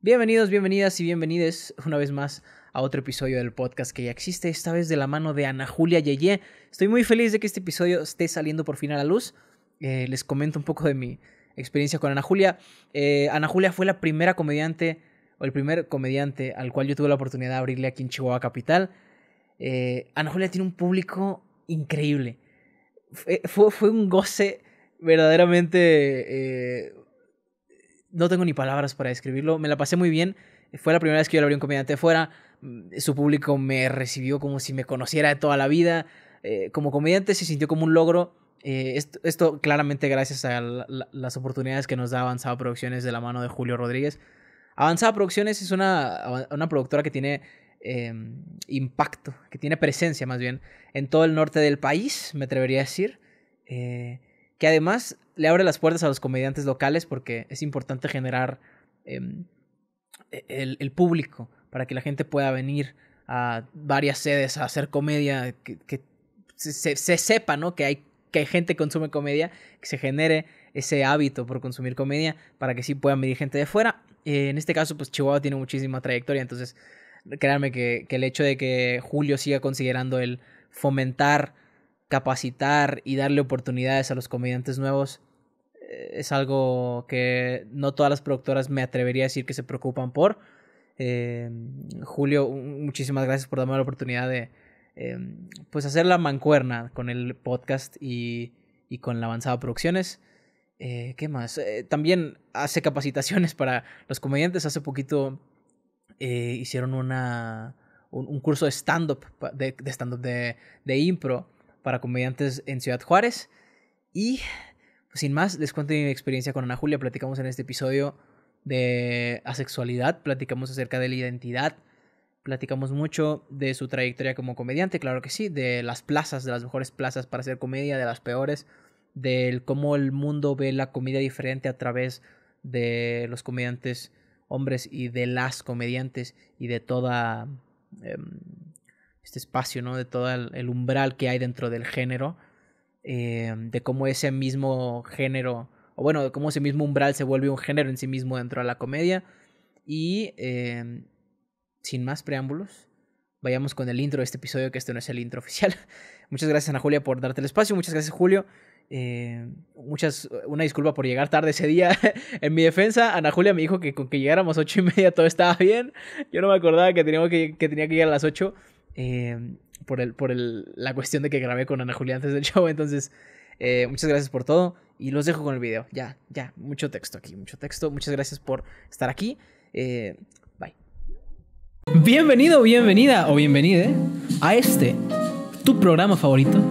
Bienvenidos, bienvenidas y bienvenides una vez más a otro episodio del podcast que ya existe, esta vez de la mano de Ana Julia Yeye. Estoy muy feliz de que este episodio esté saliendo por fin a la luz. Eh, les comento un poco de mi experiencia con Ana Julia. Eh, Ana Julia fue la primera comediante, o el primer comediante al cual yo tuve la oportunidad de abrirle aquí en Chihuahua Capital. Eh, Ana Julia tiene un público increíble. fue un goce verdaderamente no tengo ni palabras para describirlo. Me la pasé muy bien. Fue la primera vez que yo le abrí un comediante fuera. Mm, su público me recibió como si me conociera de toda la vida. Eh, como comediante se sintió como un logro. Eh, esto, claramente gracias a las oportunidades que nos da Avanzada Producciones de la mano de Julio Rodríguez. Avanzada Producciones es una, productora que tiene em, impacto, que tiene presencia más bien en todo el norte del país, me atrevería a decir. Eh, que además le abre las puertas a los comediantes locales porque es importante generar em, e-, el, público para que la gente pueda venir a varias sedes a hacer comedia, que, se, sepa, ¿no? Que hay, que hay gente que consume comedia, que se genere ese hábito por consumir comedia para que sí puedan venir gente de fuera. en este caso, pues Chihuahua tiene muchísima trayectoria, entonces créanme que el hecho de que Julio siga considerando el fomentar capacitar y darle oportunidades a los comediantes nuevos eh, es algo que no todas las productoras me atrevería a decir que se preocupan por. Em, Julio, muchísimas gracias por darme la oportunidad de em, pues hacer la mancuerna con el podcast y, con la Avanzada Producciones. Eh, ¿Qué más? Eh, también hace capacitaciones para los comediantes. Hace poquito hicieron una, un, curso de stand-up, de, de stand-up de, de impro para comediantes en Ciudad Juárez. Y sin más, les cuento mi experiencia con Ana Julia. Platicamos en este episodio de asexualidad, platicamos acerca de la identidad, platicamos mucho de su trayectoria como comediante, claro que sí, de las plazas, de las mejores plazas para hacer comedia, de las peores, del cómo el mundo ve la comedia diferente a través de los comediantes hombres y de las comediantes y de toda em, este espacio, ¿no? De todo el umbral que hay dentro del género eh, de cómo ese mismo género, o bueno, de cómo ese mismo umbral se vuelve un género en sí mismo dentro de la comedia. Y eh, sin más preámbulos, vayamos con el intro de este episodio, que este no es el intro oficial. muchas gracias, Ana Julia, por darte el espacio. Muchas gracias, Julio. Eh, muchas, una disculpa por llegar tarde ese día. en mi defensa, Ana Julia me dijo que con que llegáramos ocho y media todo estaba bien. Yo no me acordaba que, teníamos que, que tenía que llegar a las 8. Eh, por, el, por el, la cuestión de que grabé con Ana Julia antes del show. Entonces, eh, muchas gracias por todo y los dejo con el video. Ya, ya, mucho texto aquí, mucho texto. Muchas gracias por estar aquí. Eh, bye. Bienvenido, bienvenida o bienvenida a este, tu programa favorito,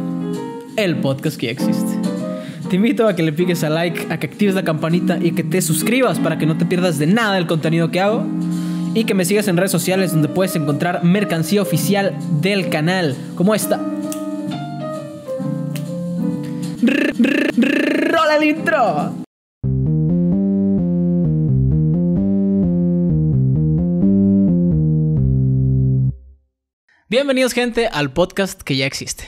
el podcast que existe. Te invito a que le piques a like, a que actives la campanita y que te suscribas para que no te pierdas de nada el contenido que hago y que me sigas en redes sociales donde puedes encontrar mercancía oficial del canal, como esta. ¡Rola Bienvenidos gente al podcast que ya existe.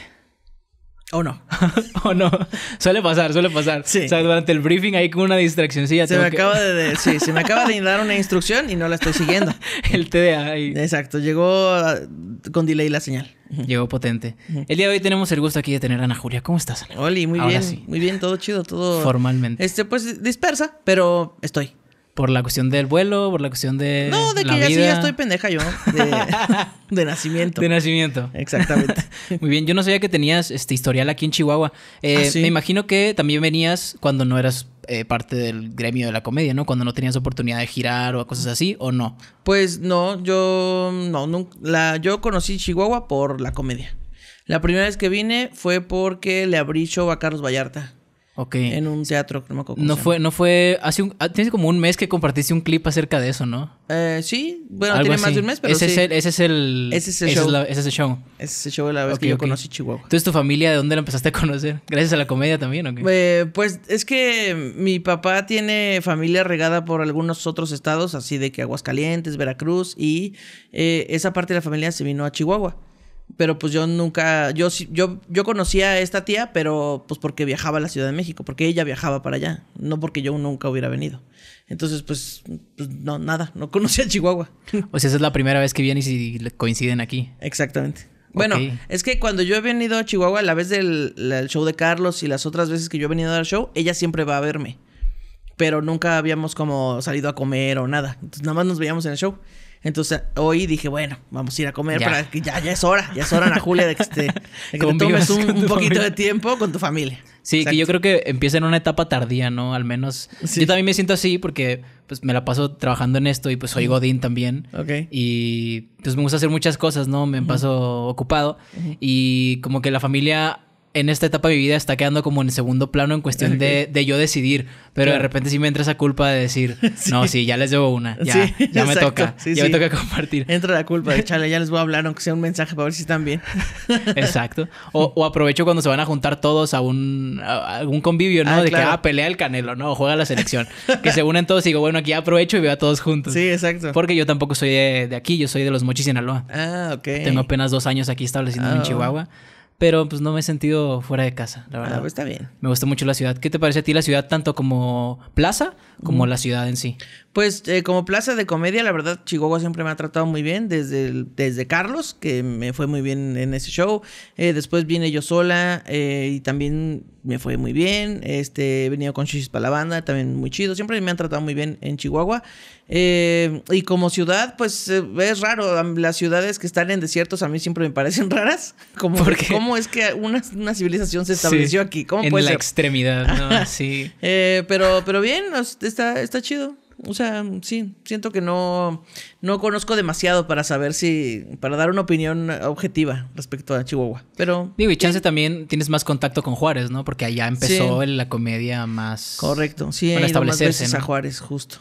O no. o no. Suele pasar, suele pasar. Sí. O sea, durante el briefing hay con una distraccioncilla. Se me acaba de, sí, se me acaba de dar una instrucción y no la estoy siguiendo. el TDA Exacto, llegó ah, con delay la señal. Llegó potente. El día de hoy tenemos el gusto aquí de tener a Ana Julia. ¿Cómo estás, Ana? Oli, muy bien. Muy bien, todo chido, todo. Formalmente. Este, pues dispersa, pero estoy. Por la cuestión del vuelo, por la cuestión de. No, de que ya, Sí, ya estoy pendeja yo. De, nacimiento. De nacimiento. Exactamente. Muy bien, yo no sabía que tenías este historial aquí en Chihuahua. Eh, ah, me imagino que también venías cuando no eras eh, parte del gremio de la comedia, ¿no? Cuando no tenías oportunidad de girar o cosas así, ¿o no? Pues no, yo. No, la, yo conocí Chihuahua por la comedia. La primera vez que vine fue porque le abrí show a Carlos Vallarta. En un teatro, no me No fue, no fue, hace un, ah, tienes como un mes que compartiste un clip acerca de eso, ¿no? Eh, sí, bueno, tiene más de un mes, pero ese Es el, ese es show. Es ese es el show. de la vez que yo conocí Chihuahua. Entonces, ¿tu familia de dónde la empezaste a conocer? ¿Gracias a la comedia también o eh, pues es que mi papá tiene familia regada por algunos otros estados, así de que Aguascalientes, Veracruz, y eh, esa parte de la familia se vino a Chihuahua pero pues yo nunca, yo, yo, yo conocía a esta tía, pero pues porque viajaba a la Ciudad de México, porque ella viajaba para allá, no porque yo nunca hubiera venido. Entonces, pues, pues no, nada, no conocía a Chihuahua. O sea, esa es la primera vez que vienen y coinciden aquí. Exactamente. Bueno, es que cuando yo he venido a Chihuahua, a la vez del show de Carlos y las otras veces que yo he venido al show, ella siempre va a verme. Pero nunca habíamos como salido a comer o nada. Entonces, nada más nos veíamos en el show. Entonces hoy dije, bueno, vamos a ir a comer, ya. para que ya, ya es hora, ya es hora, Ana Julia, de que, te tomes un, poquito de tiempo con tu familia. Sí, que yo creo que empieza en una etapa tardía, ¿no? Al menos. Yo también me siento así porque pues me la paso trabajando en esto y pues soy godín también. Ok. Y pues me gusta hacer muchas cosas, ¿no? Me paso ocupado y como que la familia en esta etapa de mi vida está quedando como en segundo plano en cuestión de, yo decidir, pero de repente sí me entra esa culpa de decir, no, sí, ya les debo una, ya, me toca, ya me toca compartir. Entra la culpa de, chale, ya les voy a hablar, aunque sea un mensaje para ver si están bien. exacto. O, aprovecho cuando se van a juntar todos a un algún convivio, ¿no? Ah, de que, ah, pelea el canelo, ¿no? juega la selección. que se unen todos y digo, bueno, aquí aprovecho y veo a todos juntos. Sí, exacto. Porque yo tampoco soy de, aquí, yo soy de los Mochis, Sinaloa. Ah, ok. Tengo apenas dos años aquí estableciendo en ah. Chihuahua pero pues no me he sentido fuera de casa, la ah, verdad. Pues, está bien. Me gusta mucho la ciudad. ¿Qué te parece a ti la ciudad tanto como plaza como la ciudad en sí. Pues eh, como plaza de comedia, la verdad, Chihuahua siempre me ha tratado muy bien, desde, desde Carlos, que me fue muy bien en ese show, eh, después vine yo sola eh, y también me fue muy bien, este, he venido con Chichis para la banda, también muy chido, siempre me han tratado muy bien en Chihuahua. y como ciudad, pues es raro, las ciudades que están en desiertos a mí siempre me parecen raras, como porque cómo es que una, civilización se estableció aquí, ¿Cómo en la extremidad, ¿no? sí. pero, pero bien, está, chido. O sea, sí, siento que no, no conozco demasiado para saber si, para dar una opinión objetiva respecto a Chihuahua. Pero. Digo, y chance también tienes más contacto con Juárez, ¿no? Porque allá empezó la comedia más. Correcto, sí, en he ido más Juárez, justo.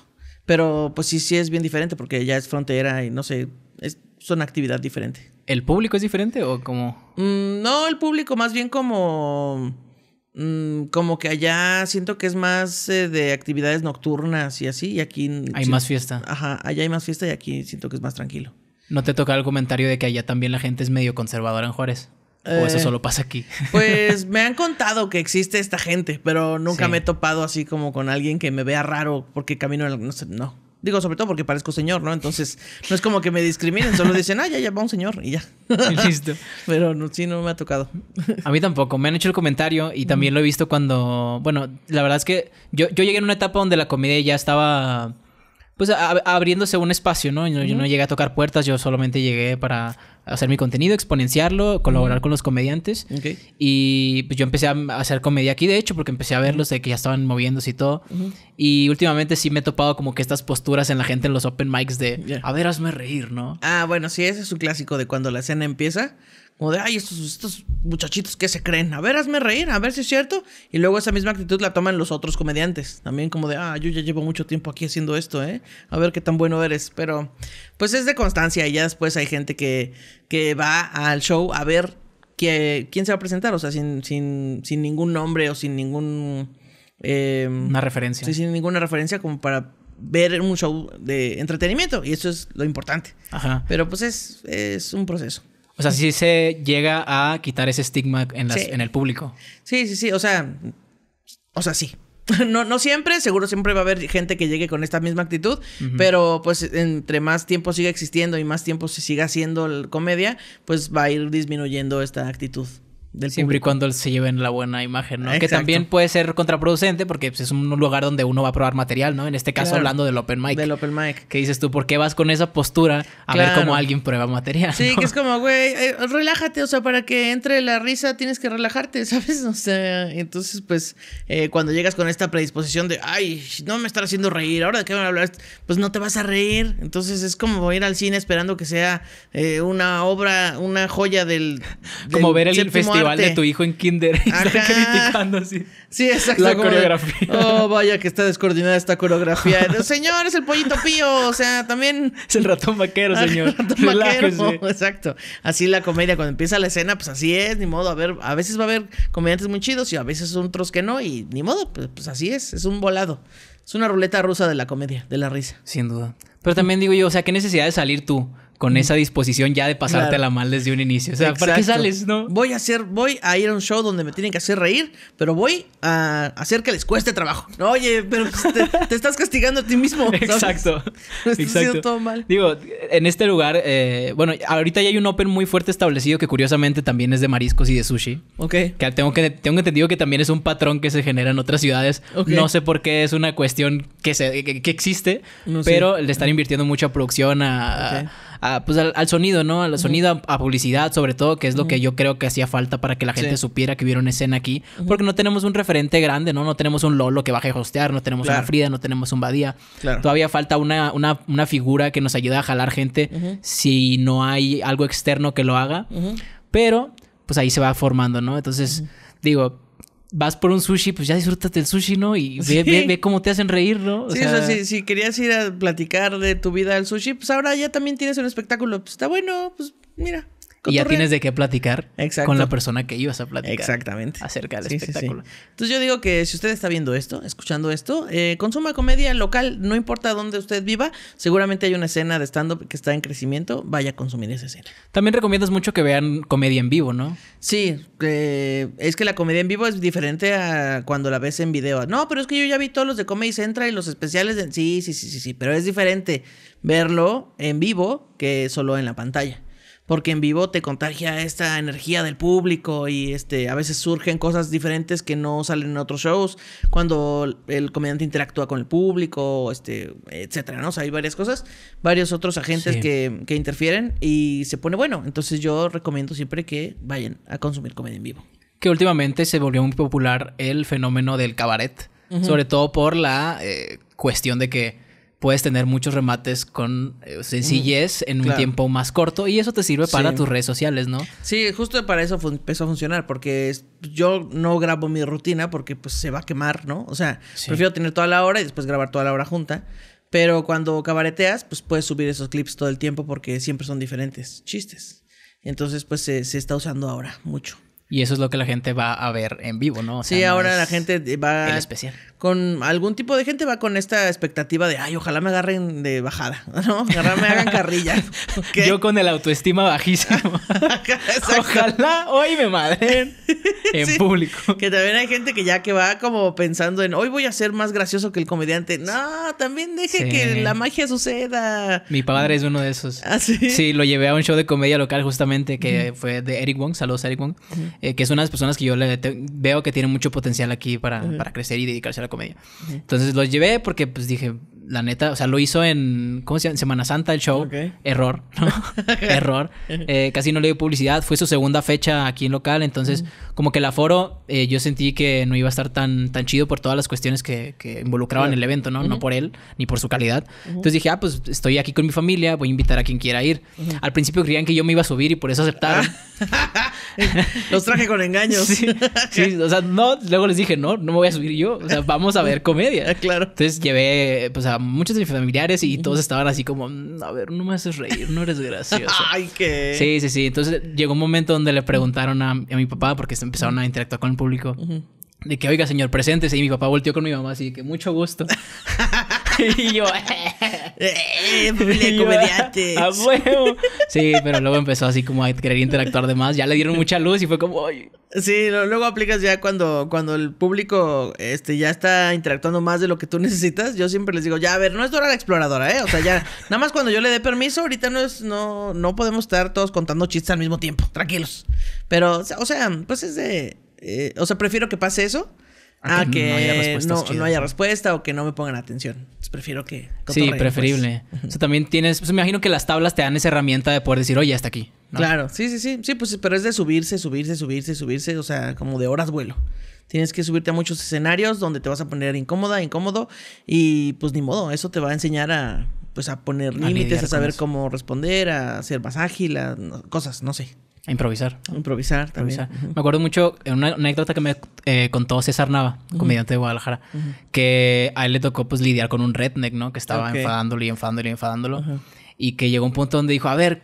Pero pues sí, sí es bien diferente porque ya es frontera y no sé, es, una actividad diferente. ¿El público es diferente o como.? Mm, no, el público más bien como Mm, como que allá siento que es más eh, de actividades nocturnas y así, y aquí... Hay más fiesta. Ajá, allá hay más fiesta y aquí siento que es más tranquilo. ¿No te toca el comentario de que allá también la gente es medio conservadora en Juárez? ¿O eh, eso solo pasa aquí? Pues me han contado que existe esta gente, pero nunca me he topado así como con alguien que me vea raro porque camino en No, sé, no. Digo, sobre todo porque parezco señor, ¿no? Entonces, no es como que me discriminen, solo dicen, ah, ya, ya va un señor y ya. Pero sí, no me ha tocado. A mí tampoco. Me han hecho el comentario y también lo he visto cuando. Bueno, la verdad es que yo, yo llegué en una etapa donde la comida ya estaba pues abriéndose un espacio, ¿no? Yo, no llegué a tocar puertas, yo solamente llegué para hacer mi contenido, exponenciarlo, colaborar con los comediantes. Y pues yo empecé a hacer comedia aquí, de hecho, porque empecé a verlos de que ya estaban moviéndose y todo. Y últimamente sí me he topado como que estas posturas en la gente en los open mics de, a ver, hazme reír, ¿no? Ah, bueno, sí, ese es un clásico de cuando la escena empieza como de, ay, estos, estos muchachitos que se creen. A ver, hazme reír, a ver si es cierto. Y luego esa misma actitud la toman los otros comediantes. También como de, ah, yo ya llevo mucho tiempo aquí haciendo esto, ¿eh? A ver qué tan bueno eres. Pero pues es de constancia y ya después hay gente que, que va al show a ver que, quién se va a presentar. O sea, sin, sin, sin ningún nombre o sin ningún... Em, Una referencia. Sí, sin ninguna referencia como para ver un show de entretenimiento y eso es lo importante. Ajá. Pero pues es, es un proceso. O sea, sí se llega a quitar ese estigma en, el público. Sí, sí, sí. O sea, o sea, sí. No, no siempre, seguro siempre va a haber gente que llegue con esta misma actitud, pero pues entre más tiempo siga existiendo y más tiempo se siga haciendo la comedia, pues va a ir disminuyendo esta actitud. Del Siempre y cuando se lleven la buena imagen, ¿no? Ah, que también puede ser contraproducente porque pues, es un lugar donde uno va a probar material, ¿no? En este caso hablando del open mic. Del open mic. ¿Qué dices tú, ¿por qué vas con esa postura a ver cómo alguien prueba material? Sí, que es como, güey, eh, relájate, o sea, para que entre la risa tienes que relajarte, ¿sabes? O sea, entonces pues eh, cuando llegas con esta predisposición de, ay, no me están haciendo reír, ahora de qué van a hablar, pues no te vas a reír. Entonces es como ir al cine esperando que sea eh, una obra, una joya del... del como ver el festival festival de tu hijo en kinder y criticando así. Sí, exacto. La coreografía. oh, vaya que está descoordinada esta coreografía. señor, es el pollito pío. O sea, también. Es el ratón vaquero, señor. ratón vaquero. Exacto. Así la comedia, cuando empieza la escena, pues así es, ni modo. A ver, a veces va a haber comediantes muy chidos y a veces otros que no, y ni modo, pues, pues así es, es un volado. Es una ruleta rusa de la comedia, de la risa. Sin duda. Pero también digo yo, o sea, qué necesidad de salir tú con esa disposición ya de pasártela la mal desde un inicio. O sea, ¿para qué sales, no? Voy a hacer, voy a ir a un show donde me tienen que hacer reír, pero voy a hacer que les cueste trabajo. Oye, pero pues, te, estás castigando a ti mismo. Exacto. Exacto. Estás haciendo todo mal. Digo, en este lugar, eh, bueno, ahorita ya hay un open muy fuerte establecido que curiosamente también es de mariscos y de sushi. Ok. Que tengo que tengo entendido que también es un patrón que se genera en otras ciudades. No sé por qué es una cuestión que se existe, pero le están invirtiendo mucha producción a pues al, sonido, ¿no? Al sonido, a, publicidad, sobre todo, que es lo que yo creo que hacía falta para que la gente supiera que hubiera una escena aquí. Porque no tenemos un referente grande, ¿no? No tenemos un Lolo que baje a hostear, no tenemos una Frida, no tenemos un Badía. Todavía falta una, una, una, figura que nos ayude a jalar gente si no hay algo externo que lo haga. Pero, pues ahí se va formando, ¿no? Entonces, digo vas por un sushi, pues ya disfrútate el sushi, ¿no? Y ve, ve, cómo te hacen reír, ¿no? sí, o sea, si, si, querías ir a platicar de tu vida al sushi, pues ahora ya también tienes un espectáculo. Pues está bueno, pues mira. Y ya tienes de qué platicar con la persona que ibas a platicar. Acerca del espectáculo. Entonces yo digo que si usted está viendo esto, escuchando esto, eh, consuma comedia local, no importa dónde usted viva, seguramente hay una escena de stand-up que está en crecimiento, vaya a consumir esa escena. También recomiendas mucho que vean comedia en vivo, ¿no? Sí, es que la comedia en vivo es diferente a cuando la ves en video. No, pero es que yo ya vi todos los de Comedy Central y los especiales. Sí, sí, sí, sí, sí, pero es diferente verlo en vivo que solo en la pantalla porque en vivo te contagia esta energía del público y este a veces surgen cosas diferentes que no salen en otros shows cuando el comediante interactúa con el público este etcétera no hay varias cosas varios otros agentes que, interfieren y se pone bueno entonces yo recomiendo siempre que vayan a consumir comedia en vivo que últimamente se volvió muy popular el fenómeno del cabaret sobre todo por la eh, cuestión de que puedes tener muchos remates con eh, sencillez en un tiempo más corto y eso te sirve para tus redes sociales, ¿no? Sí, justo para eso empezó a funcionar porque yo no grabo mi rutina porque pues se va a quemar, ¿no? O sea, prefiero tener toda la hora y después grabar toda la hora junta. Pero cuando cabareteas, pues puedes subir esos clips todo el tiempo porque siempre son diferentes chistes. Entonces, pues se está usando ahora mucho. Y eso es lo que la gente va a ver en vivo, ¿no? sí, ahora la gente va. en especial. Con algún tipo de gente va con esta expectativa de, ay, ojalá me agarren de bajada, ¿no? Ojalá me hagan carrilla. Yo con el autoestima bajísimo. ojalá hoy me madren en público. Que también hay gente que ya que va como pensando en, hoy voy a ser más gracioso que el comediante. No, también deje que la magia suceda. Mi padre es uno de esos. ¿Ah, sí? Sí, lo llevé a un show de comedia local justamente que fue de Eric Wong. Saludos, Eric Wong. Eh, que es una de las personas que yo veo que tiene mucho potencial aquí para, crecer y dedicarse a la comedia. Entonces los llevé porque pues dije, la neta, o sea, lo hizo en, ¿cómo se llama? Semana Santa el show. Error, ¿no? Error. Eh, casi no le dio publicidad. Fue su segunda fecha aquí en local. Entonces, como que el aforo, eh, yo sentí que no iba a estar tan, tan chido por todas las cuestiones que, involucraban el evento, ¿no? No por él, ni por su calidad. Entonces dije, ah, pues estoy aquí con mi familia, voy a invitar a quien quiera ir. Al principio creían que yo me iba a subir y por eso aceptaron. Ah. Los traje con engaños. Sí, o sea, no, luego les dije, no, no me voy a subir yo. O sea, vamos a ver comedia. Claro. Entonces llevé, pues, a muchos de mis familiares y todos estaban así como, mm, a ver, no me haces reír, no eres gracioso. Ay, qué. Sí, sí, sí. Entonces llegó un momento donde le preguntaron a, mi papá, porque empezaron a interactuar con el público. de que, oiga, señor, preséntese. Y mi papá volteó con mi mamá, así que mucho gusto. y yo, ¡eh! comediante! ¡A ah, huevo! Sí, pero luego empezó así como a querer interactuar de más. Ya le dieron mucha luz y fue como, Sí, luego aplicas ya cuando, cuando el público este, ya está interactuando más de lo que tú necesitas. Yo siempre les digo, ya, a ver, no es Dora la exploradora, ¿eh? O sea, ya, nada más cuando yo le dé permiso, ahorita no es, no, no podemos estar todos contando chistes al mismo tiempo, tranquilos. Pero, o sea, pues es de. Eh, o sea, prefiero que pase eso Ah, que, no, haya haya respuesta o que no me pongan atención. Pues prefiero que... Sí, pues. preferible. O sea, también tienes... Pues, me imagino que las tablas te dan esa herramienta de poder decir, oye, hasta aquí. Claro, sí, sí, sí. Sí, pues, pero es de subirse, subirse, subirse, subirse. O sea, como de horas vuelo. Tienes que subirte a muchos escenarios donde te vas a poner incómoda, incómodo. Y pues ni modo, eso te va a enseñar a... Pues a poner límites, a saber cómo responder, a ser más ágil, a cosas, no sé improvisar. improvisar también. Me acuerdo mucho en una, anécdota que me eh, contó César Nava, comediante de Guadalajara, que a él le tocó pues lidiar con un redneck, ¿no? Que estaba enfadándolo y enfadándolo y enfadándolo. Y que llegó un punto donde dijo, a ver,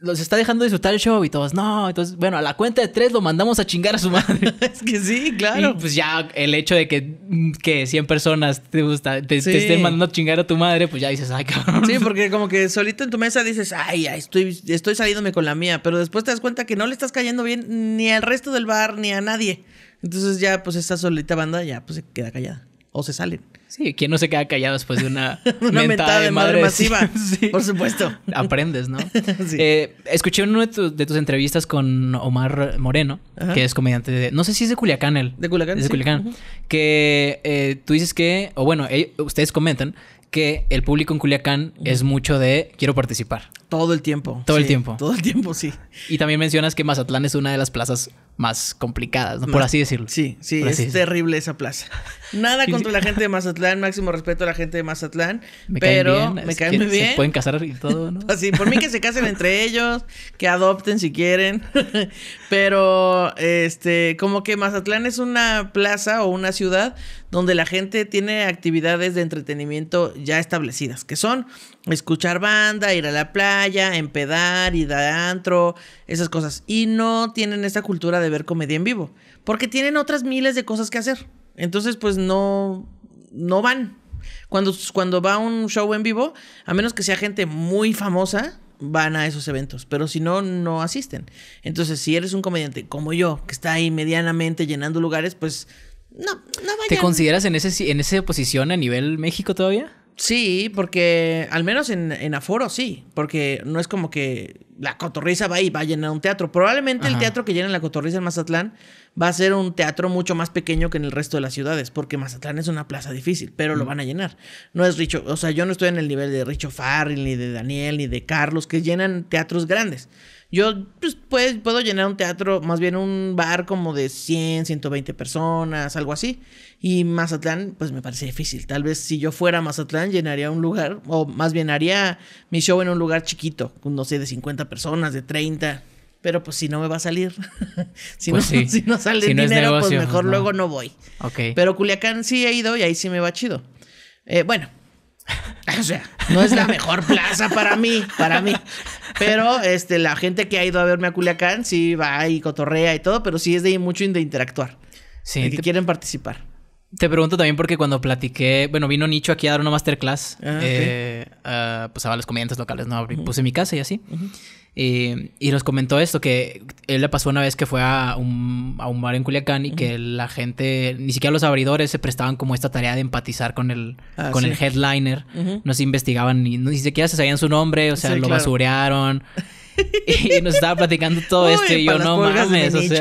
los está dejando disfrutar el show y todos, no, entonces, bueno, a la cuenta de tres lo mandamos a chingar a su madre. es que sí, claro. Y pues ya el hecho de que, mm, que 100 personas te, gusta, te, estén mandando a chingar a tu madre, pues ya dices, ay, cabrón. Sí, porque como que solito en tu mesa dices, ay, estoy, estoy saliéndome con la mía, pero después te das cuenta que no le estás cayendo bien ni al resto del bar ni a nadie. Entonces ya, pues esa solita banda ya, pues se queda callada o se salen. Sí, ¿quién no se queda callado después de una, una mentada, de madre, masiva? Por supuesto. Aprendes, ¿no? eh, escuché una de, tus entrevistas con Omar Moreno, que es comediante de... No sé si es de Culiacán él. ¿De Culiacán? Es de Culiacán. Que eh, tú dices que... O bueno, ustedes comentan que el público en Culiacán es mucho de quiero participar. Todo el tiempo. Todo el tiempo. Todo el tiempo, sí. Y también mencionas que Mazatlán es una de las plazas más complicadas, ¿no? por así decirlo. Sí, sí, es terrible esa plaza. Nada contra la gente de Mazatlán, máximo respeto a la gente de Mazatlán, pero me caen muy bien. pueden casar y todo, ¿no? Así, por mí que se casen entre ellos, que adopten si quieren, pero este, como que Mazatlán es una plaza o una ciudad donde la gente tiene actividades de entretenimiento ya establecidas, que son escuchar banda, ir a la playa, empedar, ir adentro, antro, esas cosas. Y no tienen esa cultura de ver comedia en vivo, porque tienen otras miles de cosas que hacer. Entonces, pues no, no van. Cuando, cuando va un show en vivo, a menos que sea gente muy famosa, van a esos eventos, pero si no, no asisten. Entonces, si eres un comediante como yo, que está ahí medianamente llenando lugares, pues no, no ¿Te consideras en, ese, en esa posición a nivel México todavía? Sí, porque al menos en, aforo sí, porque no es como que la cotorriza va y va a llenar un teatro. Probablemente el teatro que llena la cotorriza en Mazatlán va a ser un teatro mucho más pequeño que en el resto de las ciudades, porque Mazatlán es una plaza difícil, pero lo van a llenar. No es Richo, o sea, yo no estoy en el nivel de Richo Farrell, ni de Daniel, ni de Carlos, que llenan teatros grandes. Yo pues, pues, puedo llenar un teatro, más bien un bar como de 100, 120 personas, algo así. Y Mazatlán, pues me parece difícil. Tal vez si yo fuera a Mazatlán, llenaría un lugar, o más bien haría mi show en un lugar chiquito, no sé, de 50 personas, de 30. Pero pues si no me va a salir. Pues si, no, sale dinero, pues mejor pues luego no voy. Pero Culiacán sí he ido y ahí sí me va chido. Eh, bueno, O sea, no es la mejor plaza para mí, para mí. Pero este, la gente que ha ido a verme a Culiacán sí va y cotorrea y todo, pero sí es de mucho de interactuar. Sí. De que quieren participar. Te pregunto también porque cuando platiqué, bueno, vino Nicho aquí a dar una masterclass, ah, eh, ah, pues a los comediantes locales, ¿no? Puse mi casa y así y nos comentó esto, que él le pasó una vez que fue a un, bar en Culiacán y que la gente, ni siquiera los abridores se prestaban como esta tarea de empatizar con el, ah, con el headliner, no se investigaban ni, ni siquiera se sabían su nombre, o sea, lo basurearon. y nos estaba platicando todo esto y yo no mames,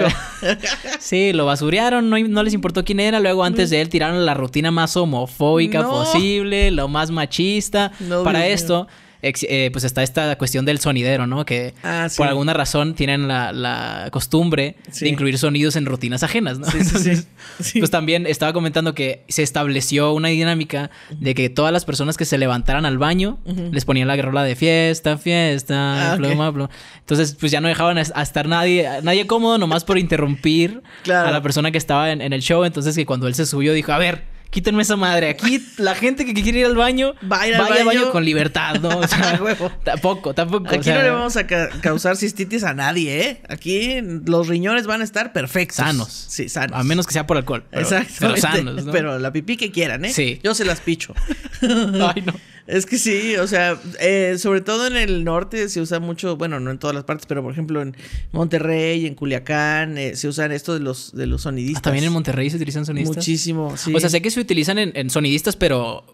sí, lo basurearon, no, les importó quién era, luego antes de él tiraron la rutina más homofóbica posible, lo más machista. para esto... Eh, pues está esta cuestión del sonidero, ¿no? Que ah, por alguna razón tienen la, costumbre de incluir sonidos en rutinas ajenas, ¿no? Entonces, pues también estaba comentando que se estableció una dinámica de que todas las personas que se levantaran al baño les ponían la gorra de fiesta, fiesta, ah, pluma, Entonces, pues ya no dejaban a, estar nadie, nadie cómodo nomás por interrumpir a la persona que estaba en el show. Entonces, que cuando él se subió dijo, a ver quítenme esa madre. Aquí la gente que quiere ir al baño, vaya, al baño. con libertad, ¿no? tampoco, tampoco. Aquí no le vamos a causar cistitis a nadie, ¿eh? Aquí los riñones van a estar perfectos. Sanos. Sí, sanos. A menos que sea por alcohol. Exacto. Pero sanos, Pero la pipí que quieran, ¿eh? Sí. Yo se las picho. Ay, no. Es que sí, o sea, eh, sobre todo en el norte se usa mucho, bueno, no en todas las partes, pero por ejemplo en Monterrey, en Culiacán, eh, se usan esto de los, de los sonidistas. Ah, también en Monterrey se utilizan sonidistas. Muchísimo, sí. O sea, sé que se utilizan en, sonidistas, pero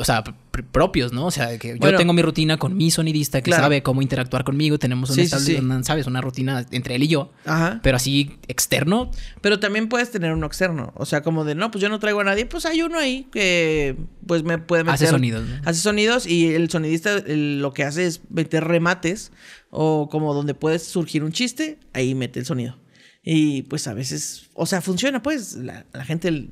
o sea, propios, ¿no? O sea, que yo tengo mi rutina con mi sonidista que sabe cómo interactuar conmigo, tenemos un ¿sabes? Una rutina entre él y yo, pero así externo. Pero también puedes tener uno externo, o sea, como de, no, pues yo no traigo a nadie, pues hay uno ahí que pues me puede meter. Hace sonidos. ¿no? Hace sonidos y el sonidista lo que hace es meter remates o como donde puede surgir un chiste, ahí mete el sonido. Y pues a veces, o sea, funciona, pues la, la gente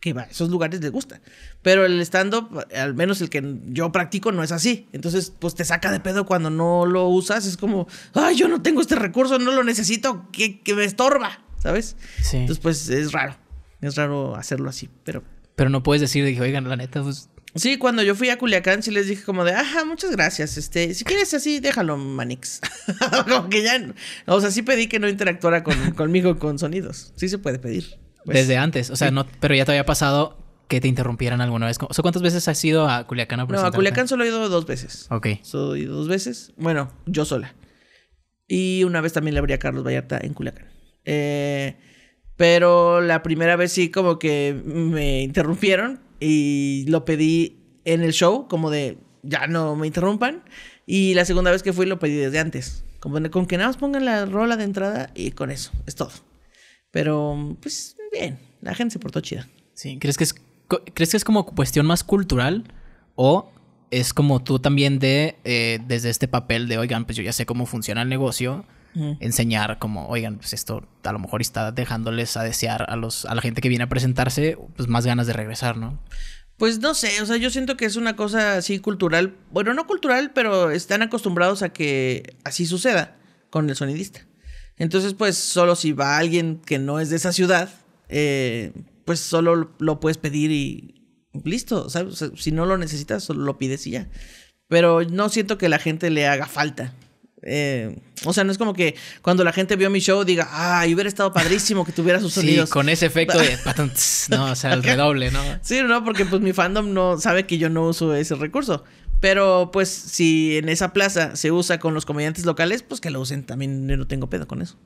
que va a esos lugares les gusta. Pero el stand-up, al menos el que yo practico, no es así. Entonces, pues te saca de pedo cuando no lo usas. Es como, ay, yo no tengo este recurso, no lo necesito, que, me estorba, ¿sabes? Entonces, pues es raro. Es raro hacerlo así, pero... Pero no puedes decir, de que, oigan, la neta, pues Sí, cuando yo fui a Culiacán sí les dije como de, ajá, muchas gracias, este, si quieres así, déjalo, Manix. como que ya, o sea, sí pedí que no interactuara conmigo con sonidos. Sí se puede pedir. Pues. Desde antes, o sea, no, pero ya te había pasado que te interrumpieran alguna vez. O sea, ¿cuántas veces has ido a Culiacán a No, a Culiacán solo he ido dos veces. Ok. Solo he ido dos veces, bueno, yo sola. Y una vez también le abrí a Carlos Vallarta en Culiacán. Eh... Pero la primera vez sí como que me interrumpieron y lo pedí en el show, como de ya no me interrumpan. Y la segunda vez que fui lo pedí desde antes. Como con que nada más pongan la rola de entrada y con eso, es todo. Pero, pues, bien, la gente se portó chida. Sí, ¿crees que es, ¿crees que es como cuestión más cultural o es como tú también de, eh, desde este papel de, oigan, pues yo ya sé cómo funciona el negocio, enseñar como, oigan, pues esto a lo mejor está dejándoles a desear a, los, a la gente que viene a presentarse, pues más ganas de regresar, ¿no? Pues no sé, o sea, yo siento que es una cosa así cultural, bueno, no cultural, pero están acostumbrados a que así suceda con el sonidista. Entonces, pues solo si va alguien que no es de esa ciudad, eh, pues solo lo puedes pedir y listo, O sea, si no lo necesitas, solo lo pides y ya. Pero no siento que la gente le haga falta. Eh, o sea, no es como que cuando la gente vio mi show diga, ay, hubiera estado padrísimo que tuviera sus sí, con ese efecto de... no, o sea, el redoble, ¿no? Sí, no, porque pues mi fandom no sabe que yo no uso ese recurso. Pero pues si en esa plaza se usa con los comediantes locales, pues que lo usen también, no tengo pedo con eso.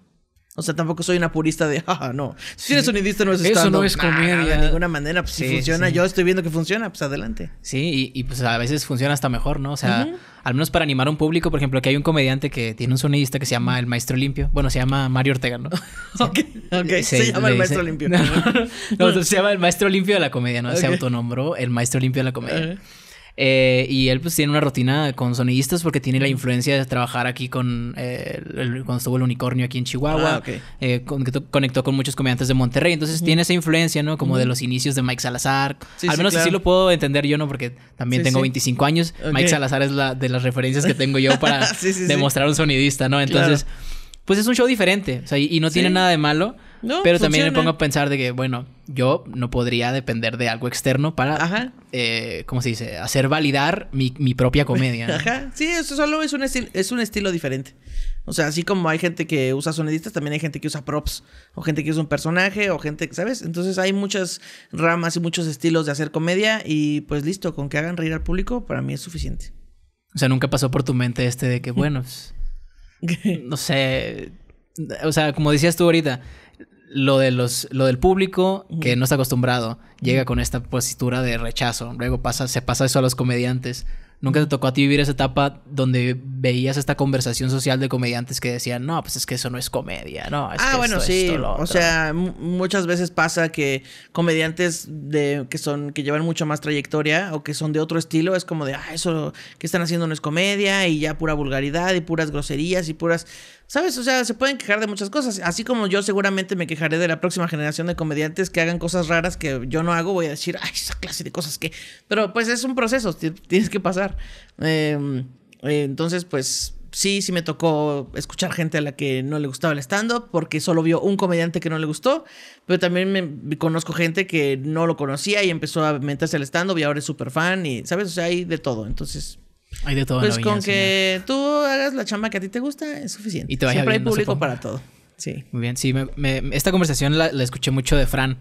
O sea, tampoco soy una purista de, jaja, no. Si eres sonidista no es stand Eso no es comedia. de ninguna manera, pues si funciona, yo estoy viendo que funciona, pues adelante. Sí, y, pues a veces funciona hasta mejor, ¿no? O sea, al menos para animar a un público, por ejemplo, que hay un comediante que tiene un sonidista que se llama El Maestro Limpio. Bueno, se llama Mario Ortega, ¿no? ok, Se, llama El Maestro Limpio. no, se llama El Maestro Limpio de la Comedia, ¿no? Se autonombró El Maestro Limpio de la Comedia. Eh, y él pues tiene una rutina con sonidistas porque tiene la influencia de trabajar aquí con, eh, cuando estuvo el unicornio aquí en Chihuahua. Ah, eh, conectó con muchos comediantes de Monterrey. Entonces tiene esa influencia, ¿no? Como de los inicios de Mike Salazar. Al menos así lo puedo entender yo, ¿no? Porque también tengo 25 años. Mike Salazar es la de las referencias que tengo yo para demostrar un sonidista, ¿no? Entonces pues es un show diferente. O sea, y, no tiene nada de malo. pero también me pongo a pensar de que, bueno, yo no podría depender de algo externo para, Ajá. Eh, ¿cómo se dice?, hacer validar mi, propia comedia. Ajá, sí, eso solo es un, es un estilo diferente. O sea, así como hay gente que usa sonidistas, también hay gente que usa props, o gente que usa un personaje, o gente ¿sabes? Entonces hay muchas ramas y muchos estilos de hacer comedia y pues listo, con que hagan reír al público, para mí es suficiente. O sea, nunca pasó por tu mente este de que, bueno... Pues, no sé, o sea, como decías tú ahorita, lo de los lo del público que no está acostumbrado llega con esta postura de rechazo luego pasa se pasa eso a los comediantes ¿Nunca te tocó a ti vivir esa etapa donde veías esta conversación social de comediantes que decían, no, pues es que eso no es comedia, no? Es ah, bueno, sí. o sea, muchas veces pasa que comediantes de, que, son, que llevan mucho más trayectoria o que son de otro estilo, es como de, ah, eso que están haciendo no es comedia y ya pura vulgaridad y puras groserías y puras... ¿Sabes? O sea, se pueden quejar de muchas cosas. Así como yo seguramente me quejaré de la próxima generación de comediantes que hagan cosas raras que yo no hago. Voy a decir, ay, esa clase de cosas que... Pero pues es un proceso, tienes que pasar. Em, eh, entonces, pues sí, sí me tocó escuchar gente a la que no le gustaba el stand-up porque solo vio un comediante que no le gustó, pero también me, conozco gente que no lo conocía y empezó a meterse al stand-up y ahora es súper fan y, ¿sabes? O sea, hay de todo. Entonces, pues con que tú hagas la chamba que a ti te gusta es suficiente. Siempre hay público para todo. Sí. Muy bien, sí. esta conversación la, escuché mucho de Fran,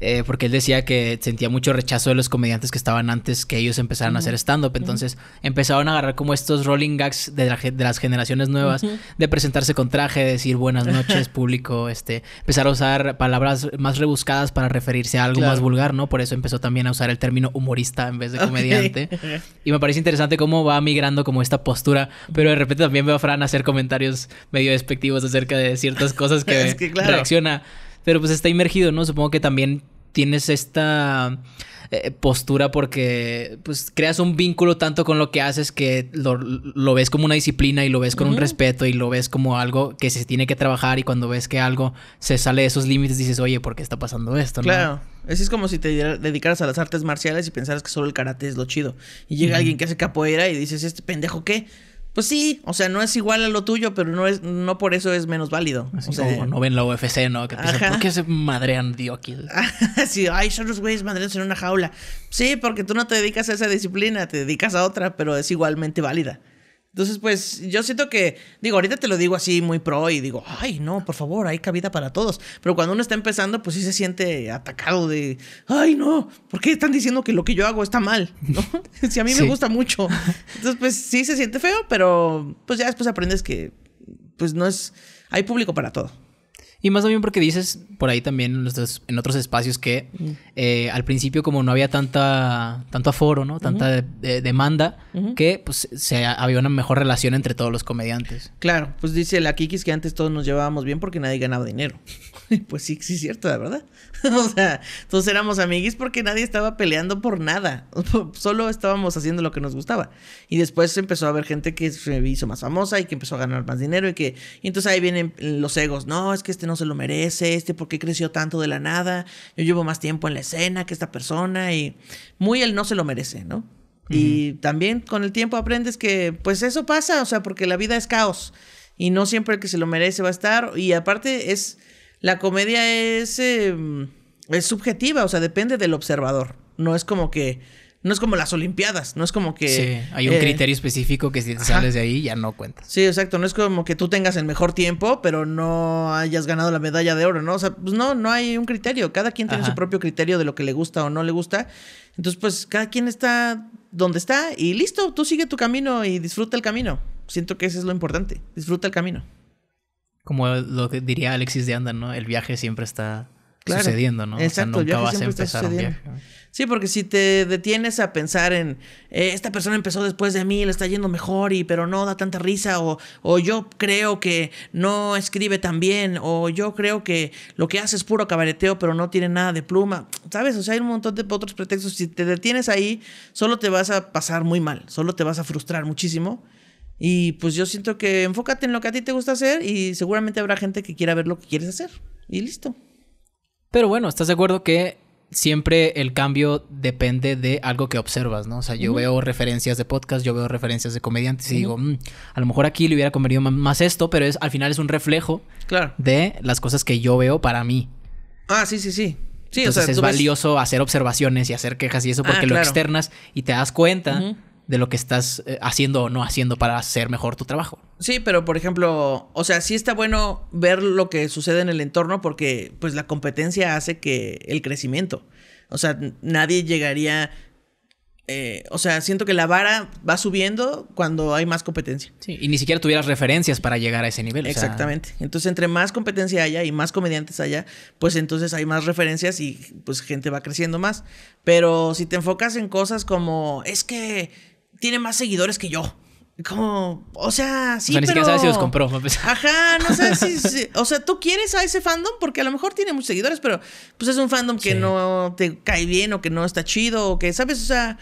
eh, porque él decía que sentía mucho rechazo de los comediantes que estaban antes que ellos empezaran a hacer stand-up. Entonces empezaron a agarrar como estos rolling gags de, las generaciones nuevas, de presentarse con traje, decir buenas noches, público, este, empezar a usar palabras más rebuscadas para referirse a algo más vulgar, ¿no? Por eso empezó también a usar el término humorista en vez de comediante. y me parece interesante cómo va migrando como esta postura, pero de repente también veo a Fran hacer comentarios medio despectivos acerca de decir cosas que, reacciona. Pero pues está inmergido, ¿no? Supongo que también tienes esta eh, postura porque pues creas un vínculo tanto con lo que haces que lo, ves como una disciplina y lo ves con un respeto y lo ves como algo que se tiene que trabajar y cuando ves que algo se sale de esos límites dices, oye, ¿por qué está pasando esto? Claro. Eso es como si te dedicaras a las artes marciales y pensaras que solo el karate es lo chido. Y llega alguien que hace capoeira y dices, ¿este pendejo qué? Pues sí, o sea, no es igual a lo tuyo, pero no es, no por eso es menos válido. o no ven la UFC, ¿no? Que piensan, ¿por qué se madrean Dioquil? sí, ay, son los güeyes madreados en una jaula. Sí, porque tú no te dedicas a esa disciplina, te dedicas a otra, pero es igualmente válida. Entonces, pues yo siento que, digo, ahorita te lo digo así muy pro y digo, ay, no, por favor, hay cabida para todos. Pero cuando uno está empezando, pues sí se siente atacado de, ay, no, ¿por qué están diciendo que lo que yo hago está mal? si a mí me gusta mucho. Entonces, pues sí se siente feo, pero pues ya después aprendes que, pues no es, hay público para todo. Y más también porque dices por ahí también en, otros espacios que eh, al principio como no había tanta, tanto aforo, ¿no? Tanta demanda, que pues se, había una mejor relación entre todos los comediantes. Claro, pues dice la Kikis que antes todos nos llevábamos bien porque nadie ganaba dinero. pues sí, sí es cierto, la verdad. o sea, todos éramos amiguis porque nadie estaba peleando por nada. Solo estábamos haciendo lo que nos gustaba. Y después empezó a haber gente que se hizo más famosa y que empezó a ganar más dinero y que... Y entonces ahí vienen los egos. No, es que este no se lo merece, este porque creció tanto de la nada, yo llevo más tiempo en la escena que esta persona y muy él no se lo merece, ¿no? Y también con el tiempo aprendes que pues eso pasa, o sea, porque la vida es caos y no siempre el que se lo merece va a estar y aparte es, la comedia es, em, es subjetiva, o sea, depende del observador, no es como que no es como las Olimpiadas, no es como que... Sí, hay un eh, criterio específico que si te sales de ahí ya no cuenta Sí, exacto, no es como que tú tengas el mejor tiempo, pero no hayas ganado la medalla de oro, ¿no? O sea, pues no, no hay un criterio, cada quien tiene su propio criterio de lo que le gusta o no le gusta. Entonces, pues cada quien está donde está y listo, tú sigue tu camino y disfruta el camino. Siento que eso es lo importante, disfruta el camino. Como lo que diría Alexis de Anda, ¿no? El viaje siempre está sucediendo, ¿no? Exacto, o nunca vas a empezar viaje. Sí, porque si te detienes a pensar en eh, esta persona empezó después de mí, le está yendo mejor y pero no da tanta risa o, o yo creo que no escribe tan bien o yo creo que lo que hace es puro cabareteo pero no tiene nada de pluma, ¿sabes? O sea, hay un montón de otros pretextos. Si te detienes ahí, solo te vas a pasar muy mal, solo te vas a frustrar muchísimo. Y pues yo siento que enfócate en lo que a ti te gusta hacer y seguramente habrá gente que quiera ver lo que quieres hacer. Y listo. Pero bueno, ¿estás de acuerdo que siempre el cambio depende de algo que observas, ¿no? O sea, yo veo referencias de podcast, yo veo referencias de comediantes y digo, mm, a lo mejor aquí le hubiera convenido más esto, pero es, al final es un reflejo claro. de las cosas que yo veo para mí. Ah, sí, sí, sí. Sí, Entonces o sea, es valioso hacer observaciones y hacer quejas y eso porque ah, lo externas y te das cuenta de lo que estás eh, haciendo o no haciendo para hacer mejor tu trabajo. Sí, pero por ejemplo, o sea, sí está bueno ver lo que sucede en el entorno porque pues la competencia hace que el crecimiento. O sea, nadie llegaría... Eh, o sea, siento que la vara va subiendo cuando hay más competencia. Sí, y ni siquiera tuvieras referencias para llegar a ese nivel. Exactamente. Entonces, entre más competencia haya y más comediantes haya, pues entonces hay más referencias y pues gente va creciendo más. Pero si te enfocas en cosas como, es que tiene más seguidores que yo. Como, o sea, sí, o sea, ni siquiera sabes si los compró. Pues. Ajá, no sé si, O sea, tú quieres a ese fandom porque a lo mejor tiene muchos seguidores, pero pues es un fandom que no te cae bien o que no está chido o que, ¿sabes? O sea,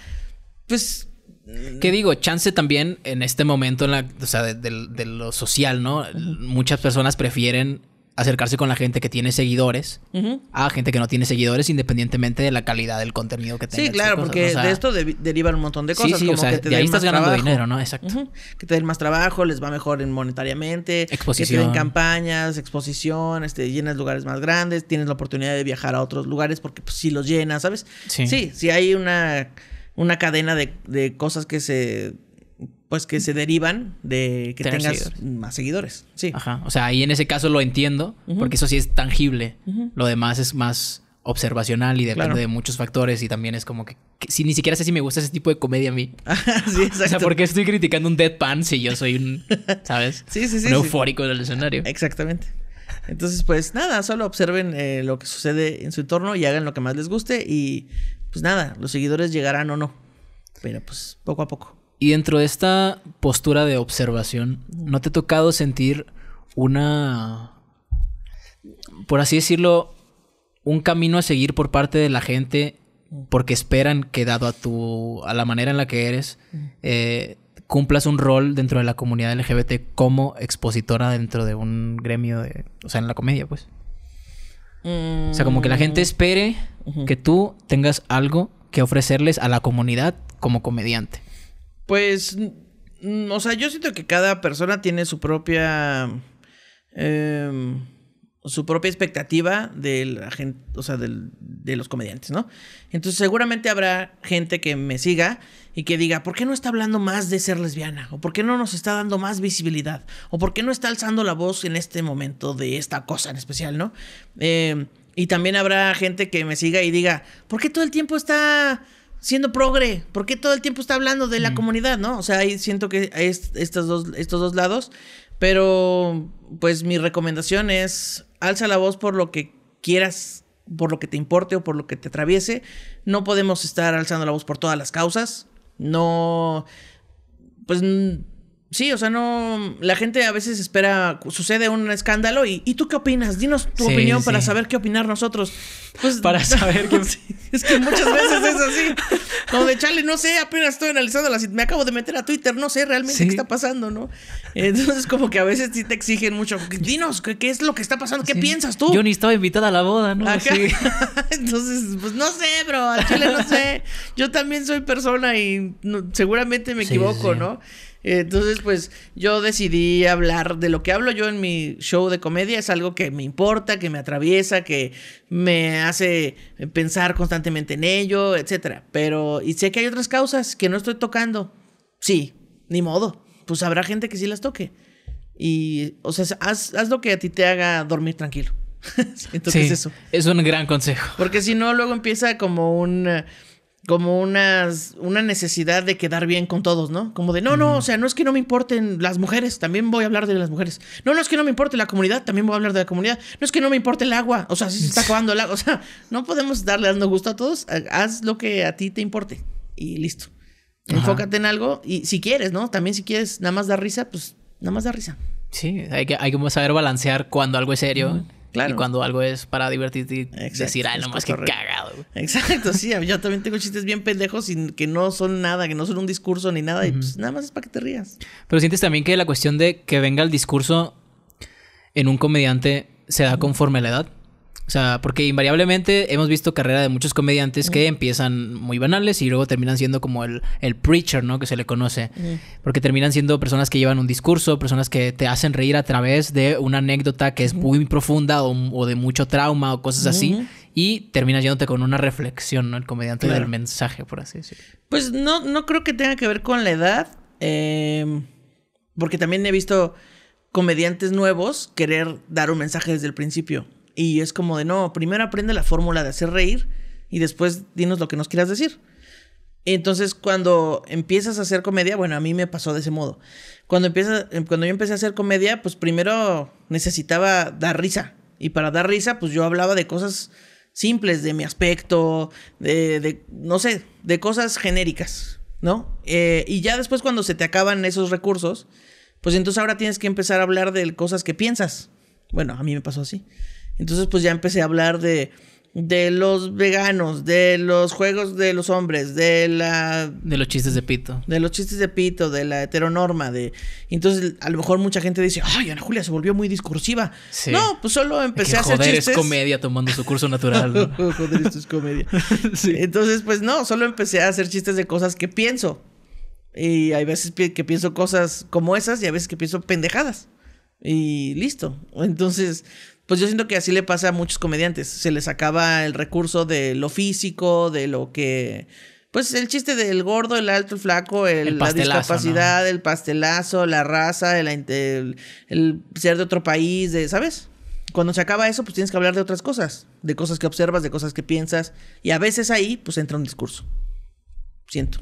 pues... Mm. ¿Qué digo? Chance también en este momento, en la, o sea, de, lo social, ¿no? Muchas personas prefieren acercarse con la gente que tiene seguidores a gente que no tiene seguidores independientemente de la calidad del contenido que tenga. Sí, claro, porque de esto derivan un montón de cosas. Sí, como que te ahí estás ganando dinero, ¿no? Exacto. Que te den más trabajo, les va mejor en monetariamente. Exposición. Que te campañas, exposición, este, llenas lugares más grandes, tienes la oportunidad de viajar a otros lugares porque pues, si los llenas, ¿sabes? Sí. Sí, si hay una, una cadena de cosas que se pues que se derivan de que tengas más seguidores. Sí. Ajá. O sea, ahí en ese caso lo entiendo, porque eso sí es tangible. Lo demás es más observacional y depende de muchos factores y también es como que, si ni siquiera sé si me gusta ese tipo de comedia a mí. Ah, sí, exacto. O sea, porque estoy criticando un deadpan si yo soy un, ¿sabes? sí, sí, sí. eufórico del escenario. Exactamente. Entonces, pues nada, solo observen eh, lo que sucede en su entorno y hagan lo que más les guste y pues nada, los seguidores llegarán o no. Pero pues poco a poco. Y dentro de esta postura de observación, ¿no te ha tocado sentir una, por así decirlo, un camino a seguir por parte de la gente porque esperan que dado a tu, a la manera en la que eres, eh, cumplas un rol dentro de la comunidad LGBT como expositora dentro de un gremio de, o sea, en la comedia, pues. O sea, como que la gente mm. espere que tú tengas algo que ofrecerles a la comunidad como comediante. Pues, o sea, yo siento que cada persona tiene su propia... Em, su propia expectativa de la gente, o sea, de los comediantes, ¿no? Entonces seguramente habrá gente que me siga y que diga, ¿por qué no está hablando más de ser lesbiana? ¿O por qué no nos está dando más visibilidad? ¿O por qué no está alzando la voz en este momento de esta cosa en especial, ¿no? Em, y también habrá gente que me siga y diga, ¿por qué todo el tiempo está siendo progre? ¿Por qué todo el tiempo está hablando de la mm. comunidad, no? O sea, ahí siento que hay dos, estos dos lados. Pero, pues, mi recomendación es alza la voz por lo que quieras, por lo que te importe o por lo que te atraviese. No podemos estar alzando la voz por todas las causas. No, pues Sí, o sea, no. La gente a veces espera. Sucede un escándalo y. ¿Y tú qué opinas? Dinos tu opinión para saber qué opinar nosotros. Pues, para saber qué. es que muchas veces es así. Como de chale, no sé, apenas estoy analizando la. Me acabo de meter a Twitter, no sé realmente qué está pasando, ¿no? Entonces, como que a veces sí te exigen mucho. Dinos, ¿qué, es lo que está pasando? ¿Qué piensas tú? Yo ni estaba invitada a la boda, ¿no? Entonces, pues no sé, bro. A chale, no sé. Yo también soy persona y seguramente me equivoco, ¿no? Entonces, pues yo decidí hablar de lo que hablo yo en mi show de comedia. Es algo que me importa, que me atraviesa, que me hace pensar constantemente en ello, etc. Pero, y sé que hay otras causas que no estoy tocando. Sí, ni modo. Pues habrá gente que sí las toque. Y, o sea, haz, lo que a ti te haga dormir tranquilo. Entonces, sí, eso. Es un gran consejo. Porque si no, luego empieza como un como unas, una necesidad de quedar bien con todos, ¿no? Como de, no, no, o sea, no es que no me importen las mujeres, también voy a hablar de las mujeres. No, no es que no me importe la comunidad, también voy a hablar de la comunidad. No es que no me importe el agua, o sea, si se está acabando el agua, o sea, no podemos darle dando gusto a todos, haz lo que a ti te importe y listo. Enfócate en algo y si quieres, ¿no? También si quieres nada más dar risa, pues nada más dar risa. Sí, hay que, hay que saber balancear cuando algo es serio. Y cuando algo es para divertirte, Exacto, decir, ay, nomás que cagado. Exacto, sí, yo también tengo chistes bien pendejos y que no son nada, que no son un discurso ni nada, y pues nada más es para que te rías. Pero sientes también que la cuestión de que venga el discurso en un comediante se da conforme a la edad. O sea, porque invariablemente hemos visto carrera de muchos comediantes que mm. empiezan muy banales y luego terminan siendo como el, preacher, ¿no? Que se le conoce. Mm. Porque terminan siendo personas que llevan un discurso, personas que te hacen reír a través de una anécdota que es muy profunda o, de mucho trauma o cosas así. Y terminas yéndote con una reflexión, ¿no? El comediante del mensaje, por así decirlo. Pues no, no creo que tenga que ver con la edad. Em, porque también he visto comediantes nuevos querer dar un mensaje desde el principio. Y es como de, no, primero aprende la fórmula de hacer reír y después dinos lo que nos quieras decir. Entonces, cuando empiezas a hacer comedia, bueno, a mí me pasó de ese modo. Cuando, empieza, em, cuando yo empecé a hacer comedia, pues primero necesitaba dar risa. Y para dar risa, pues yo hablaba de cosas simples, de mi aspecto, de, no sé, de cosas genéricas, ¿no? Eh, y ya después cuando se te acaban esos recursos, pues entonces ahora tienes que empezar a hablar de cosas que piensas. Bueno, a mí me pasó así. Entonces pues ya empecé a hablar de, de los veganos, de los juegos de los hombres, de la... De los chistes de pito. De los chistes de pito, de la heteronorma, de... Entonces a lo mejor mucha gente dice, ay, Ana Julia se volvió muy discursiva. No, pues solo empecé a hacer joder, es comedia tomando su curso natural. ¿no? joder, esto es comedia. sí. Entonces pues no, solo empecé a hacer chistes de cosas que pienso. Y hay veces que pienso cosas como esas y a veces que pienso pendejadas. Y listo. Entonces, pues yo siento que así le pasa a muchos comediantes. Se les acaba el recurso de lo físico, de lo que. Pues el chiste del gordo, el alto, el flaco, el, la discapacidad, el pastelazo, la raza, el, ser de otro país, de, ¿sabes? Cuando se acaba eso, pues tienes que hablar de otras cosas, de cosas que observas, de cosas que piensas, y a veces ahí, pues entra un discurso. Siento.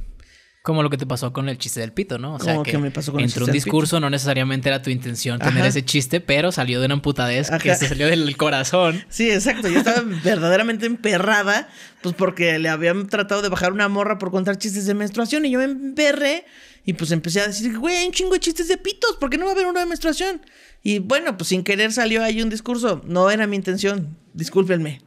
Como lo que te pasó con el chiste del pito, ¿no? O sea, que, entre un discurso, no necesariamente era tu intención tener ese chiste, pero salió de una amputadez que se salió del corazón. Sí, exacto. Yo estaba verdaderamente emperrada, pues porque le habían tratado de bajar una morra por contar chistes de menstruación y yo me emperré y pues empecé a decir, güey, hay un chingo de chistes de pitos, ¿por qué no va a haber uno de menstruación? Y bueno, pues sin querer salió ahí un discurso. No era mi intención, discúlpenme.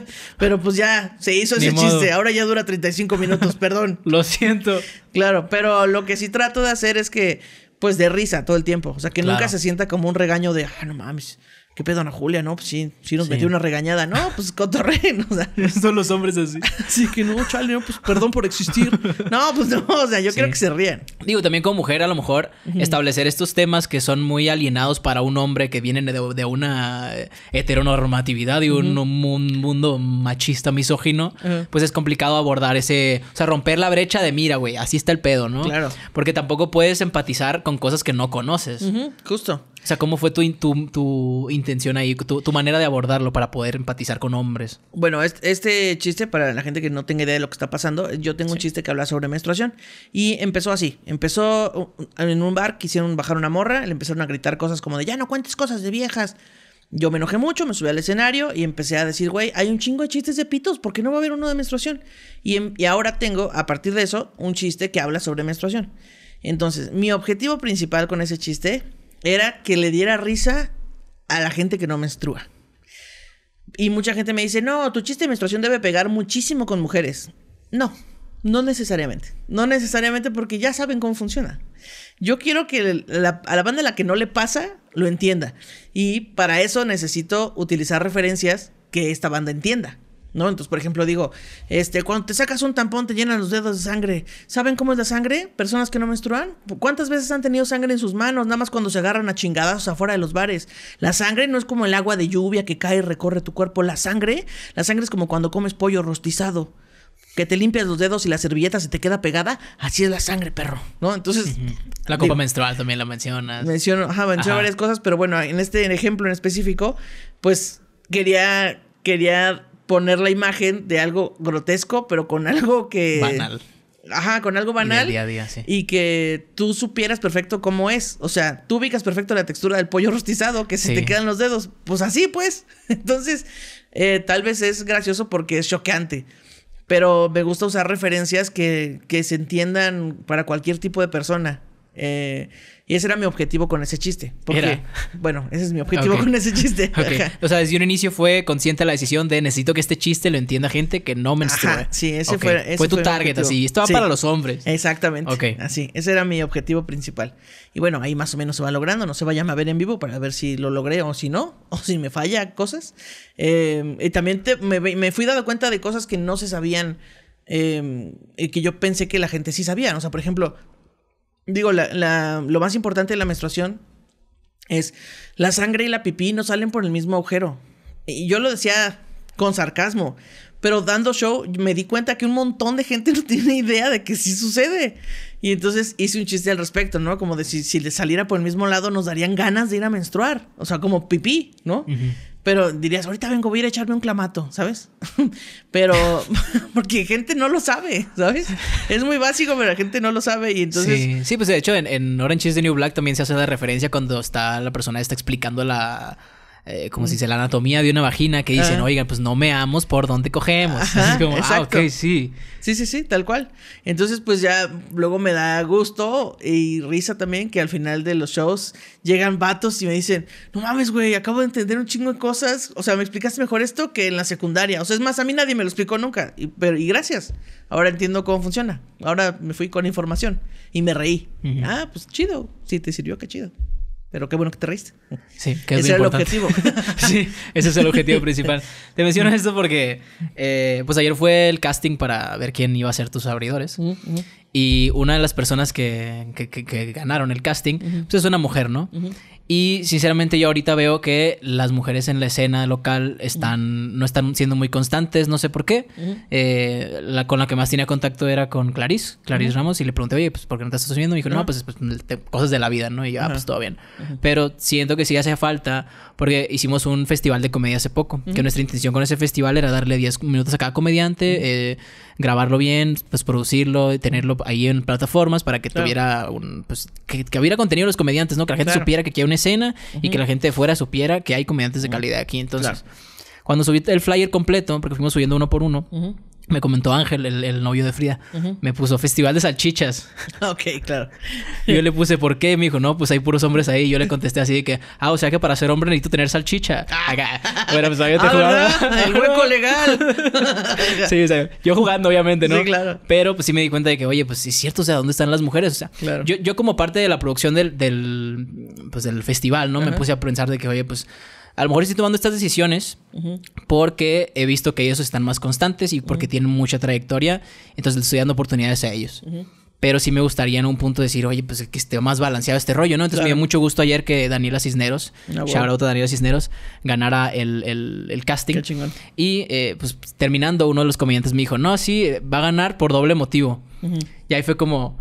pero pues ya se hizo ese chiste. Ahora ya dura 35 minutos, perdón. Lo siento. Claro, pero lo que sí trato de hacer es que, pues de risa todo el tiempo. O sea, que nunca se sienta como un regaño de, ah, no mames. ¿Qué pedo, Ana Julia? No, pues sí, sí nos metió una regañada. No, pues cotorren. O sea, son los hombres así. Sí, que no, chale, no, pues perdón por existir. No, pues no, o sea, yo creo que se ríen. Digo, también como mujer, a lo mejor establecer estos temas que son muy alienados para un hombre que viene de, una eh, heteronormatividad y un, mundo machista, misógino, pues es complicado abordar ese. O sea, romper la brecha de mira, güey, así está el pedo, ¿no? Claro. Porque tampoco puedes empatizar con cosas que no conoces. Justo. O sea, ¿cómo fue tu, tu, intención ahí, tu, manera de abordarlo para poder empatizar con hombres? Bueno, este, chiste, para la gente que no tenga idea de lo que está pasando, yo tengo un chiste que habla sobre menstruación y empezó así. Empezó en un bar, quisieron bajar una morra, le empezaron a gritar cosas como de, ya no cuentes cosas de viejas. Yo me enojé mucho, me subí al escenario y empecé a decir, güey, hay un chingo de chistes de pitos, ¿por qué no va a haber uno de menstruación? y, em, ahora tengo, a partir de eso, un chiste que habla sobre menstruación. Entonces, mi objetivo principal con ese chiste era que le diera risa a la gente que no menstrua. Y mucha gente me dice, no, tu chiste de menstruación debe pegar muchísimo con mujeres. No, no necesariamente. No necesariamente porque ya saben cómo funciona. Yo quiero que a la banda la que no le pasa lo entienda. Y para eso necesito utilizar referencias que esta banda entienda. Entonces, por ejemplo, digo, este, cuando te sacas un tampón te llenan los dedos de sangre. ¿Saben cómo es la sangre? Personas que no menstruan. ¿Cuántas veces han tenido sangre en sus manos? Nada más cuando se agarran a chingadazos afuera de los bares. La sangre no es como el agua de lluvia que cae y recorre tu cuerpo. La sangre, la sangre es como cuando comes pollo rostizado. Que te limpias los dedos y la servilleta se te queda pegada, así es la sangre, perro, ¿no? Entonces. La copa menstrual también la mencionas. Menciono, menciono varias cosas, pero bueno, en este ejemplo en específico, pues quería, quería poner la imagen de algo grotesco, pero con algo que... Banal. Ajá, con algo banal. Día a día, sí. Y que tú supieras perfecto cómo es. O sea, tú ubicas perfecto la textura del pollo rostizado, que se te quedan los dedos. Pues así, pues. Entonces, eh, tal vez es gracioso porque es choqueante. Pero me gusta usar referencias que, que se entiendan para cualquier tipo de persona. Eh, y ese era mi objetivo con ese chiste. Porque, bueno, ese es mi objetivo con ese chiste. O sea, desde un inicio fue consciente la decisión de necesito que este chiste lo entienda gente que no me sí, ese fue. fue tu target, así. Estaba para los hombres. Exactamente. Así. Ese era mi objetivo principal. Y bueno, ahí más o menos se va logrando. No se vayan a ver en vivo para ver si lo logré o si no, o si me falla cosas. Eh, y también me, fui dando cuenta de cosas que no se sabían. Eh, que yo pensé que la gente sí sabía. O sea, por ejemplo, digo, lo más importante de la menstruación es la sangre y la pipí no salen por el mismo agujero. Y yo lo decía con sarcasmo, pero dando show me di cuenta que un montón de gente no tiene idea de que sí sucede. Y entonces hice un chiste al respecto, ¿no? Como de si, le saliera por el mismo lado nos darían ganas de ir a menstruar, o sea, como pipí, ¿no? Pero dirías, ahorita vengo, voy a ir a echarme un clamato, ¿sabes? pero porque gente no lo sabe, ¿sabes? Es muy básico, pero la gente no lo sabe y entonces... Sí, pues de hecho en, en Orange is the New Black también se hace la referencia cuando está la persona está explicando la eh, como si mm. se la anatomía de una vagina que dicen, ah. oigan, pues no me meamos por dónde cogemos. ah, ok, sí. Sí, sí, sí, tal cual. Entonces, pues ya luego me da gusto y risa también que al final de los shows llegan vatos y me dicen, no mames, güey, acabo de entender un chingo de cosas. O sea, me explicaste mejor esto que en la secundaria. O sea, es más, a mí nadie me lo explicó nunca. Y, pero, y gracias. Ahora entiendo cómo funciona. Ahora me fui con información y me reí. Ah, pues chido. Sí, te sirvió, qué chido. Pero qué bueno que te reíste. Sí, que es Ese era el objetivo. sí, ese es el objetivo principal. Te menciono esto porque, eh, pues ayer fue el casting para ver quién iba a ser tus abridores. Y una de las personas que, ganaron el casting, pues es una mujer, ¿no? Y sinceramente yo ahorita veo que las mujeres en la escena local están, no están siendo muy constantes, no sé por qué. Eh, la con la que más tenía contacto era con Clarice, Clarice Ramos, y le pregunté, oye, pues ¿por qué no te estás subiendo? Y me dijo, no, pues, pues cosas de la vida, ¿no? Y yo, ah, pues todo bien. Pero siento que sí hace falta porque hicimos un festival de comedia hace poco, que nuestra intención con ese festival era darle 10 minutos a cada comediante, eh, grabarlo bien, pues producirlo, tenerlo ahí en plataformas para que tuviera un, pues, que, hubiera contenido los comediantes, ¿no? Que la gente supiera que aquí hay una escena y que la gente de fuera supiera que hay comediantes de calidad aquí. Entonces, cuando subí el flyer completo, porque fuimos subiendo uno por uno, me comentó Ángel, el, novio de Frida, me puso Festival de Salchichas. Ok, claro. yo le puse, ¿por qué? Me dijo, no, pues hay puros hombres ahí. yo le contesté así de que, ah, o sea que para ser hombre necesito tener salchicha. Ah. Bueno, pues había te ah, jugaba. El hueco legal. sí, o sea, yo jugando, obviamente, ¿no? Sí, claro. Pero pues sí me di cuenta de que, oye, pues sí es cierto, o sea, ¿dónde están las mujeres? O sea, claro. yo, yo como parte de la producción del, del, pues, festival, ¿no? Me puse a pensar de que, oye, pues a lo mejor estoy tomando estas decisiones porque he visto que ellos están más constantes y porque tienen mucha trayectoria, entonces les estoy dando oportunidades a ellos. Pero sí me gustaría en un punto decir, oye, pues que esté más balanceado este rollo, ¿no? Entonces me dio mucho gusto ayer que Daniela Cisneros, ah, Daniela Cisneros, ganara el, casting. Qué chingón. Y eh, pues terminando, uno de los comediantes me dijo, no, sí, va a ganar por doble motivo. Y ahí fue como,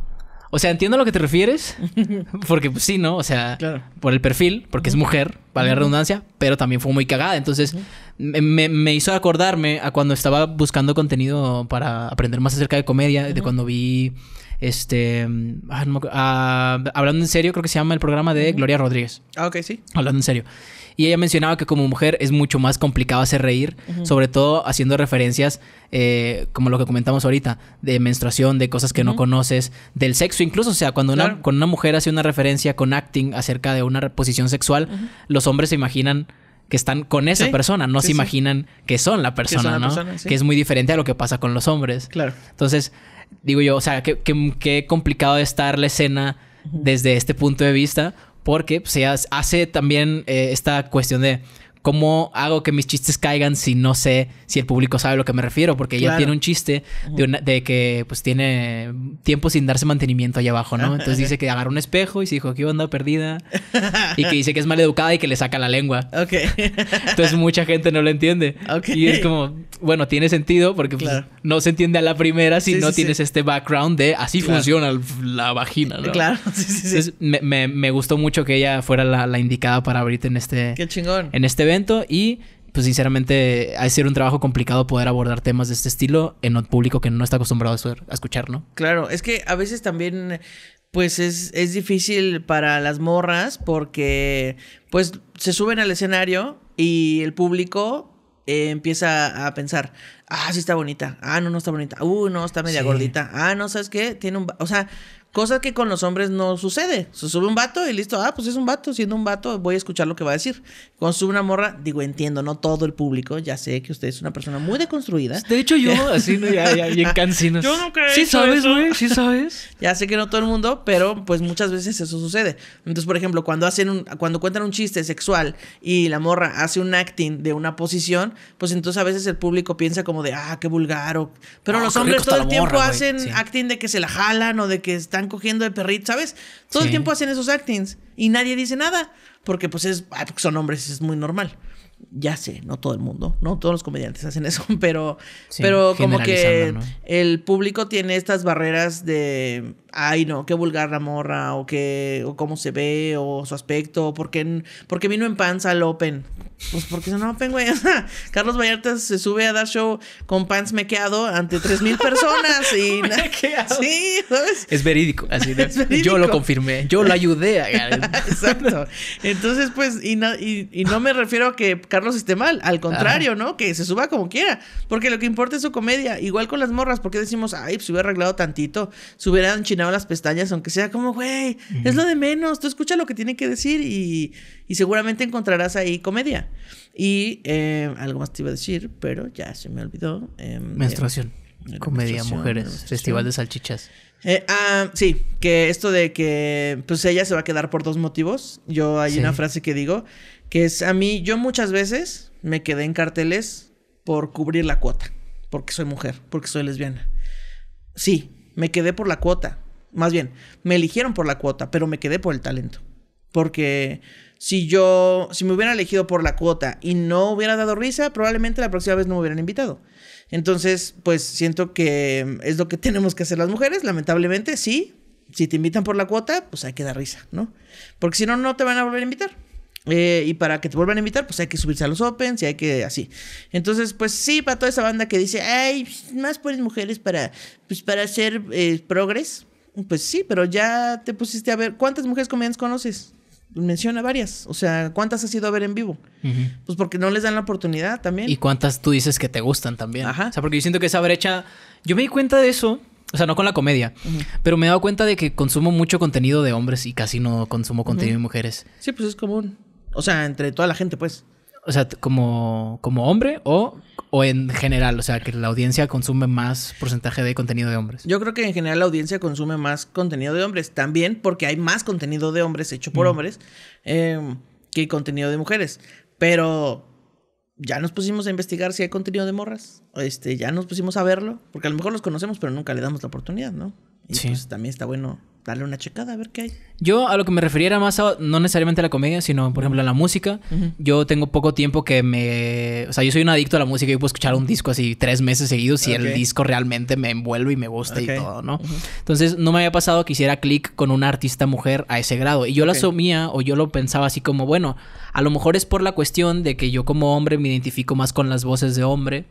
o sea, entiendo a lo que te refieres, porque pues sí, ¿no? O sea, por el perfil, porque es mujer, valga la redundancia, pero también fue muy cagada. Entonces, me, hizo acordarme a cuando estaba buscando contenido para aprender más acerca de comedia, de cuando vi, este, mm, ah, ah, hablando en serio, creo que se llama el programa de Gloria Rodríguez. Ah, ok, sí. Hablando en serio. Y ella mencionaba que como mujer es mucho más complicado hacer reír, sobre todo haciendo referencias eh, como lo que comentamos ahorita, de menstruación, de cosas que no conoces, del sexo incluso. O sea, cuando una, mujer hace una referencia con acting acerca de una posición sexual, los hombres se imaginan que están con esa persona, no se imaginan que son la persona, ¿no? que es muy diferente a lo que pasa con los hombres. Claro. Entonces, digo yo, o sea, qué, complicado estar la escena desde este punto de vista, porque pues, se hace también eh, esta cuestión de ¿Cómo hago que mis chistes caigan si no sé si el público sabe a lo que me refiero? Porque ella tiene un chiste de, que pues tiene tiempo sin darse mantenimiento allá abajo, ¿no? Entonces dice que agarra un espejo y se dijo, a andar Perdida. Y que dice que es mal educada y que le saca la lengua. Ok. Entonces mucha gente no lo entiende. Ok. Y es como, bueno, tiene sentido porque pues, no se entiende a la primera si no tienes este background de así funciona la vagina, ¿no? Claro, sí, sí, me, gustó mucho que ella fuera la, indicada para abrirte en este... Qué chingón. En este evento y pues sinceramente ha sido un trabajo complicado poder abordar temas de este estilo en un público que no está acostumbrado a escuchar, ¿no? Claro, es que a veces también pues es, difícil para las morras porque pues se suben al escenario y el público eh, empieza a pensar, ah, sí está bonita, ah, no, no está bonita, uh, no, está media gordita, ah, no, ¿sabes qué? Tiene un... O sea, Cosa que con los hombres no sucede. Se sube un vato y listo, ah, pues es un vato, siendo un vato voy a escuchar lo que va a decir. Cuando sube una morra, digo, entiendo, no todo el público, ya sé que usted es una persona muy deconstruida. De hecho yo, así, ¿no? ya, Yo nunca he Sí sabes, güey, sí sabes. Ya sé que no todo el mundo, pero pues muchas veces eso sucede. Entonces, por ejemplo, cuando hacen un, cuando cuentan un chiste sexual y la morra hace un acting de una posición, pues entonces a veces el público piensa como de, ah, qué vulgar. Pero los hombres todo el tiempo hacen acting de que se la jalan o de que está están cogiendo de perrito, ¿sabes? Todo el tiempo hacen esos actings y nadie dice nada, porque pues es, ah, son hombres, es muy normal. Ya sé, no todo el mundo, no todos los comediantes hacen eso, pero, pero como que el público tiene estas barreras de ay no, qué vulgar la morra, o qué, o cómo se ve, o su aspecto, o por qué, vino en panza al Open. Pues porque no, Open, güey. Carlos Vallarta se sube a dar show con pants mequeado ante 3.000 personas y... sí, Es verídico, así Yo lo confirmé, yo lo ayudé Exacto. Entonces, pues, y, no, y, no me refiero a que Carlos esté mal, al contrario, ¿no? Que se suba como quiera, porque lo que importa es su comedia. Igual con las morras, porque decimos, ay, se pues, hubiera arreglado tantito, se hubieran las pestañas, aunque sea como, güey, es lo de menos, tú escucha lo que tiene que decir y, seguramente encontrarás ahí comedia. Y eh, algo más te iba a decir, pero ya se me olvidó. Em, eh, menstruación. Eh, comedia, mujeres, festival de salchichas. ah, sí, que esto de que pues ella se va a quedar por dos motivos. Yo hay una frase que digo, que es a mí, yo muchas veces me quedé en carteles por cubrir la cuota, porque soy mujer, porque soy lesbiana. Sí, me quedé por la cuota, más bien, me eligieron por la cuota, pero me quedé por el talento. Porque si yo, si me hubieran elegido por la cuota y no hubiera dado risa, probablemente la próxima vez no me hubieran invitado. Entonces, pues siento que es lo que tenemos que hacer las mujeres, lamentablemente, sí. Si te invitan por la cuota, pues hay que dar risa, ¿no? Porque si no, no te van a volver a invitar. Eh, y para que te vuelvan a invitar, pues hay que subirse a los Opens y hay que así. Entonces, pues sí, para toda esa banda que dice, hay más pobres mujeres para, pues para hacer eh, progres. Pues sí, pero ya te pusiste a ver. ¿Cuántas mujeres comediantes conoces? Menciona varias. O sea, ¿cuántas has ido a ver en vivo? Pues porque no les dan la oportunidad también. ¿Y cuántas tú dices que te gustan también? Ajá. O sea, porque yo siento que esa brecha. Yo me di cuenta de eso. O sea, no con la comedia. Pero me he dado cuenta de que consumo mucho contenido de hombres y casi no consumo contenido de mujeres. Sí, pues es común. O sea, entre toda la gente, pues o sea, como, como hombre o, o en general, o sea, que la audiencia consume más porcentaje de contenido de hombres. Yo creo que en general la audiencia consume más contenido de hombres, también porque hay más contenido de hombres hecho por mm. hombres em, que contenido de mujeres, pero ya nos pusimos a investigar si hay contenido de morras, este, ya nos pusimos a verlo, porque a lo mejor los conocemos, pero nunca le damos la oportunidad, ¿no? Y sí. pues también está bueno Dale una checada a ver qué hay. Yo a lo que me refería era más no necesariamente a la comedia, sino por ejemplo a la música. Yo tengo poco tiempo que me... O sea, yo soy un adicto a la música. y puedo escuchar un disco así tres meses seguidos si el disco realmente me envuelve y me gusta y todo, ¿no? Entonces no me había pasado que hiciera clic con una artista mujer a ese grado. Y yo la asumía o yo lo pensaba así como, bueno, a lo mejor es por la cuestión de que yo como hombre me identifico más con las voces de hombre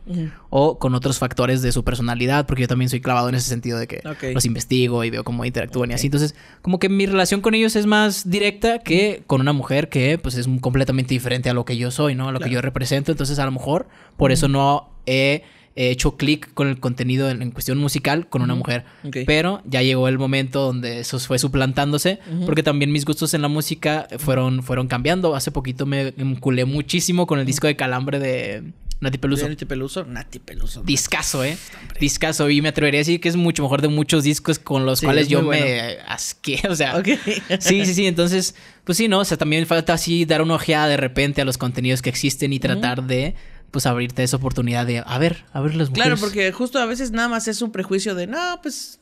o con otros factores de su personalidad, porque yo también soy clavado en ese sentido de que los investigo y veo cómo interactúan y así. Entonces, como que mi relación con ellos es más directa que con una mujer que pues es completamente diferente a lo que yo soy, ¿no? A lo que yo represento. Entonces, a lo mejor por eso no he he hecho clic con el contenido en, cuestión musical con una mujer. Pero ya llegó el momento donde eso fue suplantándose, porque también mis gustos en la música fueron, fueron cambiando. Hace poquito me enculé muchísimo con el disco de Calambre de, Nati Peluso. Nati Peluso. Nati Peluso. Discaso, ¿eh? Discaso. Y me atrevería a decir que es mucho mejor de muchos discos con los cuales yo me asqué. O sea. sí, sí, sí. Entonces, pues sí, ¿no? O sea, también falta así dar una ojeada de repente a los contenidos que existen y tratar de pues abrirte esa oportunidad de, a ver, a ver las mujeres. Claro, porque justo a veces nada más es un prejuicio de, no, pues,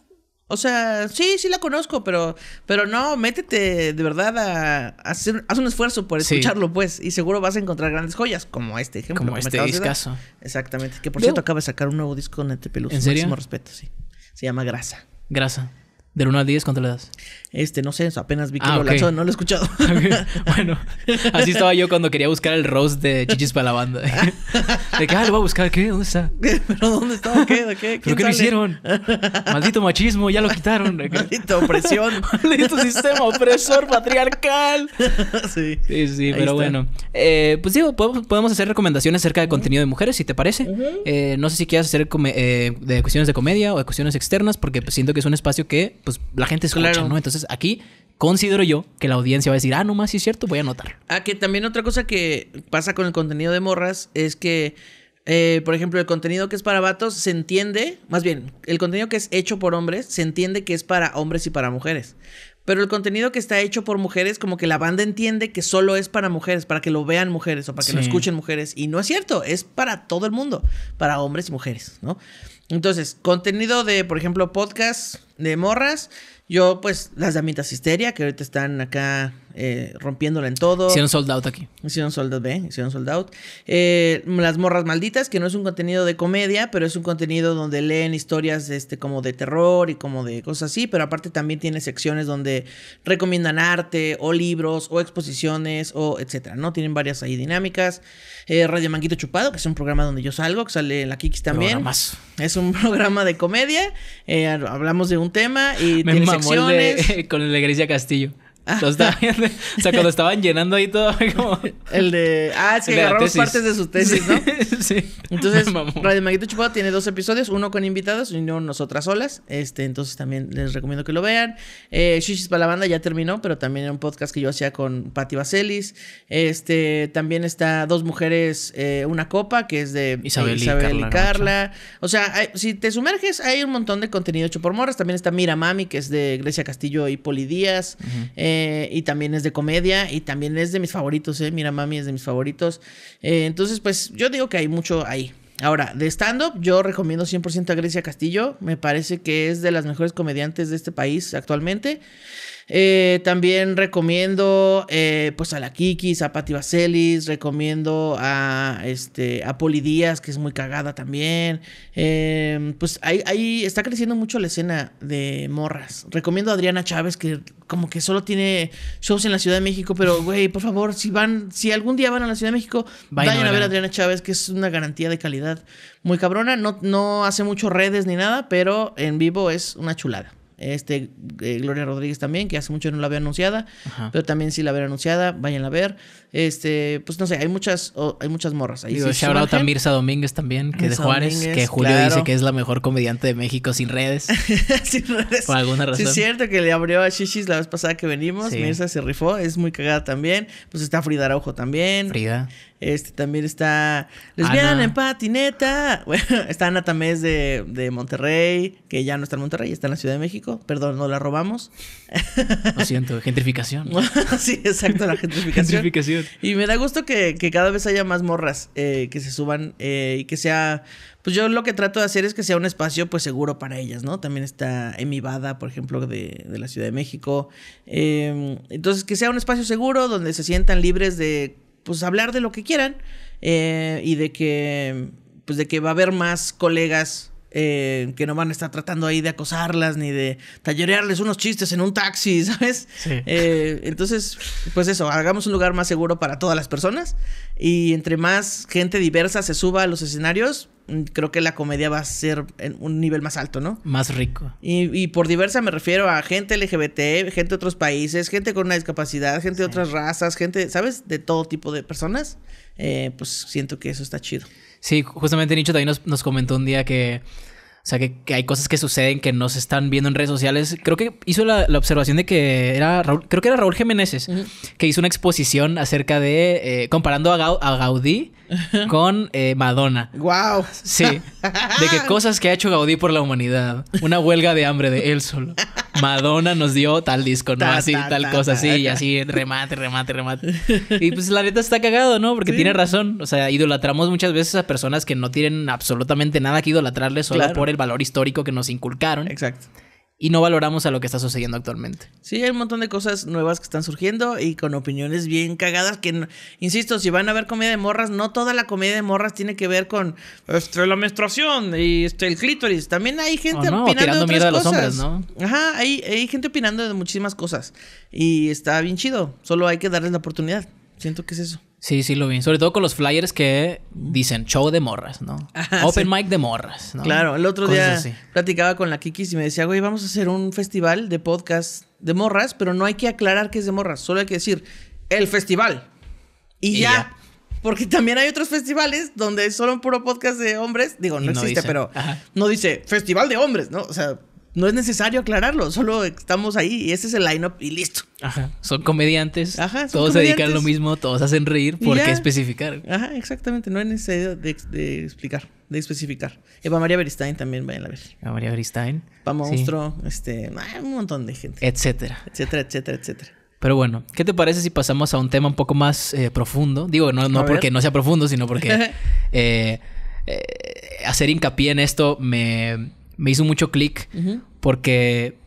o sea, sí, sí la conozco, pero, pero no, métete de verdad a, hacer, haz un esfuerzo por escucharlo, pues, y seguro vas a encontrar grandes joyas, como este ejemplo. Como este discazo. Exactamente, que por cierto acaba de sacar un nuevo disco en Netepelus. ¿En serio? Máximo respeto, sí. Se llama Grasa. Grasa. Del 1 al 10, ¿cuánto le das? Este, no sé, apenas vi que ah, lo no lo he escuchado. Bueno, así estaba yo cuando quería buscar el roast de Chichis para la banda. De que, ah, lo voy a buscar, ¿qué? ¿Dónde está? ¿Pero dónde está? ¿Qué? ¿De qué? ¿Pero qué lo hicieron? Maldito machismo, ya lo quitaron. Maldita opresión. Maldito sistema opresor patriarcal. Sí. Sí, sí, pero bueno. Eh, pues digo, podemos hacer recomendaciones acerca de contenido de mujeres, si te parece. eh, no sé si quieres hacer eh, de cuestiones de comedia o de cuestiones externas, porque pues siento que es un espacio que pues la gente escucha, ¿no? Entonces aquí considero yo que la audiencia va a decir, ah, no más, sí es cierto, voy a anotar. Ah, que también otra cosa que pasa con el contenido de morras es que, eh, por ejemplo, el contenido que es para vatos se entiende, más bien, el contenido que es hecho por hombres se entiende que es para hombres y para mujeres. Pero el contenido que está hecho por mujeres, como que la banda entiende que solo es para mujeres, para que lo vean mujeres o para que lo escuchen mujeres. Y no es cierto, es para todo el mundo, para hombres y mujeres, ¿no? Entonces, contenido de, por ejemplo, podcast de morras, yo, pues, las damitas histeria, que ahorita están acá eh, rompiéndola en todo. Hicieron sold out aquí. Hicieron sold out, ¿eh? Hicieron sold out. Eh, las morras malditas, que no es un contenido de comedia, pero es un contenido donde leen historias este, como de terror y como de cosas así, pero aparte también tiene secciones donde recomiendan arte o libros o exposiciones o etcétera, ¿no? Tienen varias ahí dinámicas. Eh, Radio Manguito Chupado, que es un programa donde yo salgo, que sale en la Kikis también. Es un programa de comedia. Eh, hablamos de un tema y tiene secciones. con la iglesia Castillo. o sea, cuando estaban llenando ahí todo, como. El de. Ah, es que agarramos partes de sus tesis, ¿no? sí. Entonces, Radio Maguito Chupado tiene dos episodios: uno con invitados y uno nosotras solas. Este, entonces también les recomiendo que lo vean. Eh, Shishis para la banda ya terminó, pero también era un podcast que yo hacía con Patti Vaselis. Este, también está Dos Mujeres, eh, Una Copa, que es de Isabel, y, Carla. O sea, si te sumerges, hay un montón de contenido hecho por morras. También está Mira Mami, que es de Grecia Castillo y Poli Díaz. Eh, y también es de comedia y también es de mis favoritos, ¿eh? Mira, mami es de mis favoritos. Eh, entonces, pues yo digo que hay mucho ahí. Ahora, de stand-up, yo recomiendo 100% a Grecia Castillo. Me parece que es de las mejores comediantes de este país actualmente. Eh, también recomiendo eh, pues a la Kikis, a Patti Vaselis, recomiendo a, este, a Poli Díaz, que es muy cagada también. Em, pues ahí, está creciendo mucho la escena de morras. Recomiendo a Adriana Chávez, que como que solo tiene shows en la Ciudad de México, pero güey, por favor, si van, si algún día van a la Ciudad de México, vayan a ver a Adriana Chávez, que es una garantía de calidad muy cabrona. No, no hace mucho redes ni nada, pero en vivo es una chulada. Este, eh, Gloria Rodríguez también, que hace mucho no la había anunciada, pero también sí la había anunciada, vayan a ver. Este, pues no sé, hay muchas, hay muchas morras ahí. se ha hablado Mirza Domínguez también, que de Juárez, que Julio dice que es la mejor comediante de México sin redes. sin redes. Por alguna razón. es cierto que le abrió a Shishis la vez pasada que venimos. Mirza se rifó, es muy cagada también. Pues está Frida Araujo también. Frida. Este también está Lesbiana en patineta. Bueno, está Ana Tamés de, de, Monterrey, que ya no está en Monterrey, está en la Ciudad de México. Perdón, no la robamos. Lo siento, gentrificación. sí, exacto, la gentrificación. gentrificación y me da gusto que, cada vez haya más morras eh, que se suban eh, y que sea. Pues yo lo que trato de hacer es que sea un espacio pues seguro para ellas, ¿no? También está Vada, por ejemplo, de, la Ciudad de México. Em, entonces, que sea un espacio seguro donde se sientan libres de pues hablar de lo que quieran eh, y de que pues de que va a haber más colegas eh, que no van a estar tratando ahí de acosarlas ni de tallerearles unos chistes en un taxi, ¿sabes? Sí. Eh, entonces, pues eso, hagamos un lugar más seguro para todas las personas y entre más gente diversa se suba a los escenarios, mm, creo que la comedia va a ser en un nivel más alto, ¿no? Más rico. Y, por diversa me refiero a gente LGBT, gente de otros países, gente con una discapacidad, gente de otras razas, gente, ¿sabes? De todo tipo de personas. Eh, pues siento que eso está chido. Sí, justamente Nicho también nos, comentó un día que, o sea, que, hay cosas que suceden que no se están viendo en redes sociales. Creo que hizo la, observación de que era Raúl, creo que era Raúl Jiménez, que hizo una exposición acerca de, eh, comparando a Gaudí con eh, Madonna. ¡Wow! Sí. De que cosas que ha hecho Gaudí por la humanidad. Una huelga de hambre de él solo. Madonna nos dio tal disco, ¿no? así, tal cosa, así, y así, remate, remate, remate. Y pues la neta está cagado, ¿no? Porque tiene razón. O sea, idolatramos muchas veces a personas que no tienen absolutamente nada que idolatrarles solo por el valor histórico que nos inculcaron. Exacto y no valoramos a lo que está sucediendo actualmente. Sí, hay un montón de cosas nuevas que están surgiendo y con opiniones bien cagadas que, insisto, si van a ver comida de morras, no toda la comida de morras tiene que ver con este, la menstruación y este, el clítoris. También hay gente opinando de otras cosas. a los hombres, Ajá, hay, hay gente opinando de muchísimas cosas y está bien chido. Solo hay que darles la oportunidad. Siento que es eso. Sí, sí, lo vi. Sobre todo con los flyers que dicen show de morras, ¿no? Ah, Open mic de morras, ¿no? Claro, el otro día platicaba con la Kiki y me decía, güey, vamos a hacer un festival de podcast de morras, pero no hay que aclarar que es de morras, solo hay que decir el festival. Y, ya. Porque también hay otros festivales donde solo un puro podcast de hombres. Digo, no, existe, pero no dice festival de hombres, ¿no? O sea, no es necesario aclararlo, solo estamos ahí y ese es el line-up y listo. Ajá, son comediantes, Ajá, todos se dedican lo mismo, todos hacen reír, ¿por qué especificar? Ajá, exactamente, no hay necesidad de, explicar, de especificar. Eva María Beristain también, vayan a ver. Eva María Beristain. Pa Monstruo, este, ah, un montón de gente. Etcétera. Etcétera, etcétera, etcétera. Pero bueno, ¿qué te parece si pasamos a un tema un poco más eh, profundo? Digo, no, no porque no sea profundo, sino porque eh, eh, hacer hincapié en esto me me hizo mucho clic porque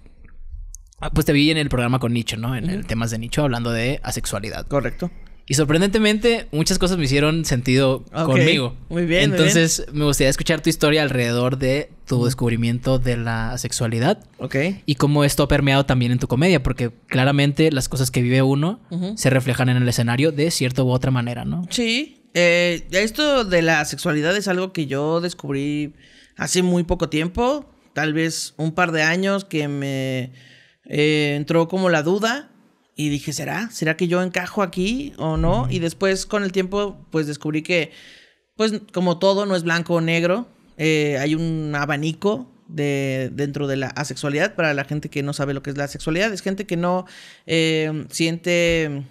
ah, pues te vi en el programa con Nicho, ¿no? En el temas de Nicho hablando de asexualidad. Correcto. Y sorprendentemente, muchas cosas me hicieron sentido conmigo. Muy bien. Entonces, me gustaría escuchar tu historia alrededor de tu descubrimiento de la asexualidad. Ok. Y cómo esto ha permeado también en tu comedia, porque claramente las cosas que vive uno se reflejan en el escenario de cierta u otra manera, ¿no? Sí. Eh, esto de la sexualidad es algo que yo descubrí hace muy poco tiempo, tal vez un par de años, que me eh, entró como la duda y dije, ¿será? ¿Será que yo encajo aquí o no? Y después con el tiempo, pues descubrí que, pues como todo, no es blanco o negro, eh, hay un abanico. De, dentro de la asexualidad, para la gente que no sabe lo que es la asexualidad, es gente que no eh, siente.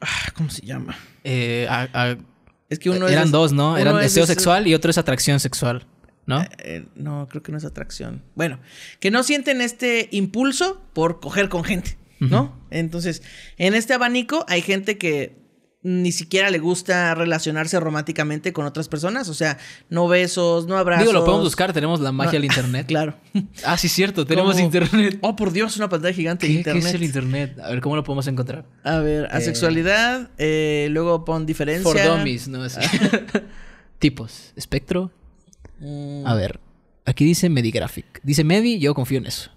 Ah, ¿Cómo se llama? Es que uno eran dos, ¿no? Eran deseo sexual y otro es atracción sexual. ¿No? Eh, eh, no, creo que no es atracción. Bueno, que no sienten este impulso por coger con gente, ¿no? Entonces, en este abanico hay gente que ni siquiera le gusta relacionarse románticamente con otras personas. O sea, no besos, no abrazos. Digo, lo podemos buscar, tenemos la magia del internet. claro. Ah, sí, cierto, tenemos internet. Oh, por Dios, una pantalla gigante de internet. ¿Qué es el internet? A ver, ¿cómo lo podemos encontrar? A ver, eh, asexualidad, luego pon diferencias Por dummies, no ah. Tipos. Espectro, a mm. ver, aquí dice Medigraphic. Dice Medi, yo confío en eso.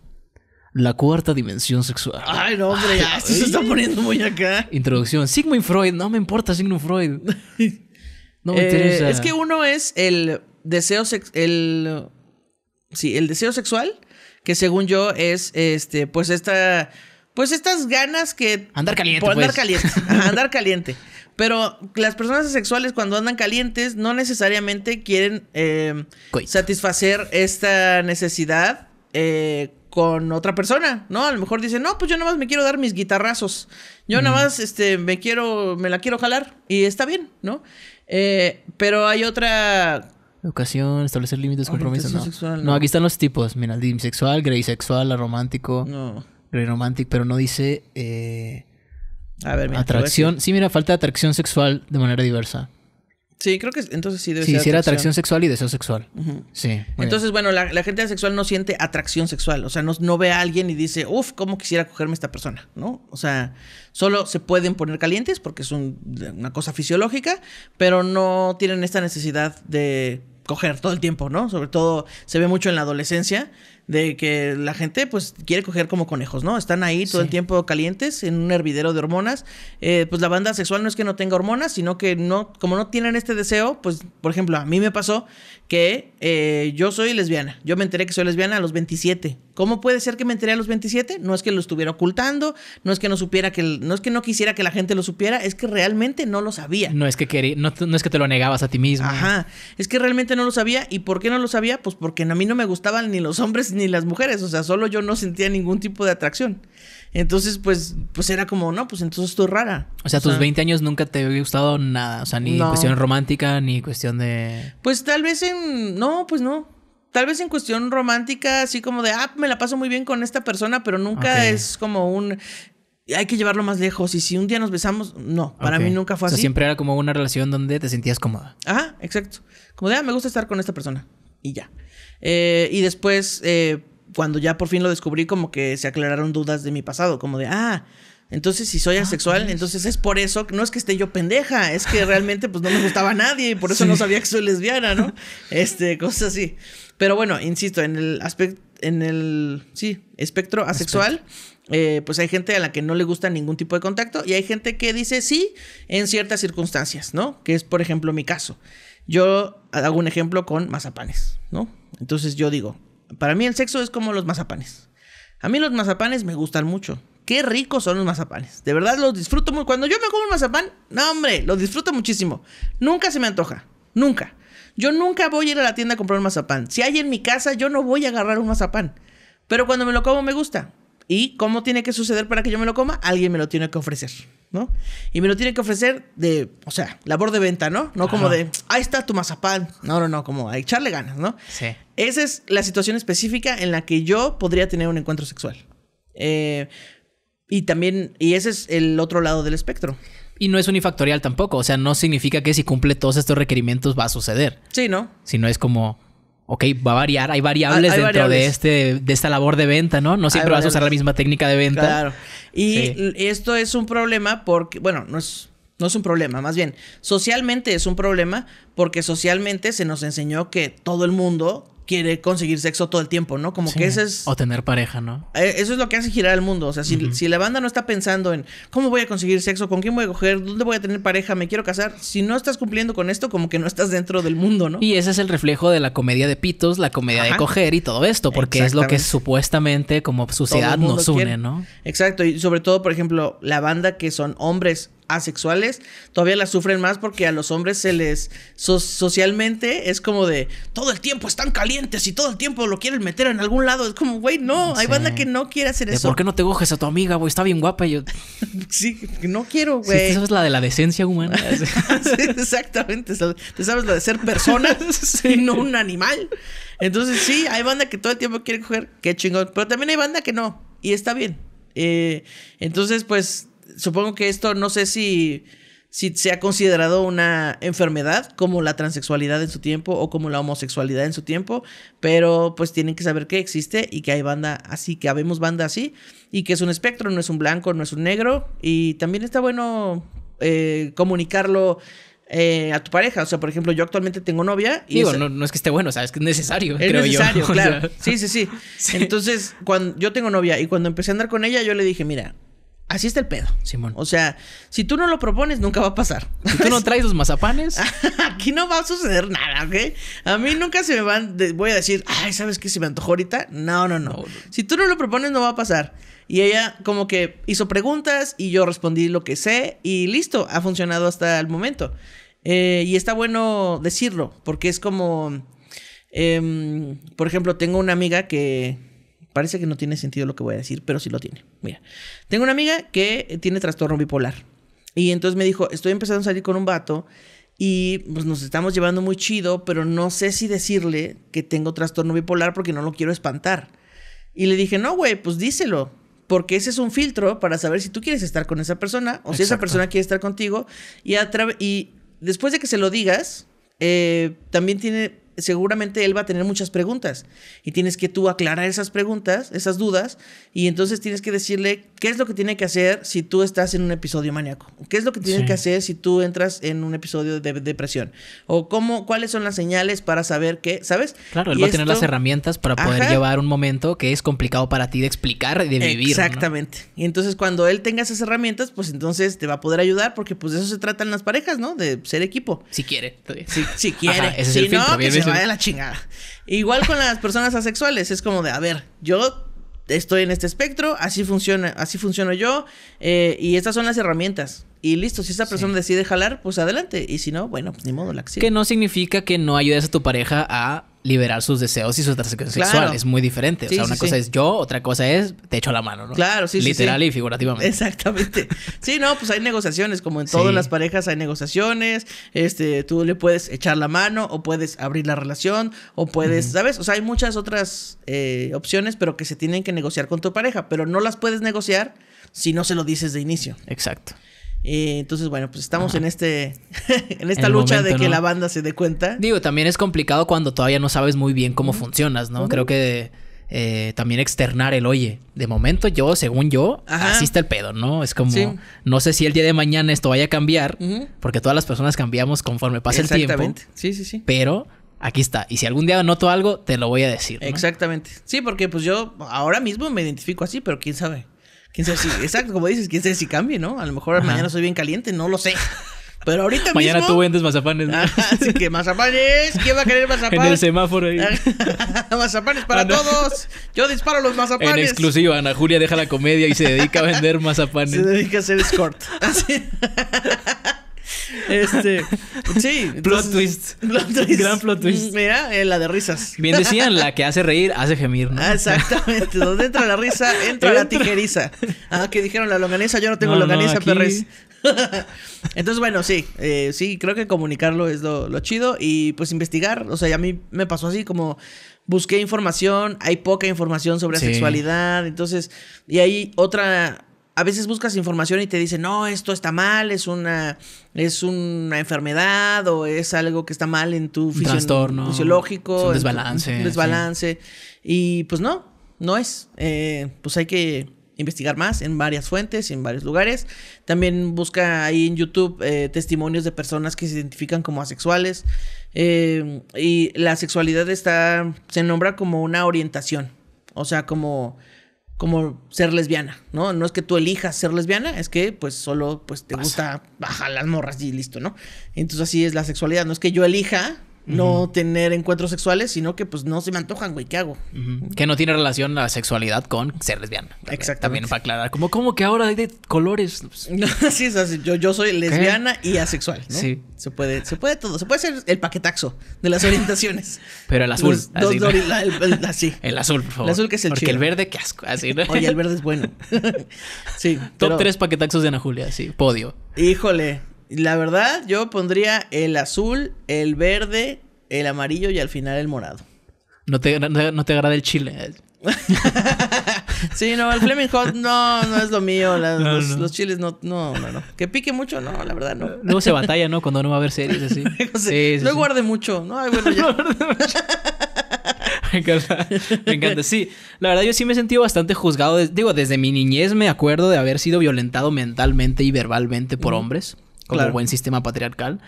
La cuarta dimensión sexual. Ay, no, hombre, esto se está poniendo muy acá. Introducción. Sigmund Freud, no me importa Sigmund Freud. No me eh, interesa. Es que uno es el deseo sí, el deseo sexual, que según yo es este, pues esta pues estas ganas que andar caliente, pues. andar caliente, andar caliente. Pero las personas asexuales cuando andan calientes no necesariamente quieren em, satisfacer esta necesidad eh, con otra persona, ¿no? A lo mejor dicen, no, pues yo nada más me quiero dar mis guitarrazos. Yo nada más, este, me quiero, me la quiero jalar y está bien, ¿no? Eh, pero hay otra Educación, establecer límites, compromisos, No. no. aquí están los tipos. Mira, el bisexual, gray sexual, aromántico, romántico. No. pero no dice eh, Atracción. Sí, mira, falta de atracción sexual de manera diversa. Sí, creo que entonces sí debe ser. atracción sexual y deseo sexual. Sí. Entonces, bueno, la, gente asexual no siente atracción sexual. O sea, no, no ve a alguien y dice, uff, ¿cómo quisiera cogerme esta persona? ¿No? O sea, solo se pueden poner calientes porque es una cosa fisiológica, pero no tienen esta necesidad de coger todo el tiempo, ¿no? Sobre todo se ve mucho en la adolescencia de que la gente pues quiere coger como conejos, ¿no? Están ahí todo el tiempo calientes en un hervidero de hormonas. Eh, pues la banda sexual no es que no tenga hormonas, sino que no, como no tienen este deseo, pues por ejemplo, a mí me pasó que eh, yo soy lesbiana. Yo me enteré que soy lesbiana a los 27. ¿Cómo puede ser que me enteré a los 27? No es que lo estuviera ocultando, no es que no supiera que, no es que no quisiera que la gente lo supiera, es que realmente no lo sabía. No es que quería, no, no, es que te lo negabas a ti mismo. Ajá, es que realmente no lo sabía. ¿Y por qué no lo sabía? Pues porque a mí no me gustaban ni los hombres ni las mujeres, o sea, solo yo no sentía ningún tipo de atracción. Entonces, pues, pues era como, no, pues entonces estoy rara. O sea, tus 20 años nunca te había gustado nada, o sea, ni cuestión romántica, ni cuestión de... Pues tal vez en... No, pues no. Tal vez en cuestión romántica, así como de, ah, me la paso muy bien con esta persona, pero nunca es como un hay que llevarlo más lejos. Y si un día nos besamos, no, para mí nunca fue así. O sea, siempre era como una relación donde te sentías cómoda. Ajá, exacto. Como de, ah, me gusta estar con esta persona. Y ya. Eh, y después, eh, cuando ya por fin lo descubrí, como que se aclararon dudas de mi pasado, como de, ah, entonces, si soy ah, asexual, pues. entonces es por eso, no es que esté yo pendeja, es que realmente pues no me gustaba a nadie y por eso no sabía que soy lesbiana, ¿no? Este, cosas así. Pero bueno, insisto, en el aspecto, en el, sí, espectro asexual, eh, pues hay gente a la que no le gusta ningún tipo de contacto y hay gente que dice sí en ciertas circunstancias, ¿no? Que es, por ejemplo, mi caso. Yo hago un ejemplo con mazapanes, ¿no? Entonces yo digo, para mí el sexo es como los mazapanes. A mí los mazapanes me gustan mucho. Qué ricos son los mazapanes. De verdad los disfruto muy. Cuando yo me como un mazapán, no hombre, lo disfruto muchísimo. Nunca se me antoja. Nunca. Yo nunca voy a ir a la tienda a comprar un mazapán. Si hay en mi casa, yo no voy a agarrar un mazapán. Pero cuando me lo como me gusta. ¿Y cómo tiene que suceder para que yo me lo coma? Alguien me lo tiene que ofrecer. Y me lo tiene que ofrecer de, o sea, labor de venta, ¿no? No como de, ahí está tu mazapán. No, no, no, como a echarle ganas, ¿no? Sí. Esa es la situación específica en la que yo podría tener un encuentro sexual. Eh, y también, y ese es el otro lado del espectro. Y no es unifactorial tampoco, o sea, no significa que si cumple todos estos requerimientos va a suceder. Sí, ¿no? Si no es como, ok, va a variar, hay variables dentro de este, de esta labor de venta, ¿no? No siempre vas a usar la misma técnica de venta. Claro. Y esto es un problema porque, bueno, no es no es un problema, más bien, socialmente es un problema porque socialmente se nos enseñó que todo el mundo quiere conseguir sexo todo el tiempo, ¿no? Como que ese es... O tener pareja, ¿no? Eh, eso es lo que hace girar el mundo. O sea, si, la banda no está pensando en cómo voy a conseguir sexo, con quién voy a coger, dónde voy a tener pareja, me quiero casar, si no estás cumpliendo con esto, como que no estás dentro del mundo, ¿no? Y ese es el reflejo de la comedia de pitos, la comedia de coger y todo esto, porque es lo que supuestamente como sociedad nos une, ¿no? Exacto, y sobre todo, por ejemplo, la banda que son hombres asexuales todavía la sufren más porque a los hombres se les socialmente es como de todo el tiempo están calientes y todo el tiempo lo quieren meter en algún lado. Es como, güey, no, hay banda que no quiere hacer eso. ¿Por qué no te coges a tu amiga, güey? Está bien guapa. yo... sí, no quiero, güey. Sí, sabes la de la decencia humana. exactamente. Te sabes la de ser persona y no un animal. Entonces, sí, hay banda que todo el tiempo quiere coger, qué chingón. Pero también hay banda que no. Y está bien. Eh, entonces, pues supongo que esto no sé si, si se ha considerado una enfermedad como la transexualidad en su tiempo o como la homosexualidad en su tiempo, pero pues tienen que saber que existe y que hay banda así, que habemos banda así y que es un espectro, no es un blanco, no es un negro y también está bueno eh, comunicarlo. Eh, a tu pareja. O sea, por ejemplo, yo actualmente tengo novia. Y Digo, no, no, es que esté bueno, o sea, es que es necesario, es creo necesario, claro. sí, sí, sí, sí, Entonces, cuando yo tengo novia y cuando empecé a andar con ella, yo le dije, mira, Así está el pedo, Simón. O sea, si tú no lo propones, nunca va a pasar. tú no traes los mazapanes. Aquí no va a suceder nada, ¿ok? A mí nunca se me van. voy a decir, ay, ¿sabes qué? Se me antojó ahorita. No, no, no, Si tú no lo propones, no va a pasar. Y ella, como que hizo preguntas y yo respondí lo que sé y listo, ha funcionado hasta el momento. Eh, y está bueno decirlo, porque es como. Em, por ejemplo, tengo una amiga que Parece que no tiene sentido lo que voy a decir, pero sí lo tiene. Mira, tengo una amiga que tiene trastorno bipolar. Y entonces me dijo, estoy empezando a salir con un vato y pues, nos estamos llevando muy chido, pero no sé si decirle que tengo trastorno bipolar porque no lo quiero espantar. Y le dije, no, güey, pues díselo. Porque ese es un filtro para saber si tú quieres estar con esa persona o si esa persona quiere estar contigo. Y, después de que se lo digas, eh, también tiene seguramente él va a tener muchas preguntas y tienes que tú aclarar esas preguntas, esas dudas, y entonces tienes que decirle qué es lo que tiene que hacer si tú estás en un episodio maníaco, qué es lo que tiene que hacer si tú entras en un episodio de, depresión, o cómo, cuáles son las señales para saber que, ¿sabes? Claro, él va a tener las herramientas para poder llevar un momento que es complicado para ti de explicar y de vivir. Exactamente. Y entonces cuando él tenga esas herramientas, pues entonces te va a poder ayudar, porque pues de eso se trata en las parejas, ¿no? De ser equipo. Si quiere. Si, quiere. ese si el no, vaya la chingada. Igual con las personas asexuales, es como de, a ver, yo estoy en este espectro, así funciona, así funciono yo, eh, y estas son las herramientas. Y listo, si esa persona decide jalar, pues adelante. Y si no, bueno, pues ni modo, la acción. Que no significa que no ayudes a tu pareja a liberar sus deseos y su transición sexual. Es muy diferente. o sea, una cosa es yo, otra cosa es te echo la mano, ¿no? Claro, sí, Literal y figurativamente. Exactamente. sí, no, pues hay negociaciones. Como en todas las parejas hay negociaciones. Este, tú le puedes echar la mano o puedes abrir la relación o puedes, ¿sabes? O sea, hay muchas otras eh, opciones, pero que se tienen que negociar con tu pareja. Pero no las puedes negociar si no se lo dices de inicio. Exacto. Y entonces, bueno, pues estamos en este en esta lucha de que la banda se dé cuenta. Digo, también es complicado cuando todavía no sabes muy bien cómo funcionas, ¿no? Creo que... Eh, también externar el oye. De momento, yo, según yo, asiste así está el pedo, ¿no? Es como, no sé si el día de mañana esto vaya a cambiar, porque todas las personas cambiamos conforme pasa el tiempo. Exactamente. Sí, sí, sí. Pero aquí está. Y si algún día noto algo, te lo voy a decir. Exactamente. Sí, porque pues yo ahora mismo me identifico así, pero quién sabe. Quién sabe si, exacto, como dices, quién sabe si cambie, ¿no? A lo mejor mañana soy bien caliente, no lo sé. Pero ahorita Mañana tú vendes mazapanes. Así que mazapanes. ¿Quién va a querer mazapanes? En el semáforo ahí. mazapanes para ah, todos. Yo disparo los mazapanes. En exclusiva, Ana Julia deja la comedia y se dedica a vender mazapanes. Se dedica a ser escort. Así. Este, sí. Plot twist. Gran plot twist. Mm, mira, eh, la de risas. Bien decían, la que hace reír, hace gemir, ¿no? Ah, exactamente. Donde entra la risa, entra, la tijeriza. Ah, que dijeron la longaniza, yo no tengo longaniza, Entonces, bueno, sí, eh, sí, creo que comunicarlo es lo, chido y pues investigar, o sea, a mí me pasó así como busqué información, hay poca información sobre sexualidad, entonces, y ahí, otra a veces buscas información y te dicen, no, esto está mal, es una, es una enfermedad o es algo que está mal en tu Trastorno, fisiológico. desbalance. desbalance. Y pues no, no es. Eh, pues hay que investigar más en varias fuentes, en varios lugares. También busca ahí en YouTube eh, testimonios de personas que se identifican como asexuales. Eh, y la sexualidad está, se nombra como una orientación. O sea, como como ser lesbiana, ¿no? No es que tú elijas ser lesbiana, es que pues solo pues te gusta bajar las morras y listo, ¿no? Entonces así es la sexualidad, no es que yo elija no tener encuentros sexuales, sino que pues no se me antojan, güey, ¿qué hago? Que no tiene relación la sexualidad con ser lesbiana. Exactamente. También para aclarar, como como que ahora hay de colores. es así. Yo, yo soy lesbiana y asexual, ¿no? Sí. Se puede, se puede todo, se puede ser el paquetaxo de las orientaciones. Pero el azul. así, el, así. el, azul, por favor. El azul que es el Porque el verde, qué asco. Así, ¿no? Oye, el verde es bueno. sí. Top tres paquetaxos de Ana Julia, sí. Podio. Híjole. La verdad, yo pondría el azul, el verde, el amarillo y al final el morado. No te, no, te agrada el chile. sí, no, el Fleming Hot no, no es lo mío. los, chiles no, no, no, Que pique mucho, no, la verdad no. No se batalla, ¿no? Cuando no va a haber series así. no guarde mucho, ¿no? Ay, bueno, me encanta, me encanta. Sí, la verdad yo sí me he sentido bastante juzgado. Digo, desde mi niñez me acuerdo de haber sido violentado mentalmente y verbalmente por hombres como buen sistema patriarcal.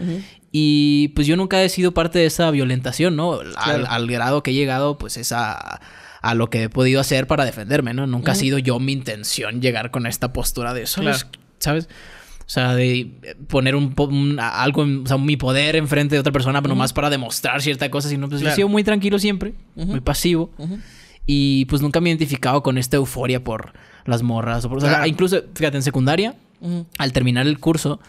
Y pues yo nunca he sido parte de esa violentación, ¿no? Al, grado que he llegado, pues es a, lo que he podido hacer para defenderme, ¿no? Nunca ha sido yo mi intención llegar con esta postura de eso, ¿sabes? O sea, de poner un, algo, o sea, mi poder enfrente de otra persona, pero más nomás para demostrar cierta cosa, sino pues yo he sido muy tranquilo siempre, muy pasivo. Y pues nunca me he identificado con esta euforia por las morras. O por, o sea, incluso, fíjate, en secundaria, al terminar el curso,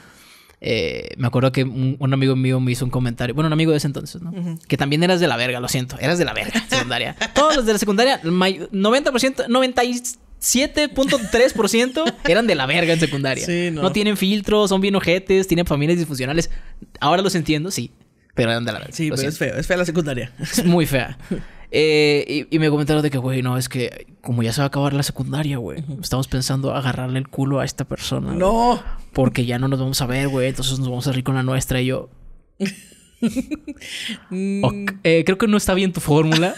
eh, me acuerdo que un, amigo mío me hizo un comentario. Bueno, un amigo de ese entonces, ¿no? Que también eras de la verga, lo siento. Eras de la verga, en secundaria. Todos los de la secundaria, 90%, 97.3% eran de la verga en secundaria. no. tienen filtros, son bien ojetes, tienen familias disfuncionales. Ahora los entiendo, sí. Pero eran de la verga. Sí, pero es feo. Es fea la secundaria. Es muy fea. Eh, y, me comentaron de que, güey, no, es que como ya se va a acabar la secundaria, güey, estamos pensando agarrarle el culo a esta persona. No. porque ya no nos vamos a ver, güey, entonces nos vamos a ir con la nuestra y yo. Eh, creo que no está bien tu fórmula.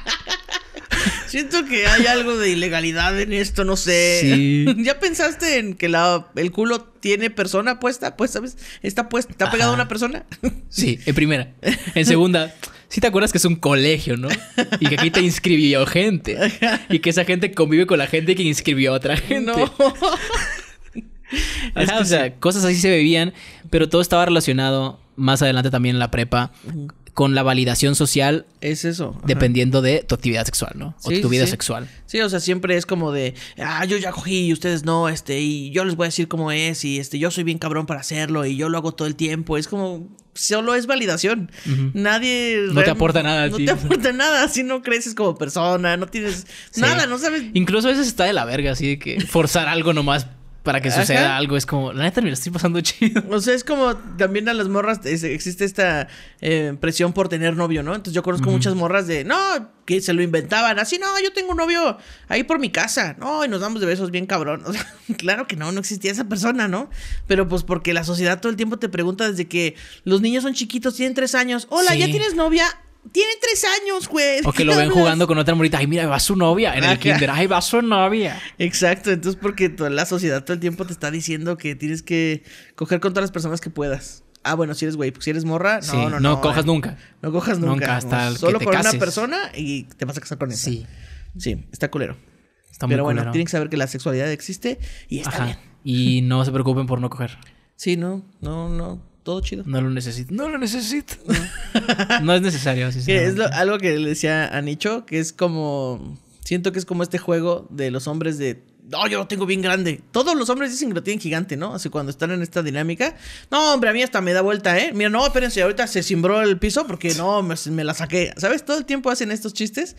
Siento que hay algo de ilegalidad en esto, no sé. ¿Ya pensaste en que la, el culo tiene persona puesta? Pues, ¿sabes? ¿Está puesta? ¿Está pegado una persona? Sí, en primera. En segunda, sí te acuerdas que es un colegio, ¿no? Y que aquí te inscribió gente. Y que esa gente convive con la gente que inscribió a otra gente. No. o sea, cosas así se bebían, pero todo estaba relacionado más adelante también en la prepa con la validación social. Es eso. Dependiendo de tu actividad sexual, ¿no? O tu vida sexual. Sí, o sea, siempre es como de, ah, yo ya cogí y ustedes no, este, y yo les voy a decir cómo es, y este, yo soy bien cabrón para hacerlo, y yo lo hago todo el tiempo. Es como, solo es validación. Nadie. No te aporta nada. No, te aporta nada. Así no creces como persona, no tienes nada, no sabes. Incluso a veces está de la verga, así de que forzar algo nomás para que suceda algo. Es como, la neta me lo estoy pasando chido. O sea, es como también a las morras existe esta eh, presión por tener novio, ¿no? Entonces yo conozco muchas morras de, no, que se lo inventaban. Así, no, yo tengo un novio ahí por mi casa. No, y nos damos de besos bien cabrón. claro que no, no existía esa persona, ¿no? Pero pues porque la sociedad todo el tiempo te pregunta desde que los niños son chiquitos, tienen tres años. Hola, ¿ya tienes novia? Tiene tres años, güey. O que lo ven jugando con otra morita. Ay, mira, va su novia en el kinder. Ay, va su novia. Exacto. Entonces, porque toda la sociedad todo el tiempo te está diciendo que tienes que coger con todas las personas que puedas. Ah, bueno, si eres güey, pues si eres morra, no, no, no. No cojas nunca. No cojas nunca. Nunca, hasta Solo que con una persona y te vas a casar con esa. Sí. Sí, está culero. Está muy Pero bueno, tienen que saber que la sexualidad existe y está bien. Y no se preocupen por no coger. Sí, no, no, no. No lo necesito. No lo necesito. No, es necesario. es algo que le decía a Nicho, que es como... Siento que es como este juego de los hombres de no, yo lo tengo bien grande. Todos los hombres dicen que lo tienen gigante, ¿no? Así cuando están en esta dinámica. No, hombre, a mí hasta me da vuelta, ¿eh? Mira, no, espérense, ahorita se cimbró el piso porque no, me, me la saqué. ¿Sabes? Todo el tiempo hacen estos chistes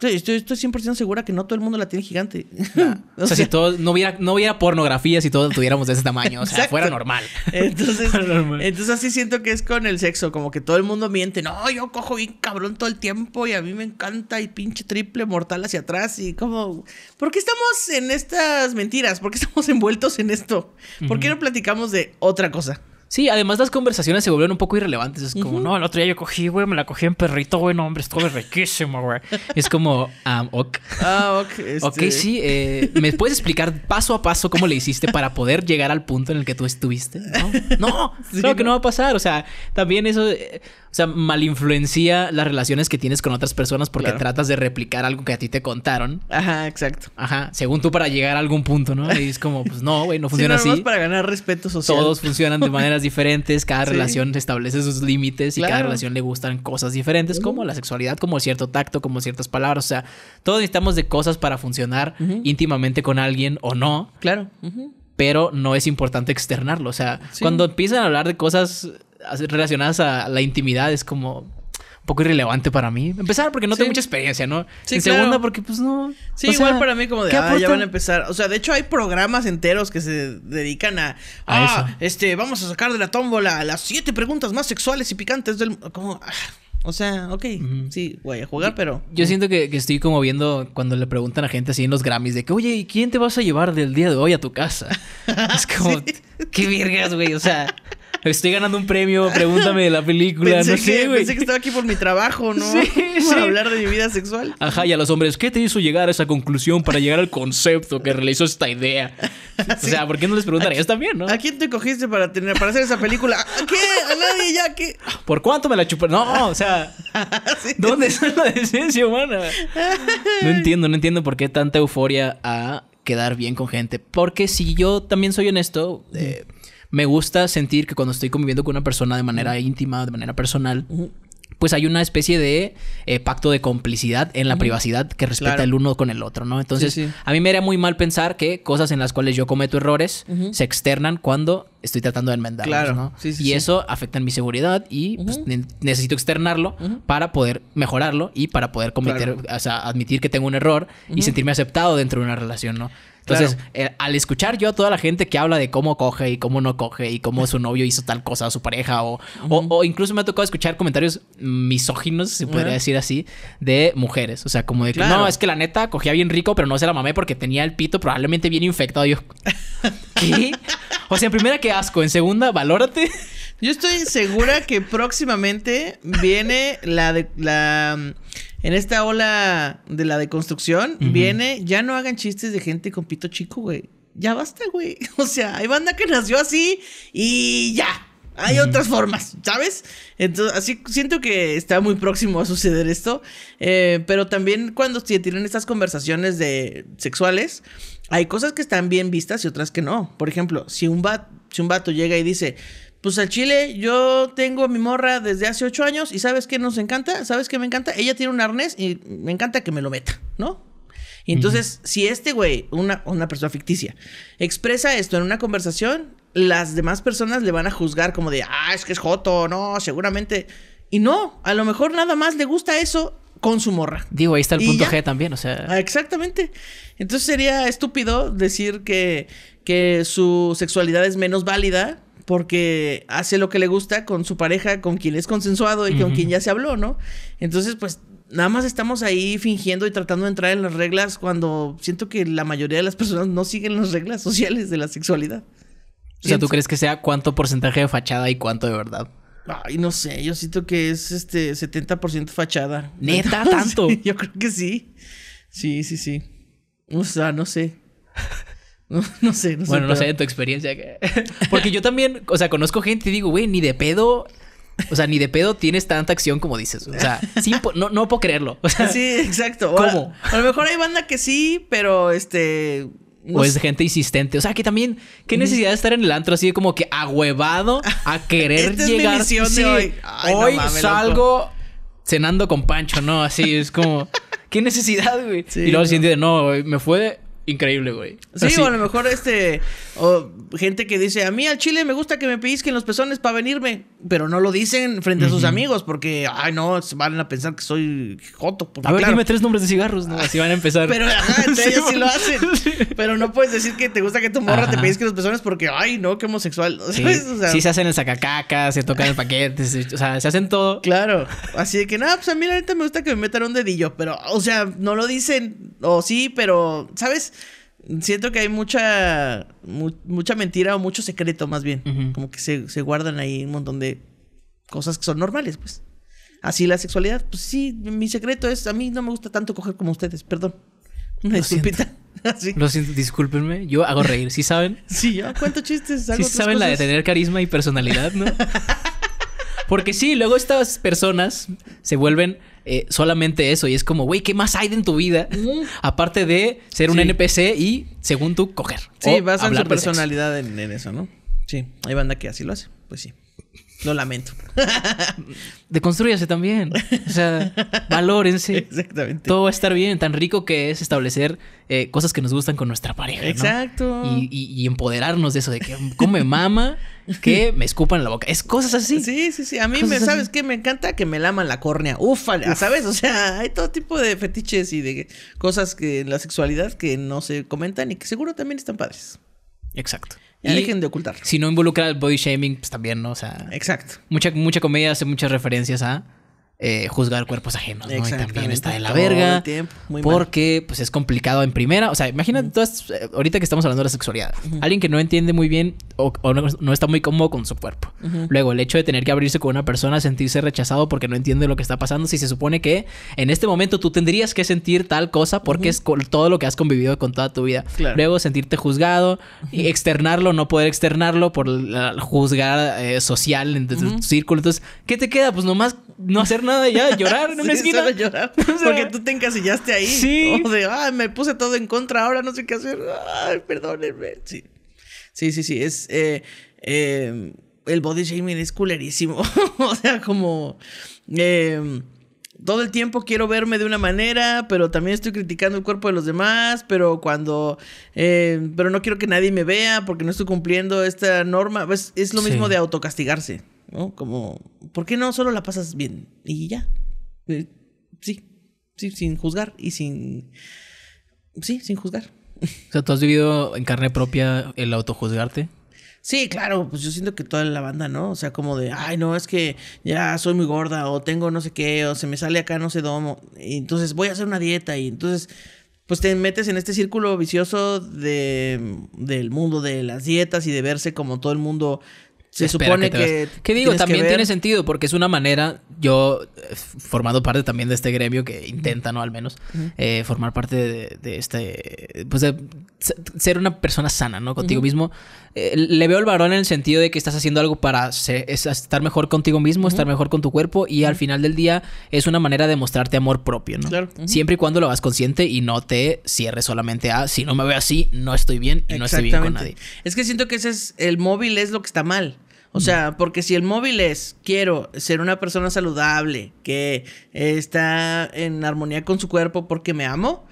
Estoy, estoy 100% segura que no todo el mundo la tiene gigante. o, sea, si todo, no hubiera, no hubiera pornografía si todos tuviéramos de ese tamaño. O sea, fuera normal. Entonces, entonces así siento que es con el sexo, como que todo el mundo miente. No, yo cojo bien cabrón todo el tiempo y a mí me encanta y pinche triple mortal hacia atrás y como... ¿Por qué estamos en estas mentiras? ¿Por qué estamos envueltos en esto? ¿Por qué no platicamos de otra cosa? Sí, además las conversaciones se volvieron un poco irrelevantes. Es como, no, el otro día yo cogí, güey, me la cogí en perrito, güey, no, hombre, estuvo riquísimo, güey. es como, um, ok. Ah, ok. Este. Ok, sí. Eh, ¿Me puedes explicar paso a paso cómo le hiciste para poder llegar al punto en el que tú estuviste? No, no, que no va a pasar. O sea, también eso, eh, o sea, malinfluencia las relaciones que tienes con otras personas porque tratas de replicar algo que a ti te contaron. Ajá, exacto. Ajá, según tú para llegar a algún punto, ¿no? Y es como, pues no, güey, no funciona sí, así. para ganar respeto social. Todos funcionan de manera diferentes, cada relación establece sus límites y cada relación le gustan cosas diferentes, como la sexualidad, como cierto tacto, como ciertas palabras. O sea, todos necesitamos de cosas para funcionar íntimamente con alguien o no. Claro. Pero no es importante externarlo. O sea, cuando empiezan a hablar de cosas relacionadas a la intimidad, es como poco irrelevante para mí. Empezar porque no tengo mucha experiencia, ¿no? Sí, segunda porque pues no. Sí, igual para mí como de, ah, ya van a empezar. O sea, de hecho hay programas enteros que se dedican a, a ah, este, vamos a sacar de la tómbola las siete preguntas más sexuales y picantes del como ah, O sea, ok, sí, voy a jugar, pero... Yo siento que, estoy como viendo cuando le preguntan a gente así en los Grammys de que, oye, ¿y quién te vas a llevar del día de hoy a tu casa? es como, qué virgas, güey, o sea... Estoy ganando un premio, pregúntame de la película. no sé, güey. Pensé que estaba aquí por mi trabajo, ¿no? Sí, Para hablar de mi vida sexual. Ajá, y a los hombres, ¿qué te hizo llegar a esa conclusión para llegar al concepto que realizó esta idea? O sea, ¿por qué no les preguntarías también, no? ¿A quién te cogiste para, tener, para hacer esa película? ¿A qué? ¿A nadie ya? ¿Qué? ¿Por cuánto me la chupé? No, o sea, ¿dónde está la decencia humana? No entiendo, no entiendo por qué tanta euforia a quedar bien con gente. Porque si yo también soy honesto, eh, me gusta sentir que cuando estoy conviviendo con una persona de manera íntima, de manera personal, pues hay una especie de eh, pacto de complicidad en la privacidad que respeta el uno con el otro, ¿no? Entonces, a mí me era muy mal pensar que cosas en las cuales yo cometo errores se externan cuando estoy tratando de enmendarlos, ¿no? y eso afecta en mi seguridad y pues, necesito externarlo para poder mejorarlo y para poder cometer, o sea, admitir que tengo un error y sentirme aceptado dentro de una relación, ¿no? Entonces, eh, al escuchar yo a toda la gente que habla de cómo coge y cómo no coge y cómo su novio hizo tal cosa a su pareja, o, o, incluso me ha tocado escuchar comentarios misóginos, si puede decir así, de mujeres. O sea, como de que no, es que la neta cogía bien rico, pero no se la mamé porque tenía el pito probablemente bien infectado. Yo, ¿qué? O sea, en primera, qué asco. En segunda, valórate. Yo estoy segura que próximamente viene la de la en esta ola de la deconstrucción, viene, ya no hagan chistes de gente con pito chico, güey. Ya basta, güey. O sea, hay banda que nació así y ya. Hay otras formas, ¿sabes? Entonces, así siento que está muy próximo a suceder esto. Eh, pero también cuando se tienen estas conversaciones de sexuales, hay cosas que están bien vistas y otras que no. Por ejemplo, si un, vato... si un vato llega y dice, pues al chile yo tengo a mi morra desde hace ocho años y ¿sabes qué nos encanta? ¿Sabes qué me encanta? Ella tiene un arnés y me encanta que me lo meta, ¿no? Y entonces, si este güey, una, persona ficticia, expresa esto en una conversación, las demás personas le van a juzgar como de, ah, es que es joto, no, seguramente. Y no, a lo mejor nada más le gusta eso con su morra. Digo, ahí está el punto G también, o sea. Ah, exactamente. Entonces sería estúpido decir que, que su sexualidad es menos válida porque hace lo que le gusta con su pareja, con quien es consensuado y con quien ya se habló, ¿no? Entonces, pues nada más estamos ahí fingiendo y tratando de entrar en las reglas cuando siento que la mayoría de las personas no siguen las reglas sociales de la sexualidad. O sea, ¿tú crees que sea cuánto porcentaje de fachada y cuánto de verdad? Ay, no sé, yo siento que es este 70% fachada. ¿Neta tanto? yo creo que sí. Sí, sí, sí. O sea, no sé. No, sé, no sé. Bueno, no sé, de tu experiencia. Porque yo también, o sea, conozco gente y digo, güey, ni de pedo. O sea, ni de pedo tienes tanta acción como dices. O sea, no, puedo creerlo. O sea, sí, exacto. ¿Cómo? A, lo mejor hay banda que sí, pero este. o es gente insistente. O sea, que también, qué necesidad de estar en el antro así como que ahuevado a querer llegar. sí, hoy. salgo cenando con Pancho, ¿no? Así es como. ¿Qué necesidad, güey? y luego el siguiente, no, me fue increíble, güey. Sí, o a lo mejor este. O gente que dice: A mí al chile me gusta que me pellizquen los pezones para venirme. Pero no lo dicen frente a sus amigos porque, ay, no, van a pensar que soy joto. Pues, a ver, dime tres nombres de cigarros, ¿no? Así van a empezar. Pero ajá, ellos sí lo hacen. Pero no puedes decir que te gusta que tu morra te en los pezones porque, ay, no, qué homosexual. Sí, se hacen el sacacacas, se tocan el paquete, o sea, se hacen todo. Claro. Así de que, nada, pues a mí la ahorita me gusta que me metan un dedillo. Pero, o sea, no lo dicen. O sí, pero, ¿sabes? siento que hay mucha, mucha mentira o mucho secreto más bien. Como que se, guardan ahí un montón de cosas que son normales, pues. Así la sexualidad, pues sí, mi secreto es, a mí no me gusta tanto coger como ustedes, perdón. Una ah, siento, discúlpenme, yo hago reír, ¿sí saben? Sí, yo cuento chistes. Hago sí saben la de tener carisma y personalidad, ¿no? Porque sí, luego estas personas se vuelven eh, solamente eso. Y es como, güey, ¿qué más hay de en tu vida? Aparte de ser un NPC y, según tú, coger. Sí, a su personalidad en, en eso, ¿no? Sí, hay banda que así lo hace. Pues sí. Lo lamento. Deconstruyase también. O sea, valórense. Exactamente. Todo va a estar bien. Tan rico que es establecer eh, cosas que nos gustan con nuestra pareja. Exacto. Y, empoderarnos de eso, de que come mama que me escupan la boca. Es cosas así. Sí, sí, sí. A mí, me, ¿sabes qué? Me encanta que me laman la córnea. Ufala, Uf. ¿sabes? O sea, hay todo tipo de fetiches y de cosas que en la sexualidad que no se comentan y que seguro también están padres. Exacto eligen dejen de ocultar. Si no involucra el body shaming, pues también, ¿no? O sea. Exacto. Mucha, mucha comedia hace muchas referencias a eh, juzgar cuerpos ajenos, ¿no? Y también está de la verga. porque pues es complicado en primera. O sea, imagínate todas, eh, ahorita que estamos hablando de la sexualidad. Alguien que no entiende muy bien o, no, está muy cómodo con su cuerpo. Luego, el hecho de tener que abrirse con una persona, sentirse rechazado porque no entiende lo que está pasando. Si se supone que en este momento tú tendrías que sentir tal cosa porque es todo lo que has convivido con toda tu vida. Luego, sentirte juzgado y externarlo, no poder externarlo por juzgar eh, social en tu círculo. Entonces, ¿qué te queda? Pues nomás no hacer nada, ya llorar en una llorar. porque tú te encasillaste ahí. Sí. de, ay, me puse todo en contra, ahora no sé qué hacer. Ay, perdónenme. Sí. Sí, sí, Es. Eh, em, el body shaming es culerísimo. o sea, como. Em, todo el tiempo quiero verme de una manera, pero también estoy criticando el cuerpo de los demás, pero cuando, em, pero no quiero que nadie me vea porque no estoy cumpliendo esta norma. Es, es lo mismo de autocastigarse. ¿no? Como, ¿por qué no solo la pasas bien? Y ya. Eh, sí, sí, sin juzgar y sin... Sí, sin juzgar. O sea, ¿tú has vivido en carne propia el autojuzgarte? Sí, claro, pues yo siento que toda la banda, ¿no? O sea, como de, ay, no, es que ya soy muy gorda o tengo no sé qué, o se me sale acá no sé cómo. y entonces voy a hacer una dieta y entonces, pues te metes en este círculo vicioso de, del mundo de las dietas y de verse como todo el mundo se, supone que... Que, digo, también tiene sentido porque es una manera, yo eh, formado parte también de este gremio que intenta, ¿no? Al menos, eh, formar parte de, este, pues de ser una persona sana, ¿no? Contigo mismo. Eh, le veo el varón en el sentido de que estás haciendo algo para estar mejor contigo mismo, estar mejor con tu cuerpo y al final del día es una manera de mostrarte amor propio, ¿no? Claro. Siempre y cuando lo vas consciente y no te cierres solamente a, si no me veo así, no estoy bien y no estoy bien con nadie. Es que siento que ese es, el móvil es lo que está mal. O sea, porque si el móvil es, quiero ser una persona saludable, que está en armonía con su cuerpo porque me amo,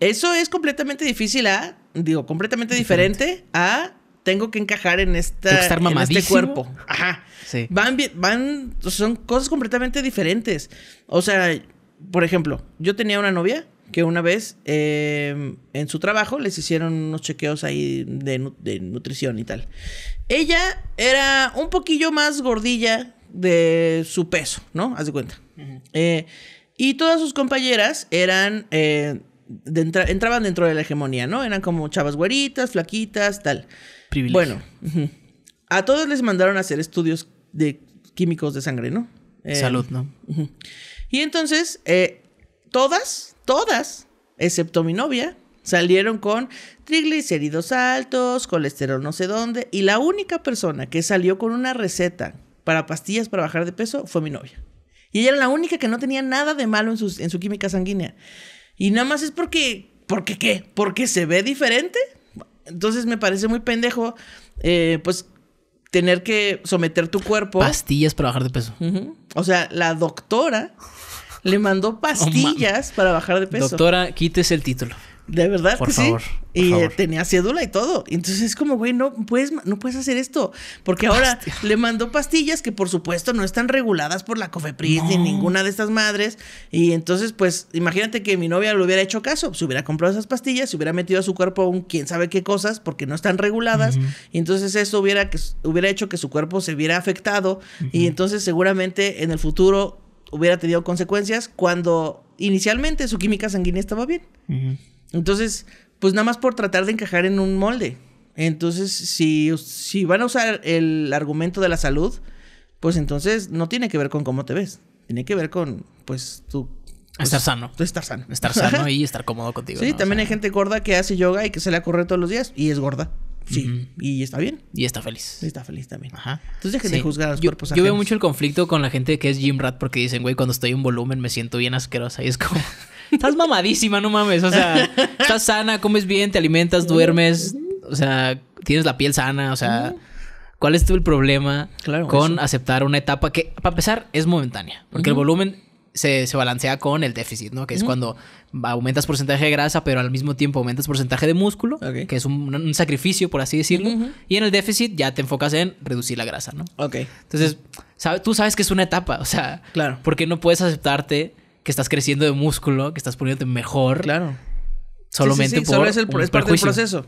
eso es completamente difícil a, digo, completamente diferente, a, tengo que encajar en, esta, estar en este cuerpo. Ajá. Sí. Van, van, son cosas completamente diferentes. O sea, por ejemplo, yo tenía una novia que una vez em, en su trabajo les hicieron unos chequeos ahí de, nutrición y tal. Ella era un poquillo más gordilla de su peso, ¿no? Haz de cuenta. Eh, y todas sus compañeras eran... Eh, entraban dentro de la hegemonía, ¿no? Eran como chavas güeritas, flaquitas, tal. Privilegio. Bueno, a todos les mandaron a hacer estudios de químicos de sangre, ¿no? Eh, Salud, ¿no? Y entonces, todas todas, excepto mi novia, salieron con triglicéridos altos, colesterol no sé dónde, y la única persona que salió con una receta para pastillas para bajar de peso fue mi novia. Y ella era la única que no tenía nada de malo en, en su química sanguínea. Y nada más es porque, ¿porque qué? ¿Porque se ve diferente? Entonces me parece muy pendejo, eh, pues, tener que someter tu cuerpo. Pastillas para bajar de peso. O sea, la doctora le mandó pastillas para bajar de peso. Doctora, quítese el título. De verdad por favor, y eh, tenía cédula y todo. Entonces es como, güey, no puedes, no puedes hacer esto. Porque ahora le mandó pastillas que por supuesto no están reguladas por la COFEPRIS ni ninguna de estas madres. Y entonces, pues, imagínate que mi novia le hubiera hecho caso. Se hubiera comprado esas pastillas, se hubiera metido a su cuerpo un quién sabe qué cosas porque no están reguladas. Y entonces eso hubiera, hubiera hecho que su cuerpo se hubiera afectado. Y entonces seguramente en el futuro hubiera tenido consecuencias cuando inicialmente su química sanguínea estaba bien. Entonces, pues nada más por tratar de encajar en un molde. Entonces, si, si van a usar el argumento de la salud, pues entonces no tiene que ver con cómo te ves. Tiene que ver con, pues, tu pues, estar sano. Estar sano. Estar sano y estar cómodo contigo. Sí, también hay gente gorda que hace yoga y que se le correr todos los días y es gorda. Sí, y está bien. Y está feliz. Y está feliz también. Ajá. Entonces dejen de juzgar los cuerpos así. Yo veo mucho el conflicto con la gente que es gym rat porque dicen, güey, cuando estoy en volumen me siento bien asquerosa. Y es como, estás mamadísima, no mames. O sea, estás sana, comes bien, te alimentas, duermes. O sea, tienes la piel sana. O sea, ¿cuál es tu el problema con aceptar una etapa que, para empezar, es momentánea? Porque el volumen se, balancea con el déficit, ¿no? Que es cuando aumentas porcentaje de grasa, pero al mismo tiempo aumentas porcentaje de músculo, que es un, sacrificio, por así decirlo. Y en el déficit ya te enfocas en reducir la grasa, ¿no? Ok. Entonces, tú sabes que es una etapa, o sea, porque no puedes aceptarte que estás creciendo de músculo, que estás poniéndote mejor. Claro. Solamente es, parte del proceso.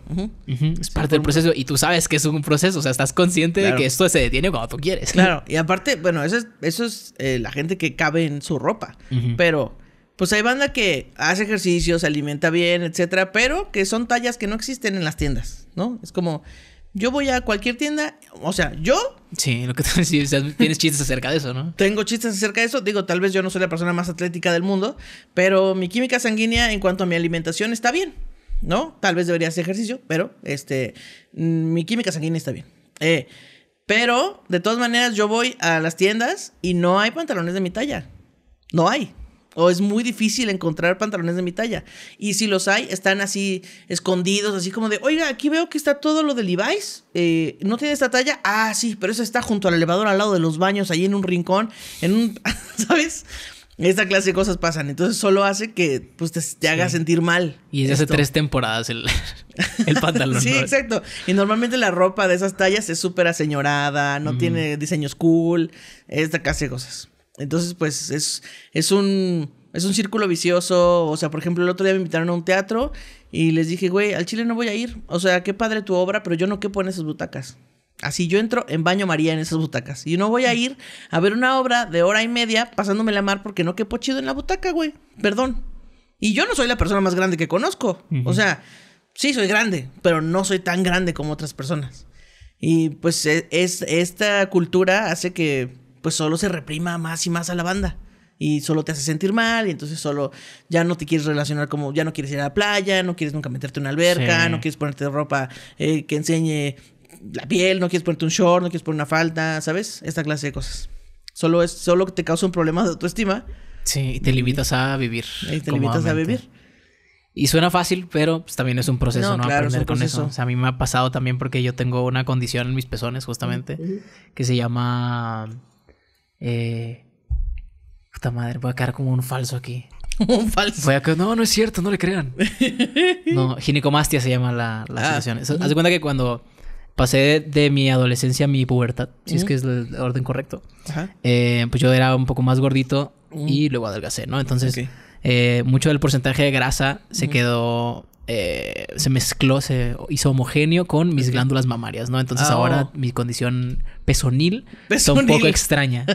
Es parte del proceso. Y tú sabes que es un proceso. O sea, estás consciente de que esto se detiene cuando tú quieres. Claro. Y aparte, bueno, eso es, eso es eh, la gente que cabe en su ropa. Pero pues hay banda que hace ejercicio, se alimenta bien, etcétera, pero que son tallas que no existen en las tiendas, ¿no? Es como, yo voy a cualquier tienda, o sea, yo. Sí, lo que te o sea, tienes chistes acerca de eso, ¿no? Tengo chistes acerca de eso. Digo, tal vez yo no soy la persona más atlética del mundo, pero mi química sanguínea en cuanto a mi alimentación está bien, ¿no? Tal vez debería hacer ejercicio, pero este, mm, mi química sanguínea está bien. Eh, pero, de todas maneras, yo voy a las tiendas y no hay pantalones de mi talla. No hay o es muy difícil encontrar pantalones de mi talla. Y si los hay, están así escondidos, así como de, oiga, aquí veo que está todo lo de Levi's. Eh, ¿No tiene esta talla? Ah, sí, pero eso está junto al elevador, al lado de los baños, ahí en un rincón, en un, ¿sabes? Esta clase de cosas pasan, entonces solo hace que pues, te, haga sentir mal. Y es hace tres temporadas el, el pantalón. sí, exacto. Y normalmente la ropa de esas tallas es súper aseñorada, no tiene diseños cool, esta clase de cosas. Entonces, pues es, es un es un círculo vicioso. O sea, por ejemplo, el otro día me invitaron a un teatro y les dije, güey, al Chile no voy a ir. O sea, qué padre tu obra, pero yo no quepo en esas butacas. Así yo entro en baño María en esas butacas. Y no voy a ir a ver una obra de hora y media pasándome la mar porque no quepo chido en la butaca, güey. Perdón. Y yo no soy la persona más grande que conozco. O sea, sí soy grande, pero no soy tan grande como otras personas. Y pues e, es, esta cultura hace que pues solo se reprima más y más a la banda. Y solo te hace sentir mal, y entonces solo ya no te quieres relacionar como, ya no quieres ir a la playa, no quieres nunca meterte en una alberca, no quieres ponerte ropa eh, que enseñe la piel, no quieres ponerte un short, no quieres poner una falda, ¿sabes? Esta clase de cosas. Solo es, solo te causa un problema de autoestima. Sí, y te limitas a vivir. Y te limitas a vivir. Y suena fácil, pero pues, también es un proceso, ¿no? Aprender con eso. a mí me ha pasado también porque yo tengo una condición en mis pezones, justamente, que se llama eh, puta madre, voy a quedar como un falso aquí. un falso. no, no es cierto, no le crean. no, ginecomastia se llama la, la ah, situación. Haz de cuenta que cuando pasé de, mi adolescencia a mi pubertad, si es que es el orden correcto, eh, pues yo era un poco más gordito y luego adelgacé, ¿no? Entonces. Eh, mucho del porcentaje de grasa se quedó eh, se mezcló, se hizo homogéneo con mis glándulas mamarias, ¿no? Entonces ah, ahora oh. mi condición pezonil, es ah, un poco extraña.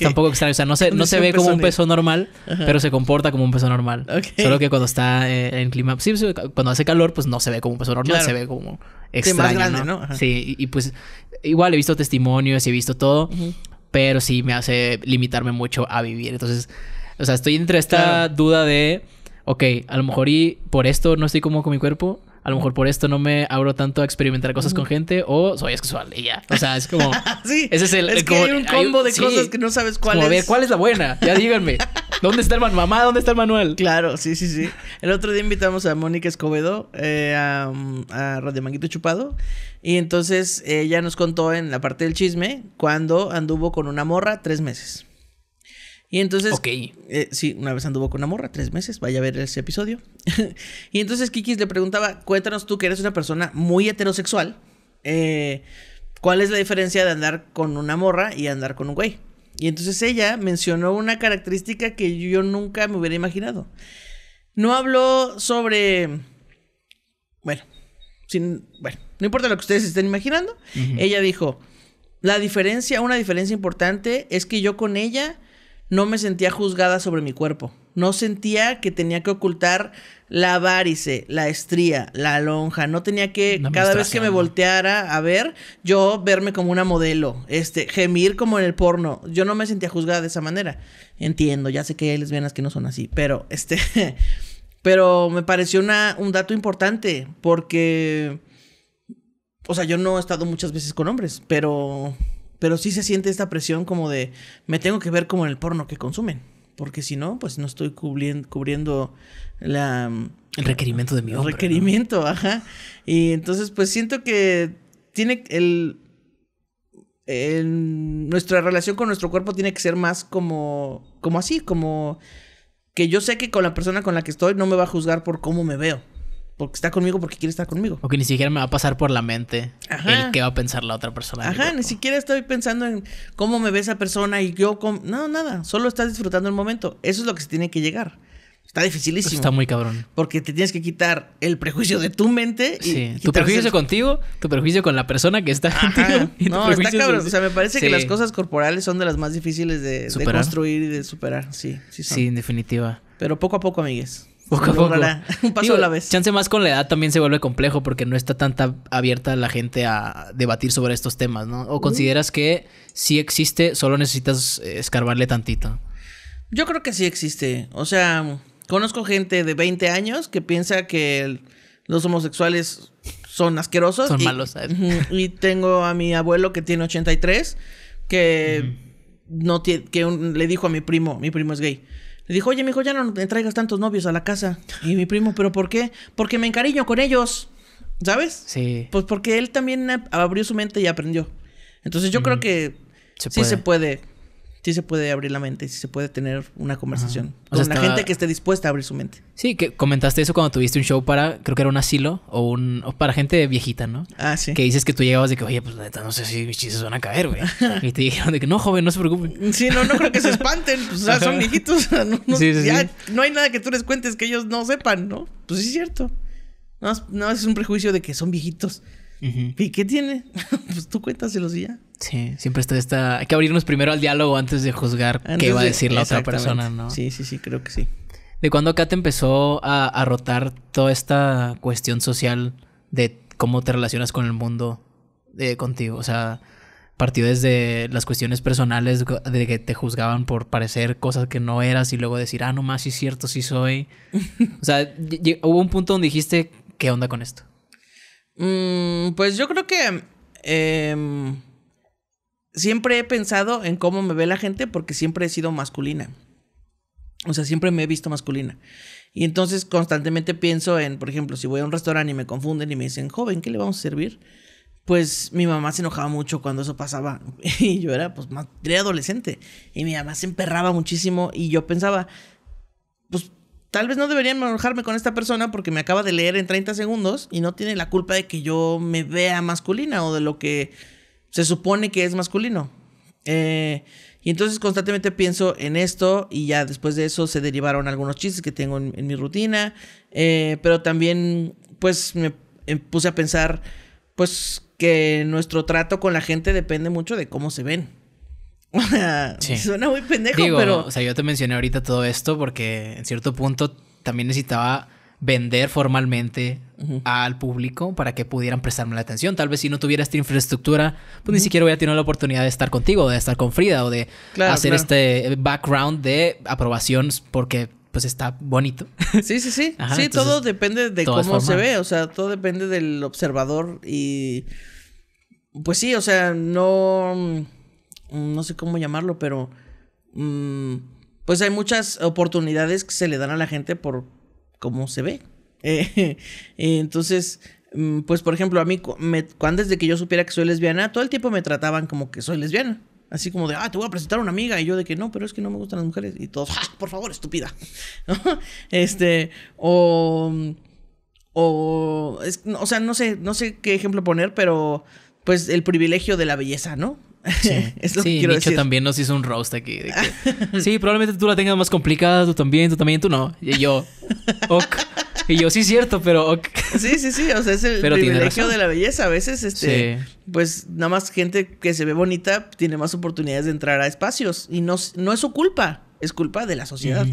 tampoco extraña. O sea, no se, no se ve como un peso normal, pero se comporta como un peso normal. Solo que cuando está eh, en clima... Sí, cuando hace calor, pues no se ve como un peso normal, se ve como extraño, sí, grande, ¿no? Sí, y, pues igual he visto testimonios y he visto todo, pero sí me hace limitarme mucho a vivir. Entonces... O sea, estoy entre esta duda de, ok, a lo mejor y por esto no estoy como con mi cuerpo, a lo mejor por esto no me abro tanto a experimentar cosas con gente o soy sexual, y ya. O sea, es como... Ah, sí, ese es el... Es que hay un combo de cosas que no sabes cuál es. ¿cuál es la buena? Ya díganme. ¿Dónde está el mamá? ¿Dónde está el Manuel? Claro, sí, sí, sí. El otro día invitamos a Mónica Escobedo eh, a, a, Radio Manguito Chupado y entonces ella nos contó en la parte del chisme cuando anduvo con una morra tres meses. Y entonces. Eh, sí, una vez anduvo con una morra, tres meses, vaya a ver ese episodio. y entonces Kikis le preguntaba: Cuéntanos tú que eres una persona muy heterosexual. Eh, ¿Cuál es la diferencia de andar con una morra y andar con un güey? Y entonces ella mencionó una característica que yo nunca me hubiera imaginado. No habló sobre. Bueno, sin, bueno, no importa lo que ustedes estén imaginando. Ella dijo: La diferencia, una diferencia importante es que yo con ella no me sentía juzgada sobre mi cuerpo. No sentía que tenía que ocultar la varice, la estría, la lonja. No tenía que, cada vez que me volteara a ver, yo verme como una modelo, este, gemir como en el porno. Yo no me sentía juzgada de esa manera. Entiendo, ya sé que hay lesbianas que no son así, pero este. pero me pareció una, un dato importante porque. O sea, yo no he estado muchas veces con hombres, pero pero sí se siente esta presión como de, me tengo que ver como en el porno que consumen. Porque si no, pues no estoy cubriendo, la... Mm, el requerimiento de mi hombre. El requerimiento, ajá. Y entonces, pues siento que tiene el, el... nuestra relación con nuestro cuerpo tiene que ser más como, como así, como que yo sé que con la persona con la que estoy no me va a juzgar por cómo me veo porque está conmigo porque quiere estar conmigo. O que ni siquiera me va a pasar por la mente el que va a pensar la otra persona. Ajá, ni siquiera estoy pensando en cómo me ve esa persona y yo... Con... No, nada, solo estás disfrutando el momento. Eso es lo que se tiene que llegar. Está dificilísimo. está muy cabrón. Porque te tienes que quitar el prejuicio de tu mente. Y sí, tu prejuicio contigo, tu prejuicio con la persona que está contigo. no, está cabrón. O sea, me parece que las cosas corporales son de las más difíciles de, de construir y de superar. Sí, sí, sí, en definitiva. Pero poco a poco, amigues. Un paso a la vez. Chance más con la edad también se vuelve complejo porque no está tanta abierta la gente a debatir sobre estos temas, ¿no? ¿O mm. consideras que sí existe, solo necesitas escarbarle tantito? Yo creo que sí existe. O sea, conozco gente de 20 años que piensa que los homosexuales son asquerosos. Son malos. Y tengo a mi abuelo que tiene 83 que no que le dijo a mi primo, mi primo es gay le dijo, oye, hijo, ya no me traigas tantos novios a la casa. Y mi primo, ¿pero por qué? Porque me encariño con ellos. ¿Sabes? Sí. Pues porque él también abrió su mente y aprendió. Entonces yo creo que sí se puede sí se puede abrir la mente, sí se puede tener una conversación con o sea, la gente que esté dispuesta a abrir su mente. Sí, que comentaste eso cuando tuviste un show para, creo que era un asilo o un o para gente viejita, ¿no? Ah, sí. Que dices que tú llegabas de que, oye, pues neta, no sé si mis chistes van a caer, güey. y te dijeron de que no, joven, no se preocupen. Sí, no, no creo que se espanten, pues, o sea, son viejitos, no, sí, ya, no hay nada que tú les cuentes que ellos no sepan, ¿no? Pues sí es cierto. Nada no es un prejuicio de que son viejitos. ¿Y qué tiene? pues tú cuéntaselo y ya. Sí, siempre está esta... Hay que abrirnos primero al diálogo antes de juzgar qué va a decir la otra persona, ¿no? Sí, sí, sí, creo que sí. ¿De cuándo acá te empezó a, rotar toda esta cuestión social de cómo te relacionas con el mundo eh, contigo? O sea, partió desde las cuestiones personales de que te juzgaban por parecer cosas que no eras y luego decir, ah, no más, sí cierto, sí soy. o sea, hubo un punto donde dijiste, ¿qué onda con esto? Mm, pues yo creo que em, siempre he pensado en cómo me ve la gente porque siempre he sido masculina. O sea, siempre me he visto masculina. Y entonces constantemente pienso en, por ejemplo, si voy a un restaurante y me confunden y me dicen, joven, ¿qué le vamos a servir? Pues mi mamá se enojaba mucho cuando eso pasaba. Y yo era, pues, más, adolescente. Y mi mamá se emperraba muchísimo. Y yo pensaba, pues, tal vez no debería enojarme con esta persona porque me acaba de leer en 30 segundos y no tiene la culpa de que yo me vea masculina o de lo que se supone que es masculino. Eh, y entonces constantemente pienso en esto y ya después de eso se derivaron algunos chistes que tengo en, mi rutina, eh, pero también pues me eh, puse a pensar pues que nuestro trato con la gente depende mucho de cómo se ven sea, Suena muy pendejo, Digo, pero. O sea, yo te mencioné ahorita todo esto porque en cierto punto también necesitaba vender formalmente al público para que pudieran prestarme la atención. Tal vez si no tuviera esta infraestructura, pues ni siquiera voy a tener la oportunidad de estar contigo, de estar con Frida o de hacer este background de aprobación porque pues está bonito. Sí, sí, sí. sí, todo depende de cómo se ve, o sea, todo depende del observador y pues sí, o sea, no Mm, no sé cómo llamarlo, pero mm, pues hay muchas oportunidades que se le dan a la gente por cómo se ve. Eh, entonces, mm, pues por ejemplo, a mí, me, antes de que yo supiera que soy lesbiana, todo el tiempo me trataban como que soy lesbiana. Así como de, ah, te voy a presentar a una amiga. Y yo de que no, pero es que no me gustan las mujeres. Y todos, ¡Ah, por favor, estúpida. Este, o. O. o sea, no sé, no sé qué ejemplo poner, pero. Pues el privilegio de la belleza, ¿no? Sí, es que también nos hizo un roast aquí. sí, probablemente tú la tengas más complicada, tú también, tú también, tú no. Y yo, ok. Y yo, sí, cierto, pero ok. Sí, sí, sí. O sea, es el pero privilegio de la belleza. A veces, este, pues nada más gente que se ve bonita tiene más oportunidades de entrar a espacios. Y no, es su culpa, es culpa de la sociedad.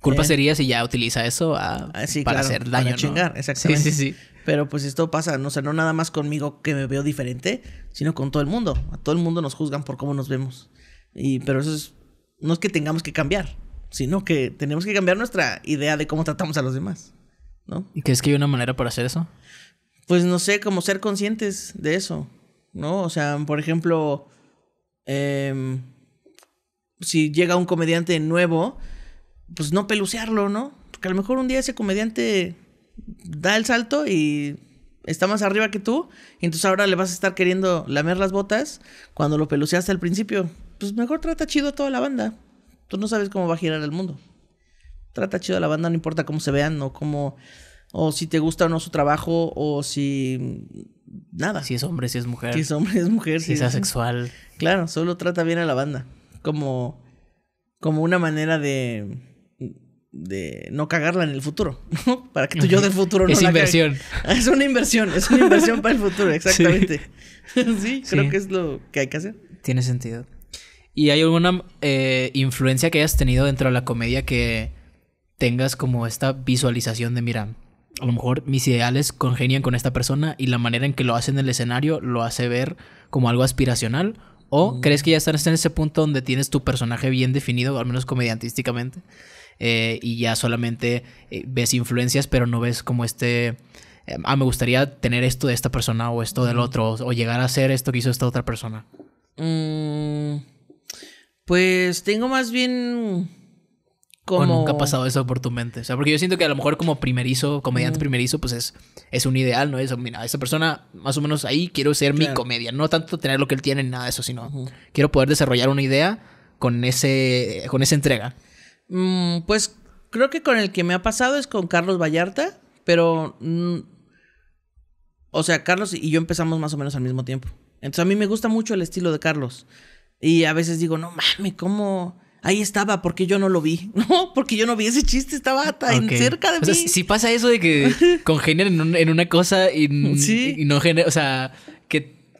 Culpa eh. sería si ya utiliza eso ah, para hacer daño. chingar, exactamente. Sí, sí, sí. Pero pues esto pasa, no o sea, no nada más conmigo que me veo diferente, sino con todo el mundo. A todo el mundo nos juzgan por cómo nos vemos. Y pero eso es no es que tengamos que cambiar, sino que tenemos que cambiar nuestra idea de cómo tratamos a los demás, ¿no? ¿Y crees que hay una manera para hacer eso? Pues no sé, como ser conscientes de eso, ¿no? O sea, por ejemplo, em, si llega un comediante nuevo, pues no pelucearlo, ¿no? Porque a lo mejor un día ese comediante da el salto y está más arriba que tú, y entonces ahora le vas a estar queriendo lamer las botas cuando lo peluceaste al principio. Pues mejor trata chido a toda la banda. Tú no sabes cómo va a girar el mundo. Trata chido a la banda, no importa cómo se vean o cómo o si te gusta o no su trabajo o si nada. Si es hombre, si es mujer. Si es hombre, es mujer, si, si es asexual. Claro, solo trata bien a la banda como como una manera de de no cagarla en el futuro, ¿no? Para que tú yo del futuro no Es la inversión. Es una inversión, es una inversión para el futuro, exactamente. Sí, creo que es lo que hay que hacer. Tiene sentido. ¿Y hay alguna eh, influencia que hayas tenido dentro de la comedia que tengas como esta visualización de, mira, a lo mejor mis ideales congenian con esta persona y la manera en que lo hacen en el escenario lo hace ver como algo aspiracional? ¿O mm. crees que ya estás en ese punto donde tienes tu personaje bien definido, al menos comediantísticamente? Eh, y ya solamente eh, ves influencias, pero no ves como este, eh, ah, me gustaría tener esto de esta persona o esto del otro, o, llegar a ser esto que hizo esta otra persona. Mm, pues tengo más bien... Como... nunca ha pasado eso por tu mente. O sea, porque yo siento que a lo mejor como primerizo, comediante primerizo, pues es, es un ideal, ¿no? Es, mira, esa persona, más o menos ahí quiero ser mi comedia. No tanto tener lo que él tiene, nada de eso, sino quiero poder desarrollar una idea con, ese, con esa entrega. Mm, pues creo que con el que me ha pasado es con Carlos Vallarta, pero... Mm, o sea, Carlos y yo empezamos más o menos al mismo tiempo. Entonces a mí me gusta mucho el estilo de Carlos. Y a veces digo, no mames, ¿cómo...? Ahí estaba, porque yo no lo vi. No, porque yo no vi ese chiste, estaba tan cerca de o Sea, si pasa eso de que congenian en, en una cosa y, y no genera, o sea,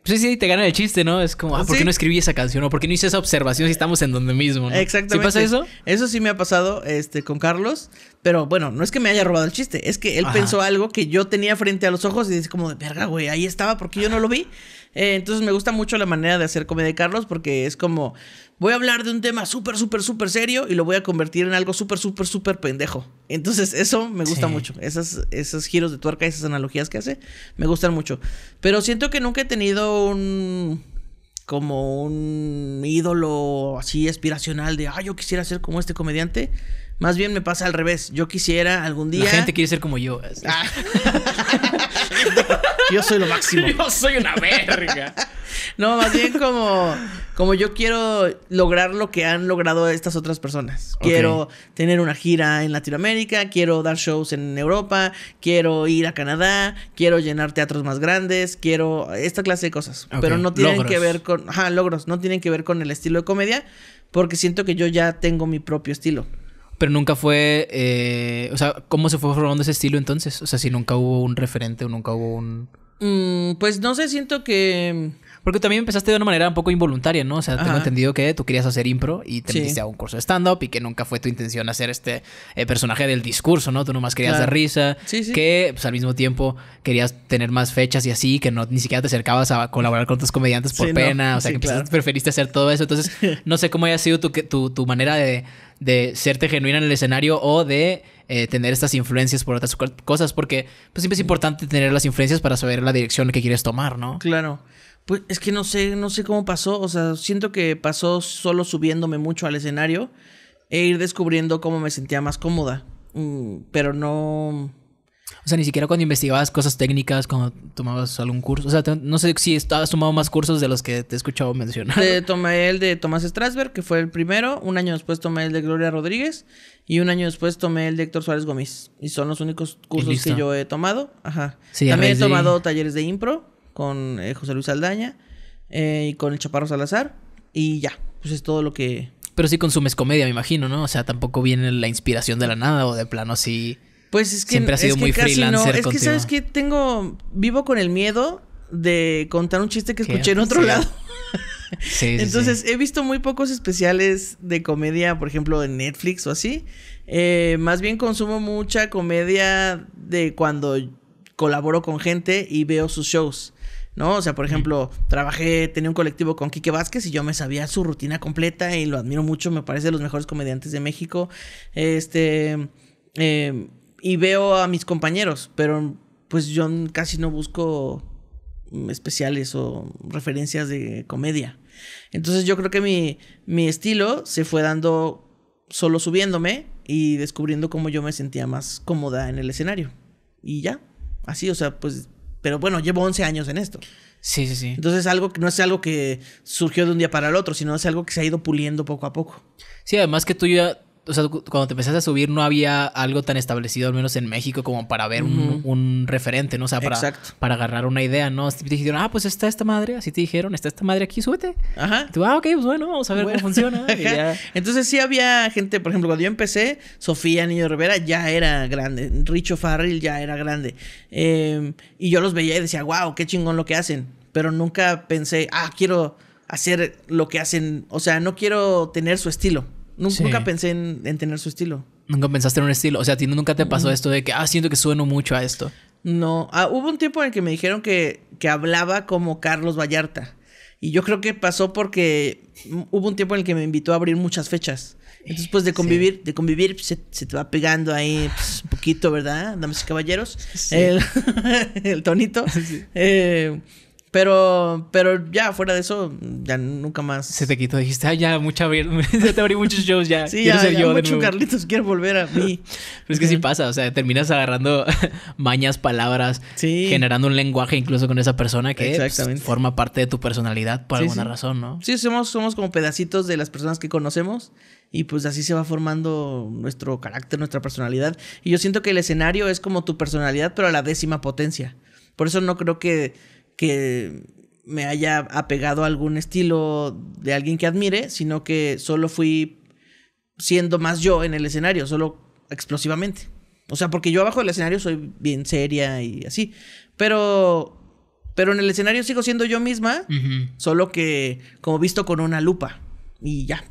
Sí, pues sí, te gana el chiste, ¿no? Es como, ah, ¿por qué no escribí esa canción? ¿O por qué no hice esa observación si estamos en donde mismo? Exactamente. ¿Sí pasa eso? Eso sí me ha pasado este, con Carlos. Pero bueno, no es que me haya robado el chiste, es que él pensó algo que yo tenía frente a los ojos y dice como de verga, güey, ahí estaba porque yo no lo vi. Eh, entonces me gusta mucho la manera de hacer comedia de Carlos porque es como voy a hablar de un tema súper, súper, súper serio y lo voy a convertir en algo súper, súper, súper pendejo. Entonces, eso me gusta mucho. Esas, esos giros de tuerca, esas analogías que hace, me gustan mucho. Pero siento que nunca he tenido un. como un ídolo así aspiracional de, ah, yo quisiera ser como este comediante. Más bien me pasa al revés. Yo quisiera algún día. La gente quiere ser como yo. Ah. yo soy lo máximo. yo soy una verga. no, más bien como, como yo quiero lograr lo que han logrado estas otras personas. Quiero tener una gira en Latinoamérica, quiero dar shows en Europa, quiero ir a Canadá, quiero llenar teatros más grandes, quiero esta clase de cosas. Pero no tienen que ver con, ajá, logros, no tienen que ver con el estilo de comedia, porque siento que yo ya tengo mi propio estilo pero nunca fue, eh, o sea, ¿cómo se fue formando ese estilo entonces? O sea, si nunca hubo un referente o nunca hubo un... Mm, pues no sé, siento que... Mm, Porque también empezaste de una manera un poco involuntaria, ¿no? O sea, tengo entendido que tú querías hacer impro y te metiste a un curso de stand-up y que nunca fue tu intención hacer este eh, personaje del discurso, ¿no? Tú nomás querías dar risa. Sí, sí. Que pues, al mismo tiempo querías tener más fechas y así, que no ni siquiera te acercabas a colaborar con otros comediantes por pena. O sea, que preferiste hacer todo eso. Entonces, no sé cómo haya sido tu, tu, tu manera de, de serte genuina en el escenario o de eh, tener estas influencias por otras cosas, porque pues, siempre es importante tener las influencias para saber la dirección que quieres tomar, ¿no? Claro. Pues es que no sé, no sé cómo pasó, o sea, siento que pasó solo subiéndome mucho al escenario e ir descubriendo cómo me sentía más cómoda, mm, pero no o sea, ni siquiera cuando investigabas cosas técnicas, cuando tomabas algún curso. O sea, no sé si has tomado más cursos de los que te he escuchado mencionar. tomé el de Tomás Strasberg, que fue el primero. Un año después tomé el de Gloria Rodríguez. Y un año después tomé el de Héctor Suárez Gómez. Y son los únicos cursos que yo he tomado. Ajá. También he tomado talleres de impro con eh, José Luis Aldaña eh, y con el Chaparro Salazar. Y ya, pues es todo lo que... Pero sí consumes comedia, me imagino, ¿no? O sea, tampoco viene la inspiración de la nada o de plano así... Pues es que. Siempre ha sido muy freelancer. No. Es que, ¿sabes que Tengo. Vivo con el miedo de contar un chiste que escuché en otro lado. Sí, sí, Entonces, he visto muy pocos especiales de comedia, por ejemplo, en Netflix o así. Eh, más bien consumo mucha comedia de cuando colaboro con gente y veo sus shows. ¿no? O sea, por ejemplo, trabajé, tenía un colectivo con Quique Vázquez y yo me sabía su rutina completa y lo admiro mucho, me parece de los mejores comediantes de México. Este, em, y veo a mis compañeros, pero pues yo casi no busco especiales o referencias de comedia. Entonces yo creo que mi, mi estilo se fue dando solo subiéndome y descubriendo cómo yo me sentía más cómoda en el escenario. Y ya, así, o sea, pues, pero bueno, llevo 11 años en esto. Sí, sí, sí. Entonces algo que no es algo que surgió de un día para el otro, sino es algo que se ha ido puliendo poco a poco. Sí, además que tú ya o sea, cuando te empezaste a subir no había algo tan establecido, al menos en México, como para ver un, referente, ¿no? O sea, para, agarrar una idea, ¿no? Te dijeron, ah, pues está esta madre, así te dijeron, está esta madre aquí, súbete. Ajá. tú, ah, ok, pues bueno, vamos a ver cómo funciona. Entonces sí había gente, por ejemplo, cuando yo empecé, Sofía Niño Rivera ya era grande, Richo Farrell ya era grande. Em, y yo los veía y decía, wow, qué chingón lo que hacen. Pero nunca pensé, ah, quiero hacer lo que hacen, o sea, no quiero tener su estilo. Nunca, pensé en, tener su estilo. Nunca pensaste en un estilo. O sea, ¿a nunca te pasó esto de que, ah, siento que sueno mucho a esto? No. Ah, hubo un tiempo en el que me dijeron que, que hablaba como Carlos Vallarta. Y yo creo que pasó porque hubo un tiempo en el que me invitó a abrir muchas fechas. Entonces, pues de convivir, de convivir pues, se, te va pegando ahí pues, un poquito, ¿verdad? Damas y caballeros. El, tonito. Eh, pero, pero ya, fuera de eso, ya nunca más. Se te quitó, dijiste, ah, ya, mucha, ya te abrí muchos shows, ya. Sí, ya, ser mucho Carlitos, quiero volver a mí. pero es que sí pasa, o sea, terminas agarrando mañas, palabras, generando un lenguaje incluso con esa persona que pues, forma parte de tu personalidad por alguna razón, ¿no? Sí, somos, somos como pedacitos de las personas que conocemos y pues así se va formando nuestro carácter, nuestra personalidad. Y yo siento que el escenario es como tu personalidad, pero a la décima potencia. Por eso no creo que que me haya apegado a algún estilo de alguien que admire, sino que solo fui siendo más yo en el escenario, solo explosivamente. O sea, porque yo abajo del escenario soy bien seria y así, pero pero en el escenario sigo siendo yo misma, solo que como visto con una lupa y ya.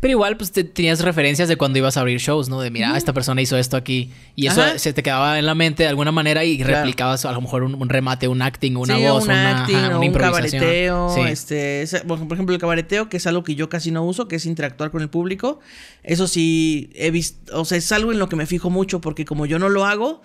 Pero igual, pues tenías referencias de cuando ibas a abrir shows, ¿no? De mira, esta persona hizo esto aquí. Y eso se te quedaba en la mente de alguna manera y replicabas a lo mejor un, remate, un acting, una voz, un acting, un cabareteo. Este, por ejemplo, el cabareteo, que es algo que yo casi no uso, que es interactuar con el público. Eso sí, he visto, o sea, es algo en lo que me fijo mucho, porque como yo no lo hago,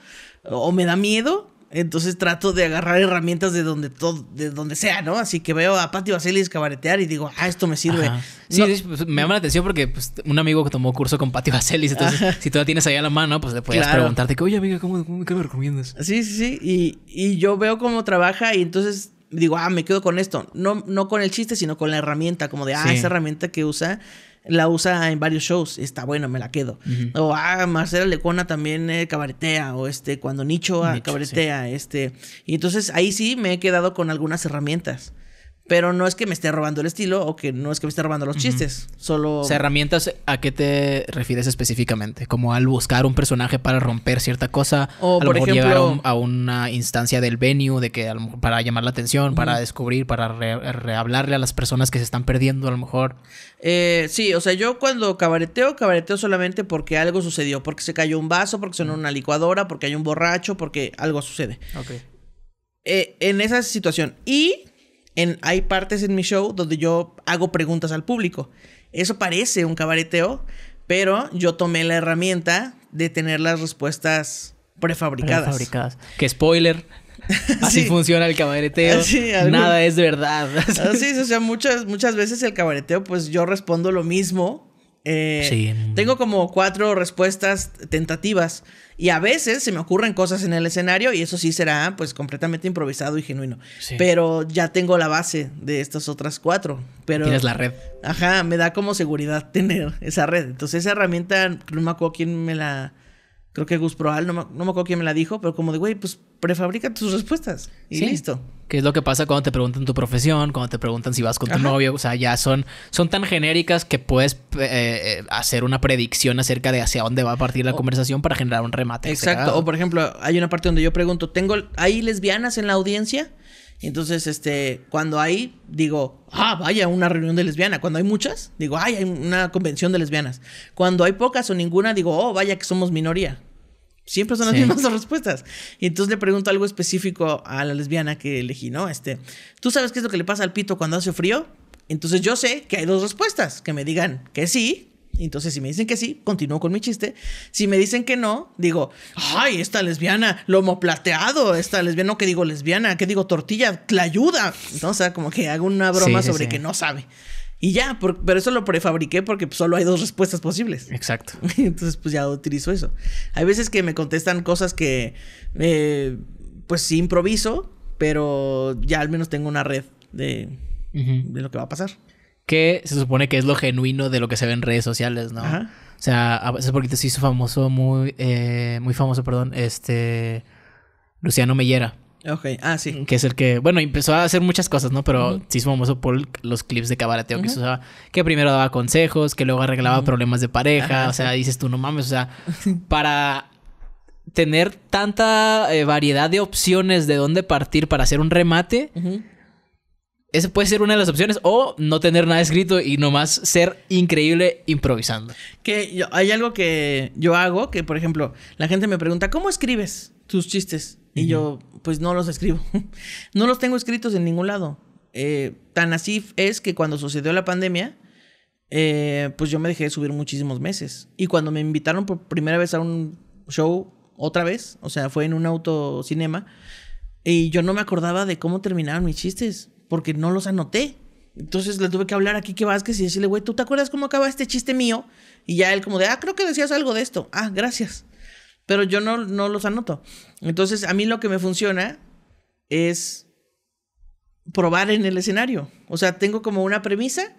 o me da miedo, entonces trato de agarrar herramientas de donde todo, de donde sea, ¿no? Así que veo a Patti Vaselis cabaretear y digo, ah, esto me sirve. Sí, pues, me llama la atención porque pues, un amigo que tomó curso con Patti Vaselis, entonces si tú la tienes ahí a la mano, pues le podrías preguntarte que, oye amiga, ¿cómo, qué me recomiendas? Sí, sí, sí. Y, yo veo cómo trabaja y entonces digo, ah, me quedo con esto. No, no con el chiste, sino con la herramienta, como de, ah, esa herramienta que usa la usa en varios shows. Está bueno, me la quedo. O ah, Marcela Lecona también eh, cabaretea. O este, cuando Nicho, ah, cabaretea. Este. Y entonces ahí sí me he quedado con algunas herramientas. Pero no es que me esté robando el estilo o que no es que me esté robando los chistes. Solo. O sea, herramientas, ¿a qué te refieres específicamente? Como al buscar un personaje para romper cierta cosa. O, a por ejemplo... a, una instancia del venue, de que para llamar la atención, para descubrir, para rehablarle a las personas que se están perdiendo, a lo mejor. Eh, sí, o sea, yo cuando cabareteo, cabareteo solamente porque algo sucedió. Porque se cayó un vaso, porque sonó una licuadora, porque hay un borracho, porque algo sucede. Ok. Eh, en esa situación. Y hay partes en mi show donde yo hago preguntas al público. Eso parece un cabareteo, pero yo tomé la herramienta de tener las respuestas prefabricadas. Prefabricadas. Que spoiler, Así funciona el cabareteo. Nada es verdad. Ah, o sea, muchas, muchas veces el cabareteo, pues yo respondo lo mismo eh, Tengo como cuatro respuestas tentativas y a veces se me ocurren cosas en el escenario y eso sí será pues completamente improvisado y genuino. Pero ya tengo la base de estas otras cuatro. Pero, Tienes la red. Ajá, me da como seguridad tener esa red. Entonces esa herramienta, no me acuerdo quién me la creo que Gus Proal, no me, me acuerdo quién me la dijo, pero como de, güey, pues prefabrica tus respuestas y sí. listo. ¿Qué es lo que pasa cuando te preguntan tu profesión, cuando te preguntan si vas con tu novio? O sea, ya son, son tan genéricas que puedes eh, eh, hacer una predicción acerca de hacia dónde va a partir la conversación para generar un remate. Exacto. O por ejemplo, hay una parte donde yo pregunto, ¿tengo, ¿hay lesbianas en la audiencia? Entonces, este, cuando hay, digo, ah, vaya, una reunión de lesbiana. Cuando hay muchas, digo, ay, hay una convención de lesbianas. Cuando hay pocas o ninguna, digo, oh, vaya que somos minoría. Siempre son las mismas respuestas. Y entonces le pregunto algo específico a la lesbiana que elegí, ¿no? Este, ¿tú sabes qué es lo que le pasa al pito cuando hace frío? Entonces yo sé que hay dos respuestas, que me digan que sí entonces, si me dicen que sí, continúo con mi chiste. Si me dicen que no, digo, ay, esta lesbiana, lomo plateado, esta lesbiana, ¿Qué digo lesbiana, ¿Qué digo tortilla, la ayuda. Entonces, como que hago una broma sobre que no sabe. Y ya, pero eso lo prefabriqué porque solo hay dos respuestas posibles. Exacto. Entonces, pues ya utilizo eso. Hay veces que me contestan cosas que, eh, pues sí, improviso, pero ya al menos tengo una red de lo que va a pasar que se supone que es lo genuino de lo que se ve en redes sociales, ¿no? O sea, es porque se hizo famoso, muy, eh, muy famoso, perdón, este Luciano Mellera. Ok, ah, sí. Que es el que, bueno, empezó a hacer muchas cosas, ¿no? Pero se hizo famoso por los clips de cabareteo que se usaba. Que primero daba consejos, que luego arreglaba problemas de pareja. o sea, dices tú, no mames, o sea, para tener tanta eh, variedad de opciones de dónde partir para hacer un remate, esa puede ser una de las opciones. O no tener nada escrito y nomás ser increíble improvisando. Que hay algo que yo hago que, por ejemplo, la gente me pregunta, ¿cómo escribes tus chistes? Y yo, pues no los escribo. no los tengo escritos en ningún lado. Eh, tan así es que cuando sucedió la pandemia, eh, pues yo me dejé de subir muchísimos meses. Y cuando me invitaron por primera vez a un show, otra vez, o sea, fue en un autocinema, y yo no me acordaba de cómo terminaban mis chistes porque no los anoté. Entonces le tuve que hablar aquí que Vázquez y decirle, güey, ¿tú te acuerdas cómo acaba este chiste mío? Y ya él como de, ah, creo que decías algo de esto. Ah, gracias. Pero yo no, los anoto. Entonces a mí lo que me funciona es probar en el escenario. O sea, tengo como una premisa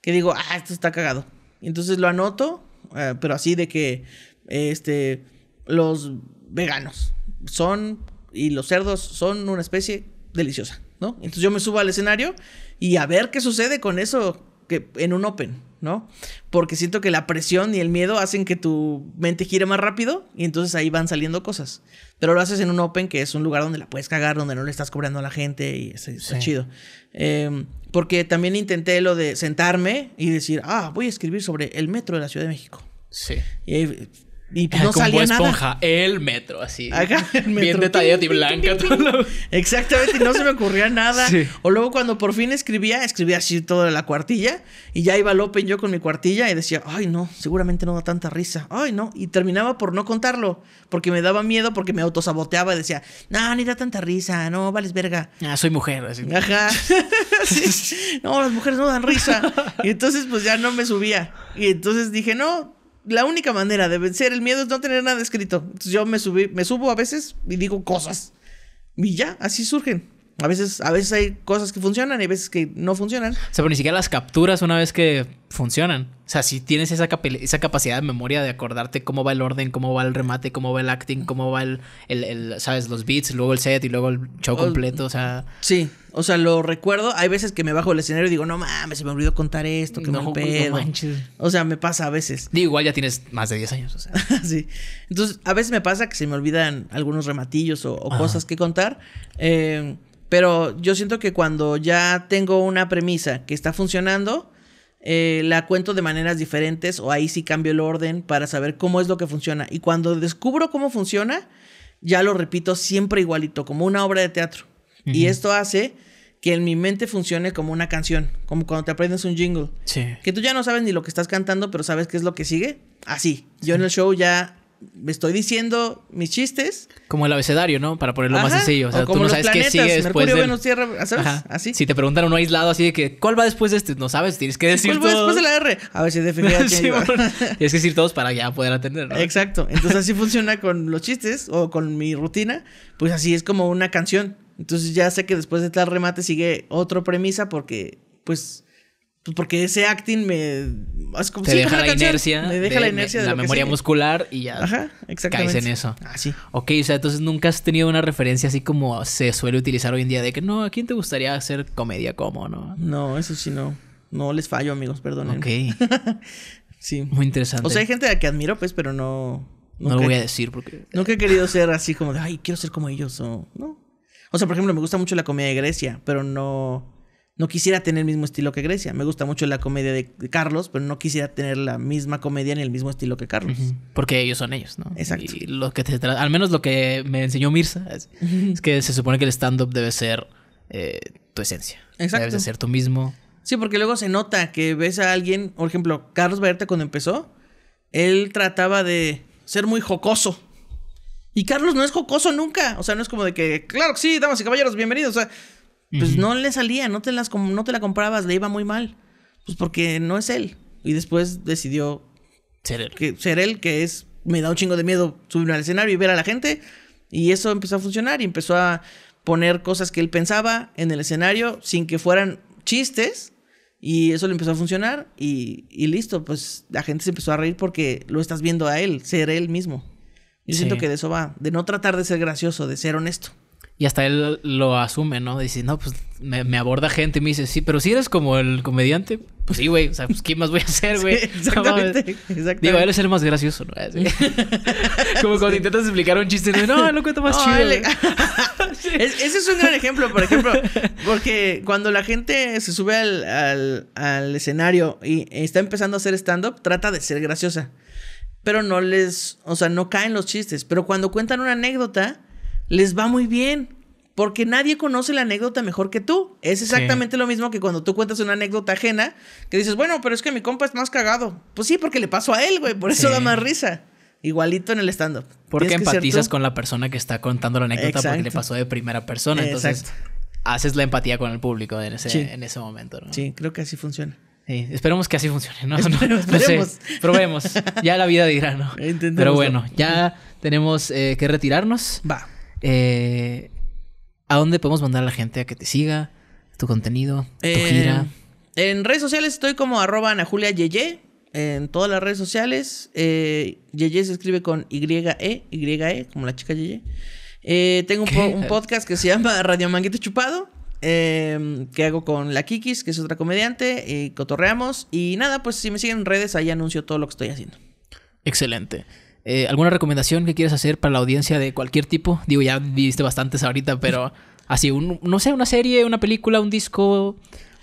que digo, ah, esto está cagado. Y entonces lo anoto, eh, pero así de que, este, los veganos son y los cerdos son una especie deliciosa. ¿no? Entonces yo me subo al escenario y a ver qué sucede con eso que en un open, ¿no? Porque siento que la presión y el miedo hacen que tu mente gire más rápido y entonces ahí van saliendo cosas. Pero lo haces en un open que es un lugar donde la puedes cagar, donde no le estás cobrando a la gente y es chido. Eh, porque también intenté lo de sentarme y decir, ah, voy a escribir sobre el metro de la Ciudad de México. Sí. Y ahí y no salía nada. Esponja, el metro, así. Bien detallado y blanca. Exactamente, no se me ocurría nada. O luego cuando por fin escribía, escribía así toda la cuartilla. Y ya iba López y yo con mi cuartilla y decía, "Ay, no, seguramente no da tanta risa." Ay, no, y terminaba por no contarlo, porque me daba miedo porque me autosaboteaba y decía, "No, ni da tanta risa, no vales verga." Ah, soy mujer, así. Ajá. No, las mujeres no dan risa. Y entonces pues ya no me subía. Y entonces dije, "No, la única manera de vencer el miedo es no tener nada escrito. Entonces yo me, subí, me subo a veces y digo cosas. Y ya, así surgen. A veces, a veces hay cosas que funcionan y a veces que no funcionan. O sea, pero ni siquiera las capturas una vez que funcionan. O sea, si tienes esa, esa capacidad de memoria de acordarte cómo va el orden, cómo va el remate, cómo va el acting, cómo va el, el, el ¿sabes? Los beats, luego el set y luego el show oh, completo, o sea... Sí, o sea, lo recuerdo. Hay veces que me bajo el escenario y digo, no mames, se me olvidó contar esto, que me mal pedo. o sea, me pasa a veces. Digo, igual ya tienes más de 10 años. O sea. sí. Entonces, a veces me pasa que se me olvidan algunos rematillos o, cosas que contar. Eh, pero yo siento que cuando ya tengo una premisa que está funcionando, eh, la cuento de maneras diferentes o ahí sí cambio el orden para saber cómo es lo que funciona. Y cuando descubro cómo funciona, ya lo repito siempre igualito, como una obra de teatro. Y esto hace que en mi mente funcione como una canción, como cuando te aprendes un jingle. Sí. Que tú ya no sabes ni lo que estás cantando, pero sabes qué es lo que sigue. Así. Yo en el show ya me estoy diciendo mis chistes. Como el abecedario, ¿no? Para ponerlo más sencillo. O sea, tú no sabes qué sigue después ¿sabes? Así. Si te preguntan uno aislado así de que, ¿cuál va después de este? No sabes, tienes que decir ¿Cuál después de la R? A ver si sí, Tienes que decir todos para ya poder atender, Exacto. Entonces así funciona con los chistes o con mi rutina. Pues así es como una canción. Entonces ya sé que después de tal remate sigue otra premisa porque, pues, pues, porque ese acting me... hace como, Te deja, la, inercia. la la memoria muscular y ya exactamente. caes en eso. así ah, Ok, o sea, entonces nunca has tenido una referencia así como se suele utilizar hoy en día de que no, ¿a quién te gustaría hacer comedia como, no? No, eso sí no. No les fallo, amigos, perdón. Ok. sí. Muy interesante. O sea, hay gente a la que admiro, pues, pero no... no lo voy a decir porque... Nunca he querido ser así como de, ay, quiero ser como ellos o... No, o sea, por ejemplo, me gusta mucho la comedia de Grecia, pero no, no quisiera tener el mismo estilo que Grecia. Me gusta mucho la comedia de Carlos, pero no quisiera tener la misma comedia ni el mismo estilo que Carlos. Porque ellos son ellos, ¿no? Exacto. lo que al menos lo que me enseñó Mirza es, que se supone que el stand-up debe ser eh, tu esencia. Exacto. Debes de ser tú mismo. Sí, porque luego se nota que ves a alguien, por ejemplo, Carlos Berta cuando empezó, él trataba de ser muy jocoso. Y Carlos no es jocoso nunca. O sea, no es como de que, claro que sí, damas y caballeros, bienvenidos. O sea, pues no le salía, no te, las, no te la comprabas, le iba muy mal. Pues porque no es él. Y después decidió ser él. Que, ser él, que es, me da un chingo de miedo subir al escenario y ver a la gente. Y eso empezó a funcionar y empezó a poner cosas que él pensaba en el escenario sin que fueran chistes. Y eso le empezó a funcionar y, y listo, pues la gente se empezó a reír porque lo estás viendo a él, ser él mismo. Yo siento que de eso va, de no tratar de ser gracioso, de ser honesto. Y hasta él lo asume, ¿no? Dice, no, pues me, aborda gente y me dice, sí, pero si eres como el comediante, pues sí, güey, o sea, pues, ¿qué más voy a hacer, güey? exactamente, Digo, él es el más gracioso, ¿no? como cuando intentas explicar un chiste, no, lo cuento más chido. ese es un gran ejemplo, por ejemplo, porque cuando la gente se sube al, al, al escenario y está empezando a hacer stand-up, trata de ser graciosa pero no les, o sea, no caen los chistes. Pero cuando cuentan una anécdota, les va muy bien. Porque nadie conoce la anécdota mejor que tú. Es exactamente lo mismo que cuando tú cuentas una anécdota ajena, que dices, bueno, pero es que mi compa es más cagado. Pues sí, porque le pasó a él, güey, por eso da más risa. Igualito en el stand-up. Porque empatizas con la persona que está contando la anécdota porque le pasó de primera persona. Entonces, haces la empatía con el público en ese, en ese momento. ¿no? Sí, creo que así funciona esperemos que así funcione, probemos. Ya la vida dirá, ¿no? Pero bueno, ya tenemos eh, que retirarnos. Va. Eh, ¿A dónde podemos mandar a la gente a que te siga? ¿Tu contenido? ¿Tu eh, gira? En redes sociales estoy como arroba Julia Yeye. En todas las redes sociales. Yeye se escribe con Y-E, y e, e, como la chica Yeye. tengo un, un podcast que se llama Radio Manguito Chupado eh, em, que hago con la Kikis, que es otra comediante, y cotorreamos. Y nada, pues si me siguen en redes, ahí anuncio todo lo que estoy haciendo. Excelente. Eh, ¿Alguna recomendación que quieras hacer para la audiencia de cualquier tipo? Digo, ya viste bastantes ahorita, pero así, no sé, una serie, una película, un disco,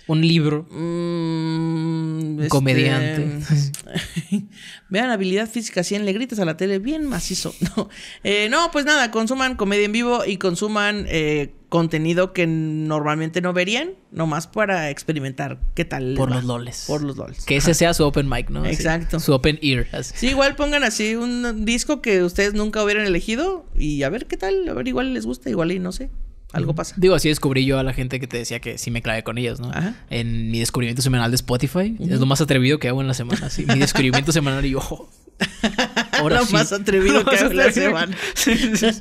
un libro. Mm, comediante. Este, vean habilidad física 100, le a la tele bien macizo. No, eh, no pues nada, consuman comedia en vivo y consuman eh, contenido que normalmente no verían, nomás para experimentar qué tal. Por los loles. Por los loles. Que ese sea su open mic, ¿no? Exacto. su open ear. Sí, igual pongan así un disco que ustedes nunca hubieran elegido y a ver qué tal, a ver, igual les gusta, igual y no sé. Algo pasa. Digo, así descubrí yo a la gente que te decía que sí me clavé con ellos, ¿no? Ajá. En mi descubrimiento semanal de Spotify. Es lo más atrevido que hago en la semana, sí. Mi descubrimiento semanal y ojo. Ahora lo más atrevido que los la semana. es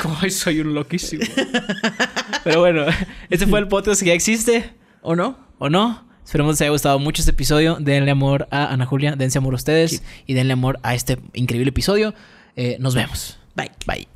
como, ay, soy un loquísimo. Pero bueno, este fue el podcast que ya existe. ¿O no? ¿O no? Esperemos que les haya gustado mucho este episodio. Denle amor a Ana Julia, dense amor a ustedes y denle amor a este increíble episodio. Eh, nos vemos. Bye. Bye.